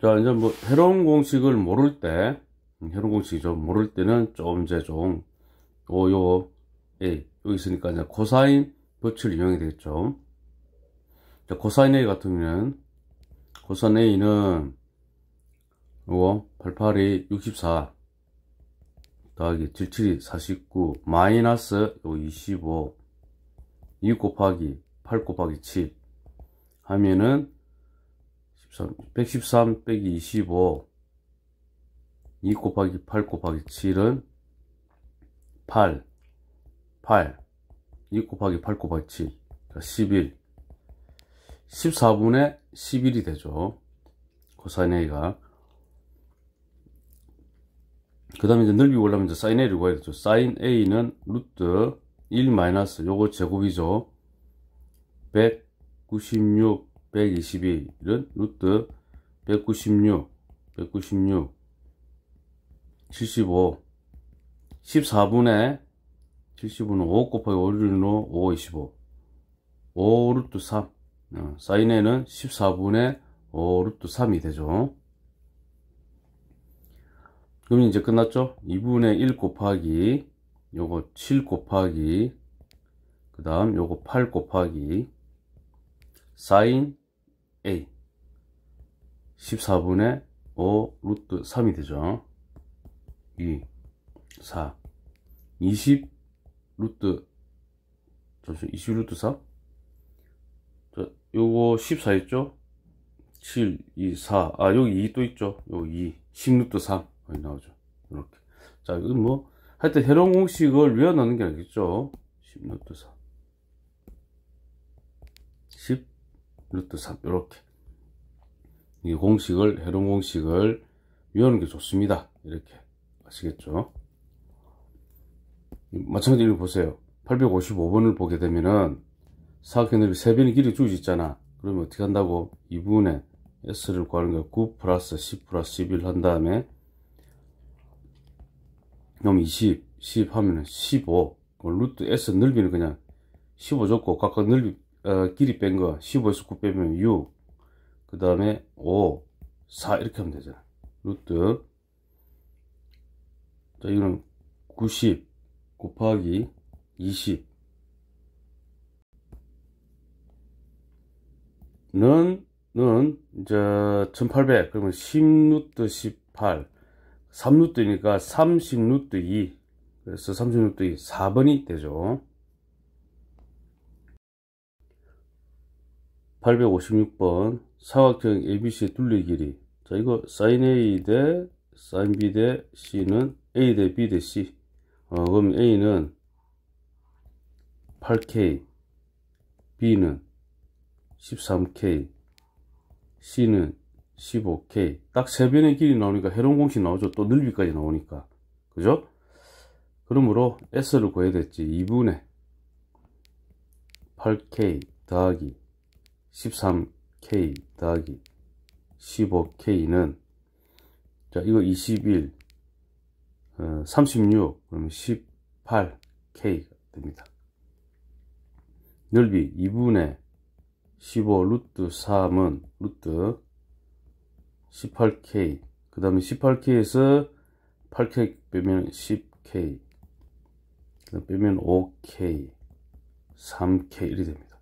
자 이제 뭐 해로운 공식을 모를 때 음, 해로운 공식이좀 모를 때는 좀 이제 좀 오, 요, 에 여기 있으니까 이제 코사인 법칙을 이용해야 되겠죠. 자, 코사인 A 같은 경우는 코사인 A는 요거 88이 64 더하기 77이 49 마이너스 25 2 곱하기 8 곱하기 7 하면은 13, 113 빼기 25 2 곱하기 8 곱하기 7은 8 8 2 곱하기 8 곱하기 7 11 그러니까 14분의 11이 되죠. 코사인 A가. 그 다음에 이제 넓이 올라면 이제 사인 A를 구해야되죠 사인 A는 루트 1 마이너스 요거 제곱이죠. 196, 1 2 1은 루트 196, 196, 75, 14분의 7 5는5 곱하기 5루트로 5, 25, 5루트 3. 어, 사인에는 14분의 5 루트 3이 되죠. 그럼 이제 끝났죠? 2분의 1 곱하기 요거 7 곱하기 그 다음 요거 8 곱하기 사인 A 14분의 5 루트 3이 되죠. 2 4 20 루트 잠시 20 루트 4 요거 14 있죠? 7, 2, 4. 아, 여기 2 또 있죠? 요 2. 16도 3. 여기 나오죠. 이렇게. 자, 이건 뭐, 하여튼 해론 공식을 위워하는게 아니겠죠? 1 6루 3. 10 루트 3. 이렇게. 이 공식을, 해론 공식을 외하는게 좋습니다. 이렇게. 아시겠죠? 마찬가지로 보세요. 855번을 보게 되면은 사각형들이 3배는 길이 쭉이 있잖아 그러면 어떻게 한다고 2분의 s를 구하는 거야 9 플러스 10 플러스 11을한 다음에 그럼 20 10 하면은 15 루트 s 넓이는 그냥 15 줬고 각각 넓이 어, 길이 뺀 거 15에서 9 빼면 6그 다음에 5 4 이렇게 하면 되잖아 루트 자 이거는 90 곱하기 20 는는 이제 1800 그러면 10루트 18 3루트니까 30루트 2 그래서 30루트 2 4번이 되죠 856번 사각형 a b c 둘리 길이 자 이거 s 사인 A 대 s 사인 B 대 C는 A 대 B 대 C 어, 그럼 A는 8K B는 13K, C는 15K. 딱 세 변의 길이 나오니까 해로 공식 나오죠. 또 넓이까지 나오니까. 그죠? 그러므로 S를 구해야 됐지. 2분의 8K 더하기 13K 더하기 15K는 자 이거 21 어, 36 그러면 18K가 됩니다. 넓이 2분의 15 루트 3은 루트 18K 그 다음에 18K에서 8K 빼면 10K 빼면 5K 3K 이렇게 됩니다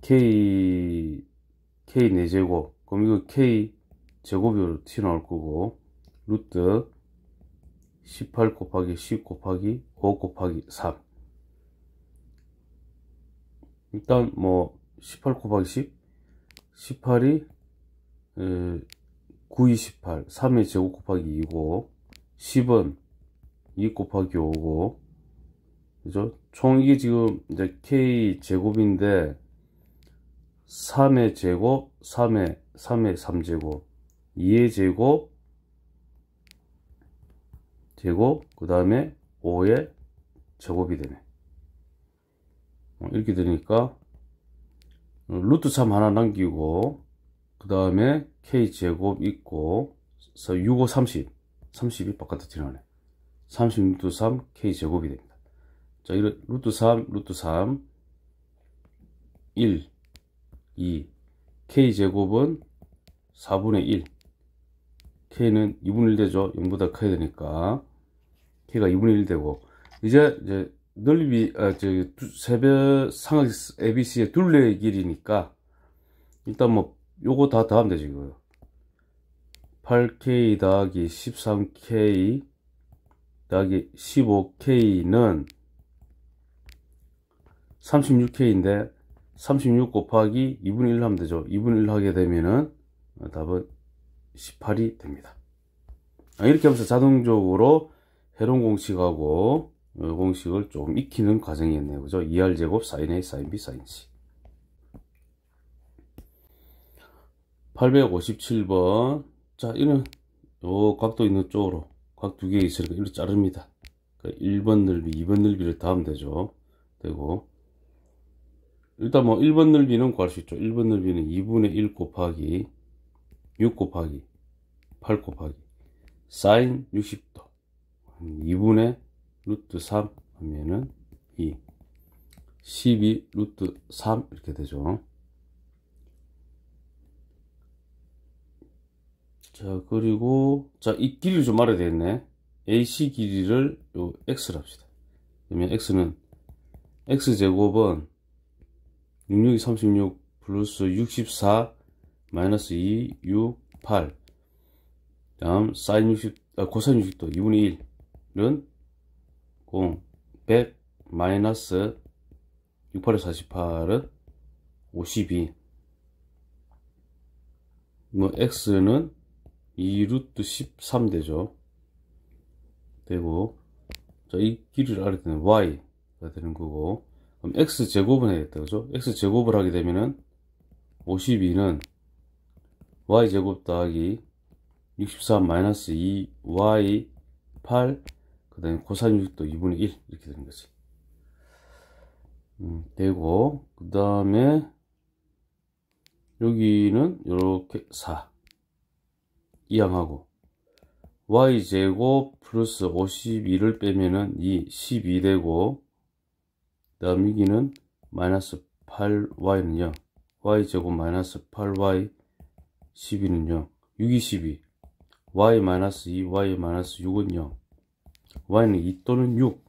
K K 4제곱 그럼 이거 K 제곱으로 튀어나올 거고 루트 18 곱하기 10 곱하기 5 곱하기 3 일단 뭐18 곱하기 10 18이 9, 2, 18 3의 제곱 곱하기 2고 10은 2 곱하기 5고 그죠? 총 이게 지금 이제 K 제곱인데 3의 제곱 3의 3의 3제곱 2의 제곱 제곱 그 다음에 5의 제곱이 되네 어, 이렇게 되니까 어, 루트 3 하나 남기고 그 다음에 k제곱 있고 65 30 30이 바깥에 튀어나오네 30 루트 3 k제곱이 됩니다 자 이런 루트 3 루트 3 1 2 k제곱은 4분의 1 k는 2분의 1 되죠 0보다 커야 되니까 k가 2분의 1 되고 이제 이제 넓이 아, 저 새벽 상악 ABC의 둘레 길이니까 일단 뭐 요거 다 더하면 되지 이거 8K 더하기 13K 더하기 15K는 36K인데 36 곱하기 2분의 1 하면 되죠 2분의 1 하게 되면은 답은 18이 됩니다 아, 이렇게 하면서 자동적으로 해론 공식하고 요 어, 공식을 조금 익히는 과정이었네요. 그죠? 2R제곱 sin A sin B sin C 857번 자이는요 각도 있는 쪽으로 각 두 개 있으니까 이렇게 자릅니다. 1번 그 넓이, 2번 넓이를 다하면 되죠. 되고 일단 뭐 1번 넓이는 구할 수 있죠. 1번 넓이는 2분의 1 곱하기 6 곱하기 8 곱하기 s 인 60도 2분의 루트 3 하면은 2 12 루트 3 이렇게 되죠 자 그리고 자 이 길이를 좀 알아야 되겠네 AC 길이를 요 X를 합시다 그러면 X는 X제곱은 66이 36 플러스 64 마이너스 2 6 8 다음 사인 60 아, 코사인 60도 2분의 1은 0, 어, 100 마이너스 68에 48은 52. 뭐 x는 2루트 13 되죠. 되고 자, 이 길이를 알게되면 y가 되는 거고 그럼 x 제곱은 해야겠다. 그죠? x 제곱을 하게 되면은 52는 y 제곱 더하기 63 마이너스 2y 8그 다음에 코사인 6도 2분의 1 이렇게 되는 거지 음, 되고 그 다음에 여기는 이렇게 4 이항하고 y제곱 플러스 52를 빼면은 2 12 되고 그 다음 여기는 마이너스 8y는 요 y제곱 마이너스 8y 12는 요 6이 12 y 마이너스 2 y 마이너스 6은 0 y는 2 또는 6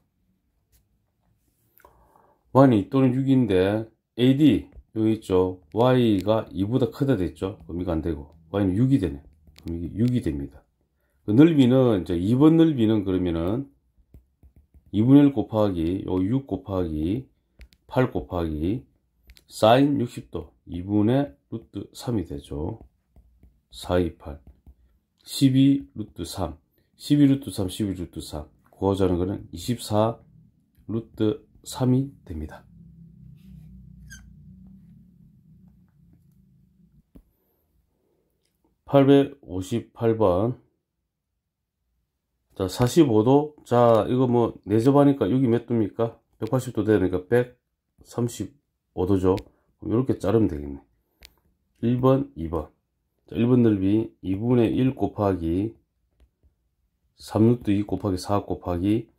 y는 2 또는 6인데 ad 여기 있죠 y가 2보다 크다 됐죠 그럼 이거 안되고 y는 6이 되네 그럼 이게 6이 됩니다 그 넓이는 이제 2번 넓이는 그러면은 2분의 1 곱하기 요6 곱하기 8 곱하기 사인 60도 2분의 루트 3이 되죠 428 12 루트 3 12 루트 3 12 루트 3 구하자 하는 것은 24 루트 3이 됩니다. 8 5 8번 자, 사십도 자, 이거 뭐, 내접하니까 여기 몇 도입니까? 1 8 0도 되니까 1 3 5도죠 이렇게 자르면 되겠네. 1번2번 자, 일번 넓이 2분의1 곱하기 3루트 2 곱하기 4 곱하기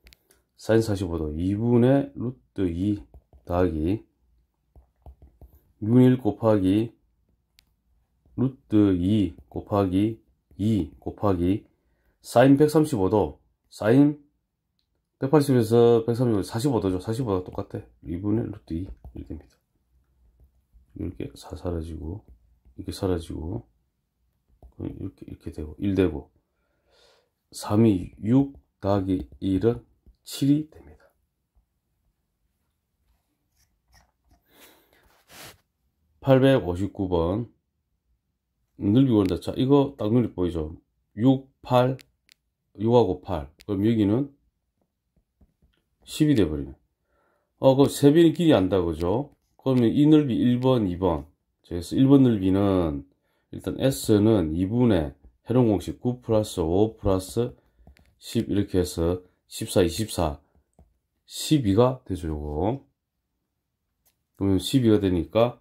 사인 45도 2분의 루트 2 더하기 6분의 1 곱하기 루트 2 곱하기 2 곱하기 사인 135도 사인 180에서 135, 45도죠. 45도 똑같아. 2분의 루트 2 이렇게 됩니다. 이렇게 사 사라지고 이렇게 사라지고 이렇게 이렇게 되고 1 되고 3이 6 더하기 1은 7이 됩니다. 8 5 9번 늘기 원자 자, 이거 딱눈이 보이죠? 6, 8, 6하고 8. 그럼 여기는 10이 돼버리네. 어, 그럼 3배는 길이 안다, 그죠? 그러면 이 넓이 1번, 2번. 그래서 1번 넓이는 일단 S는 2분의 해룡 공식 9 플러스 5 플러스 10 이렇게 해서 14, 24, 12가 되죠, 요거. 그러면 12가 되니까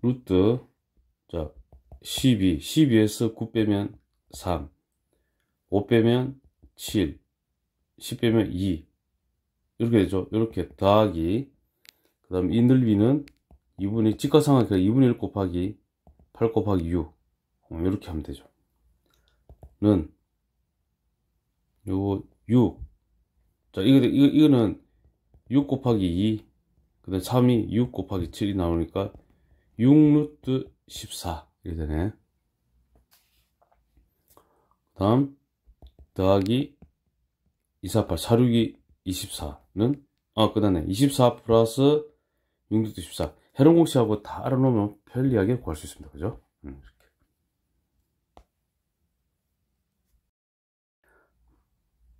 루트 자 12, 12에서 9 빼면 3, 5 빼면 7, 10 빼면 2 이렇게 되죠. 이렇게 더하기 그 다음 이 넓이는 2분의 직각상각형 2분의 1 곱하기 8 곱하기 6 어, 이렇게 하면 되죠. 는요 6. 자, 이거, 이거, 이거는 6 곱하기 2, 그 다음 3이 6 곱하기 7이 나오니까 6 루트 14. 이게 되네. 그 다음, 더하기 248, 462, 24는, 아, 그 다음에 24 플러스 6 루트 14. 해롱공식하고 다 알아놓으면 편리하게 구할 수 있습니다. 그죠? 음.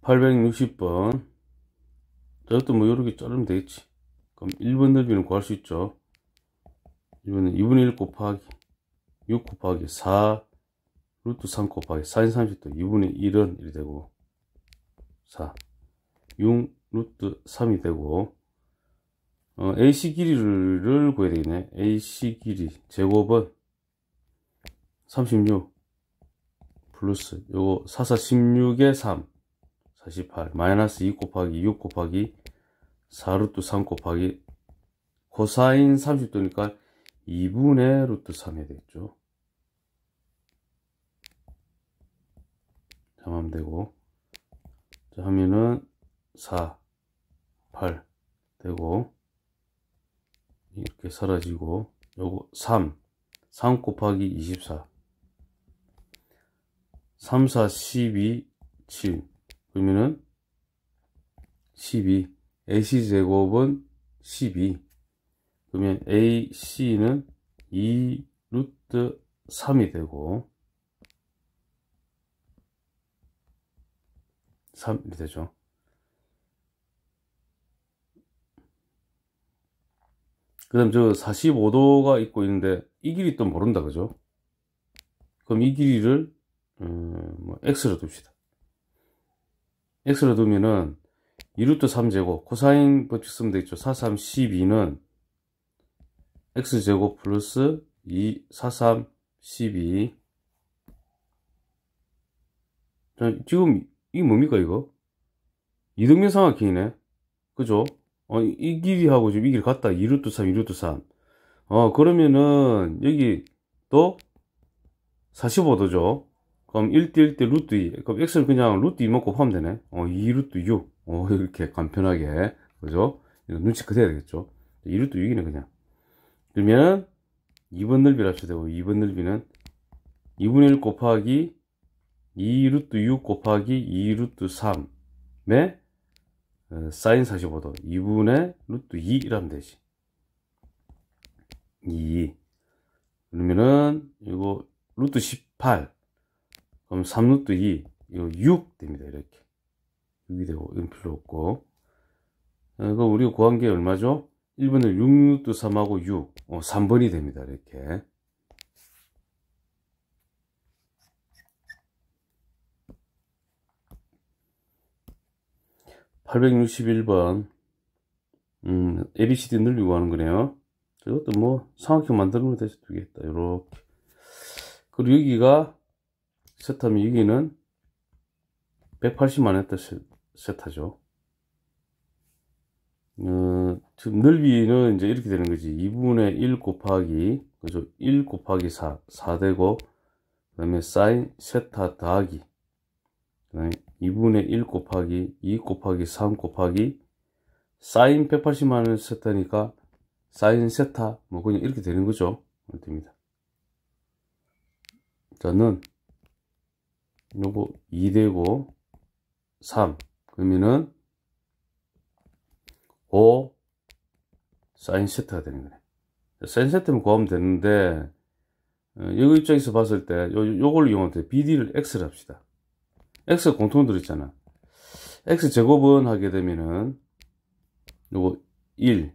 860번 저것도 뭐 이렇게 자르면 되겠지 그럼 1번 넓이는 구할 수 있죠 1번은 2분의 1 곱하기 6 곱하기 4 루트 3 곱하기 4인 30도 2분의 1은 1이 되고 4 6 루트 3이 되고 어, AC 길이를 구해야 되겠네 AC 길이 제곱은 36 플러스 요거 44 16에 3 48 마이너스 2 곱하기 6 곱하기 4루트 3 곱하기 코사인 30도니까 2분의 루트 3이 되겠죠. 잠하면 되고 자 하면은 4 8 되고 이렇게 사라지고 요거 3 3 곱하기 24 3 4 12 7 그러면은 12 AC 제곱은 12 그러면 AC는 2 루트 3이 되고 3이 되죠 그 다음 저 45도가 있고 있는데 이 길이 또 모른다 그죠 그럼 이 길이를 음, 뭐 X로 둡시다 x를 두면은 2루트 3제곱 코사인 법칙 쓰면 되겠죠 4, 3, 12는 x제곱 플러스 2, 4, 3, 12 자, 지금 이게 뭡니까 이거? 이등변 삼각형이네 그죠? 어, 이 길이하고 지금 이길 같다 2루트 3, 2루트 3 어, 그러면은 여기 또 45도죠 그럼 1대 1대 루트 2 그럼 x를 그냥 루트 2만 곱하면 되네 어 2루트 6 어, 이렇게 간편하게 그죠? 눈치껏 해야 되겠죠 2루트 6이네 그냥 그러면 2번 넓이를 합시다 2번 넓이는 2분의 1 곱하기 2루트 6 곱하기 2루트 3에 어, 사인 45도 2분의 루트 2라면 되지 2 그러면은 이거 루트 18 그럼 3루트 2, 이거 6 됩니다. 이렇게. 6이 되고, 이 필요 없고. 어, 그거 우리가 구한 게 얼마죠? 1번에 6루트 3하고 6, 어, 3번이 됩니다. 이렇게. 8 6 1번 음, ABCD 늘리고 하는 거네요. 이것도 뭐, 삼각형 만들면 되죠. 두개 있다. 요렇게. 그리고 여기가 세타면 여기는 180만 했다 세타죠. 어, 넓이는 이제 이렇게 되는 거지. 2분의 1 곱하기, 그죠? 1 곱하기 4, 4 되고, 그 다음에 사인 세타 더하기, 그 다음에 2분의 1 곱하기, 2 곱하기 3 곱하기, 사인 180만원 세타니까, 사인 세타, 뭐 그냥 이렇게 되는 거죠. 됩니다. 저는 요거 2 되고 3 그러면은 5 사인 세트가 되는 거네 사인 세트만 구하면 되는데 어, 여기 입장에서 봤을 때 요, 요걸 이용하면 돼 BD를 X를 합시다 X 공통 으 들있잖아 X 제곱은 하게 되면은 요거 1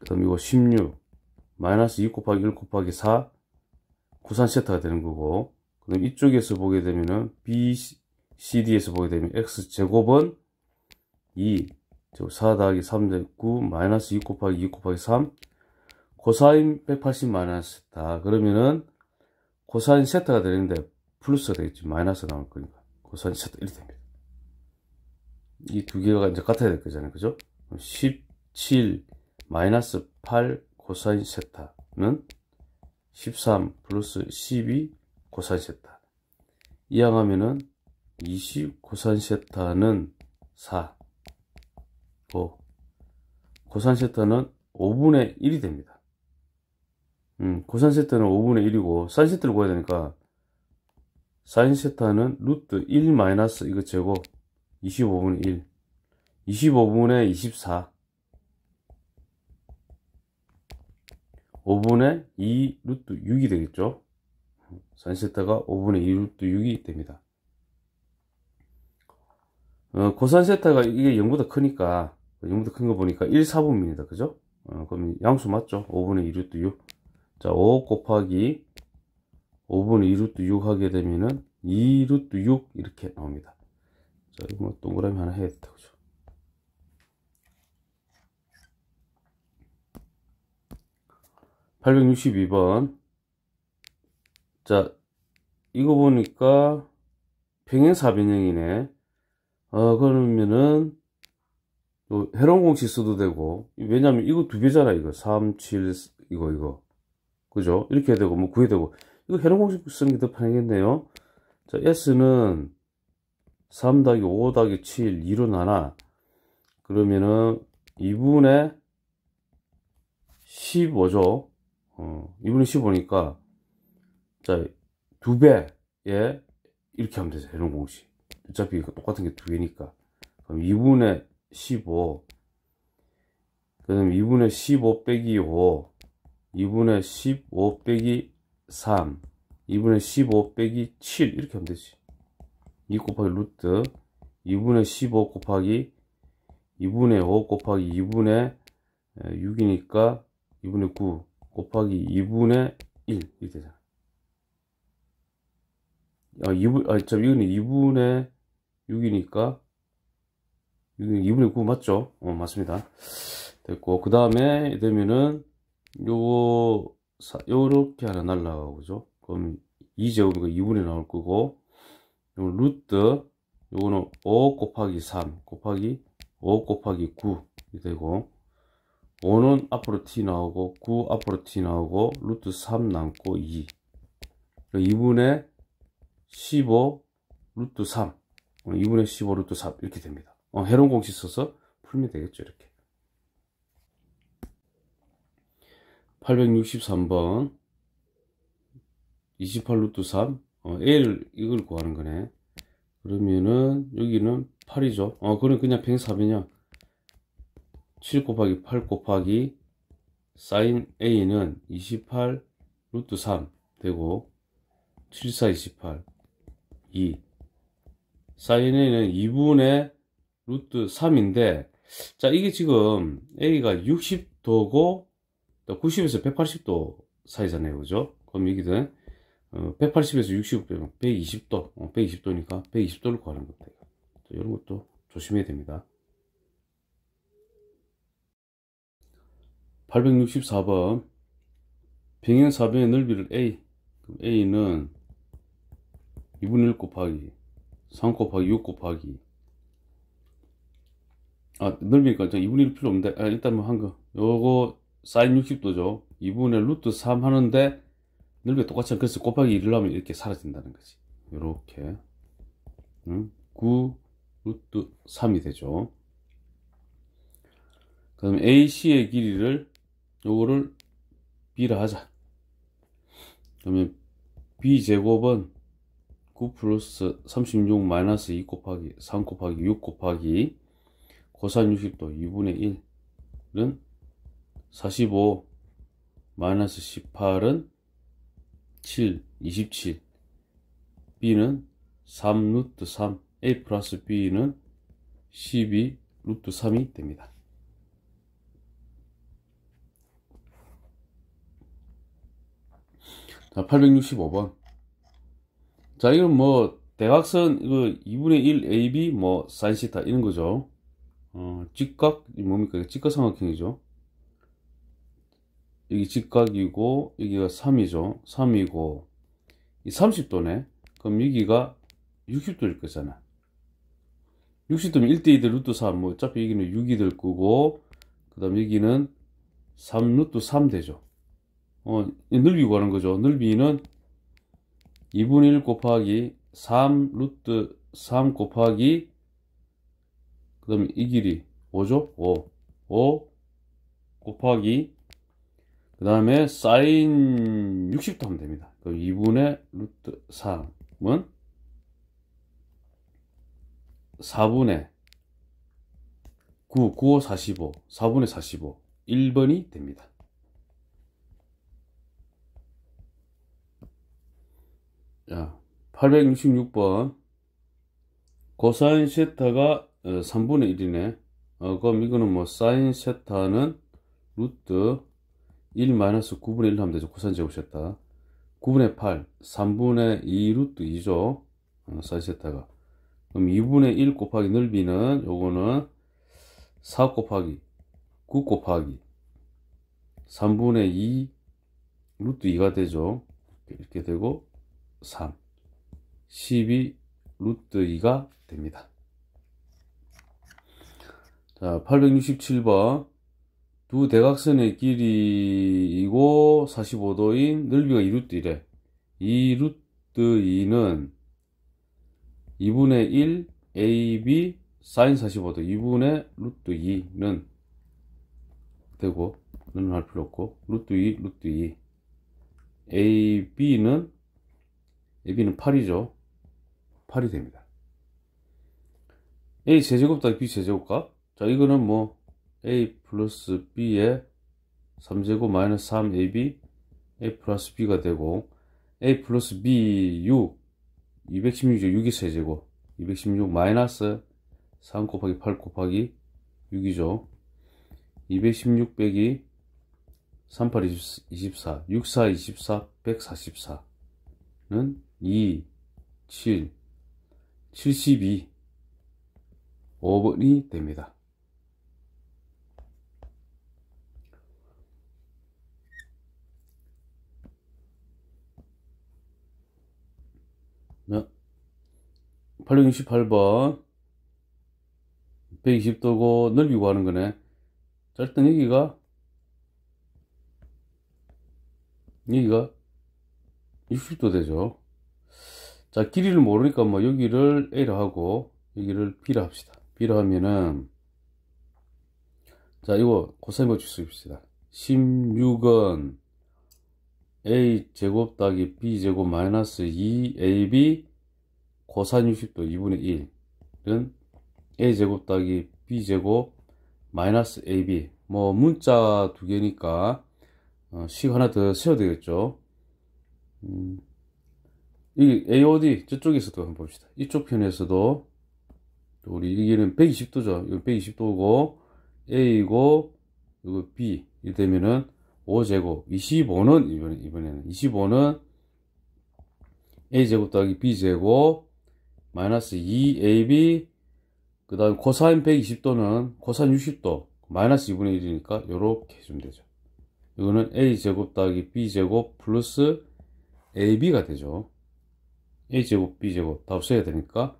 그다음 이거 16 마이너스 2 곱하기 1 곱하기 4 구산 세트가 되는 거고 그다음 이쪽에서 보게 되면은 BCD에서 보게 되면 X제곱은 2, 4 더하기 3 됐고, 마이너스 2 곱하기 2 곱하기 3, 코사인 180 마이너스 다. 그러면은 코사인 세타가 되는데 플러스가 되겠지. 마이너스 나올 거니까. 코사인 세타 이렇게 됩니다. 이 두 개가 이제 같아야 될 거잖아요. 그죠? 17 마이너스 8 코사인 세타는 13 플러스 12 고산세타 이왕 하면은 20 고산세타는 4 5 고산세타는 5분의 1이 됩니다 음, 고산세타는 5분의 1이고 산세타를 구해야 되니까 사인세타는 루트 1 마이너스 이거 제곱 25분의 1 25분의 24 5분의 2 루트 6이 되겠죠 산세타가 5분의 1루트 6이 됩니다. 어, 코산 세타가 이게 0보다 크니까 0보다 큰 거 보니까 1, 4분입니다. 그죠? 어, 그럼 양수 맞죠? 5분의 1루트6 자, 5 곱하기 5분의 1루트6 하게 되면은 2루트 6 이렇게 나옵니다. 자, 이거 뭐 동그라미 하나 해야 되겠다. 그죠? 8 6 2번 자, 이거 보니까 평행 사변형이네. 어, 그러면은, 해롱공식 써도 되고, 왜냐면 이거 두 개잖아, 이거. 3, 7, 이거, 이거. 그죠? 이렇게 해야 되고, 뭐, 구해 되고. 이거 해롱공식 쓰는 게 더 편하겠네요. 자, S는 3 더하기 5 더하기 7, 2로 나나. 그러면은 2분의 15죠. 어, 2분의 15니까 자, 두 배, 예, 이렇게 하면 되죠. 이런 공식. 어차피 똑같은 게 두 개니까. 그럼 2분의 15. 그럼 다 2분의 15 빼기 5. 2분의 15 빼기 3. 2분의 15 빼기 7. 이렇게 하면 되지. 2 곱하기 루트. 2분의 15 곱하기 2분의 5 곱하기 2분의 6이니까 2분의 9 곱하기 2분의 1. 이렇게 되잖아. 아, 2분, 아, 참, 이거 2분의 6이니까, 2분의 9 맞죠? 어, 맞습니다. 됐고, 그 다음에 되면은, 요거, 사, 요렇게 하나 날라가고, 그죠? 그럼 2제곱이니까 2분의 나올 거고, 요 루트, 요거는 5 곱하기 3 곱하기 5 곱하기 9이 되고, 5는 앞으로 t 나오고, 9 앞으로 t 나오고, 루트 3 남고 2. 2분의 15 루트 3 2분의 15 루트 3 이렇게 됩니다 어, 해론 공식 써서 풀면 되겠죠 이렇게 863번 28 루트 3 어, a 이걸 구하는 거네 그러면은 여기는 8이죠 어 그럼 그냥 104면요 7 곱하기 8 곱하기 사인 A는 28 루트 3 되고 74 28 2 사인에는 2분의 루트 3인데 자 이게 지금 A가 60도고 90에서 180도 사이잖아요 그죠 그럼 여기든 180에서 60도 120도 120도니까 120도를 구하는 겁니다 이런 것도 조심해야 됩니다 864번 평행 사변의 넓이를 A 그럼 A는 2분의 1 곱하기 3 곱하기 6 곱하기 아넓으니까이 2분의 1 필요 없는데 아, 일단 뭐 한거 요거 사인 60도죠 2분의 루트 3 하는데 넓이 똑같이 그래서 곱하기 1을 하면 이렇게 사라진다는 거지 요렇게 응? 9 루트 3이 되죠 그 다음에 AC의 길이를 요거를 B라 하자 그러면 B제곱은 9 플러스 36 마이너스 2 곱하기 3 곱하기 6 곱하기 코산인 60도 2분의 1은 45 마이너스 18은 7 27 B는 3 루트 3 A 플러스 B는 12 루트 3이 됩니다. 자, 865번 자, 이건 뭐, 대각선, 그 2분의 1 AB, 뭐, 사 시타, 이런 거죠. 어, 직각, 뭡니까? 직각삼각형이죠. 여기 직각이고, 여기가 3이죠. 3이고, 이 30도네. 그럼 여기가 60도일 거잖아. 60도면 1대2대 루트 3, 뭐, 어차피 여기는 6이 될 거고, 그 다음 여기는 3 루트 3 되죠. 어, 넓이 고하는 거죠. 넓이는 2분 의1 곱하기 3 루트 3 곱하기 그 다음에 이 길이 5죠? 5 5 곱하기 그 다음에 사인 60도 하면 됩니다 그 2분의 루트 3은 4분의 9, 9, 45, 4분의 45 1번이 됩니다 자, 866번. 고사인 세타가 3분의 어, 1이네. 어, 그럼 이거는 뭐, 사인 세타는 루트 1 마이너스 9분의 1 하면 되죠. 고사인 제곱 세타. 9분의 8, 3분의 2 루트 2죠. 어, 사인 세타가. 그럼 2분의 1 곱하기 넓이는 요거는 4 곱하기 9 곱하기 3분의 2 루트 2가 되죠. 이렇게 되고 3 12 루트 2가 됩니다. 자, 867번 두 대각선의 길이이고 45도인 넓이가 2루트 1에 2루트 2는 2분의 1 AB 사인 45도 2분의 루트 2는 되고 는 할 필요 없고 루트 2 루트 2 AB는 AB는 8이죠. 8이 됩니다. A 제제곱 다 B 제제곱값. 자, 이거는 뭐 A 플러스 B의 3제곱 마이너스 3AB A 플러스 B가 되고 A 플러스 B 6 216죠. 6이 세제곱 216 마이너스 3 곱하기 8 곱하기 6이죠. 216 빼기 38 24 64 24 144는 2, 7, 72 5번이 됩니다. 868번 120도고 넓이고 하는 거네 짧 일단 여기가 여기가 60도 되죠 자 길이를 모르니까 뭐 여기를 a 로 하고 여기를 b 로 합시다 b 로 하면은 자 이거 고사인 주십시다 16은 A제곱 따기 B제곱 마이너스 2AB 고산 60도 2분의 1은 A제곱 따기 B제곱 마이너스 AB 뭐 문자 두 개니까 어, 식 하나 더 세워야 되겠죠 음. 이 AOD 저쪽에서도 한번 봅시다. 이쪽 편에서도 우리 이기는 120도죠. 이거 120도고 A고 이거 B 이 되면은 5제곱 25는 이번에 이번에는 25는 A제곱 더하기 B제곱 마이너스 2AB 그 다음 코사인 120도는 코사인 60도 마이너스 2분의 1이니까 이렇게 해주면 되죠. 이거는 A제곱 더하기 B제곱 플러스 AB가 되죠. a제곱 b제곱 다 없애야 되니까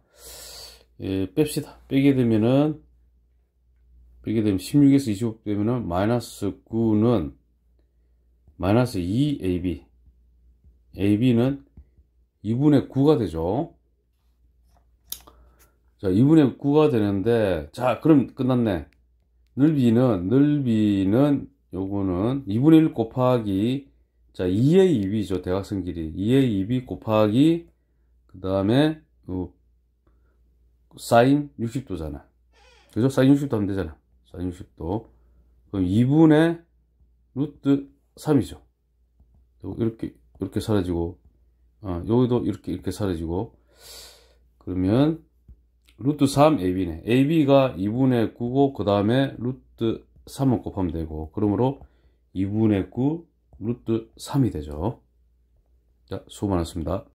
예, 뺍시다 빼게 되면은 빼게 되면 16에서 25 되면은 마이너스 9는 마이너스 2ab ab는 2분의 9가 되죠 자 2분의 9가 되는데 자 그럼 끝났네 넓이는 넓이는 요거는 2분의 1 곱하기 자 2의 2이죠 대각선 길이 2의 2이 곱하기 그 다음에 어, 사인 60도잖아 그죠? 사인 60도 하면 되잖아 사인 60도 그럼 2분의 루트 3이죠 이렇게 이렇게 사라지고 어, 여기도 이렇게 이렇게 사라지고 그러면 루트 3 AB네 AB가 2분의 9고 그 다음에 루트 3을 곱하면 되고 그러므로 2분의 9 루트 3이 되죠 자 수고 많았습니다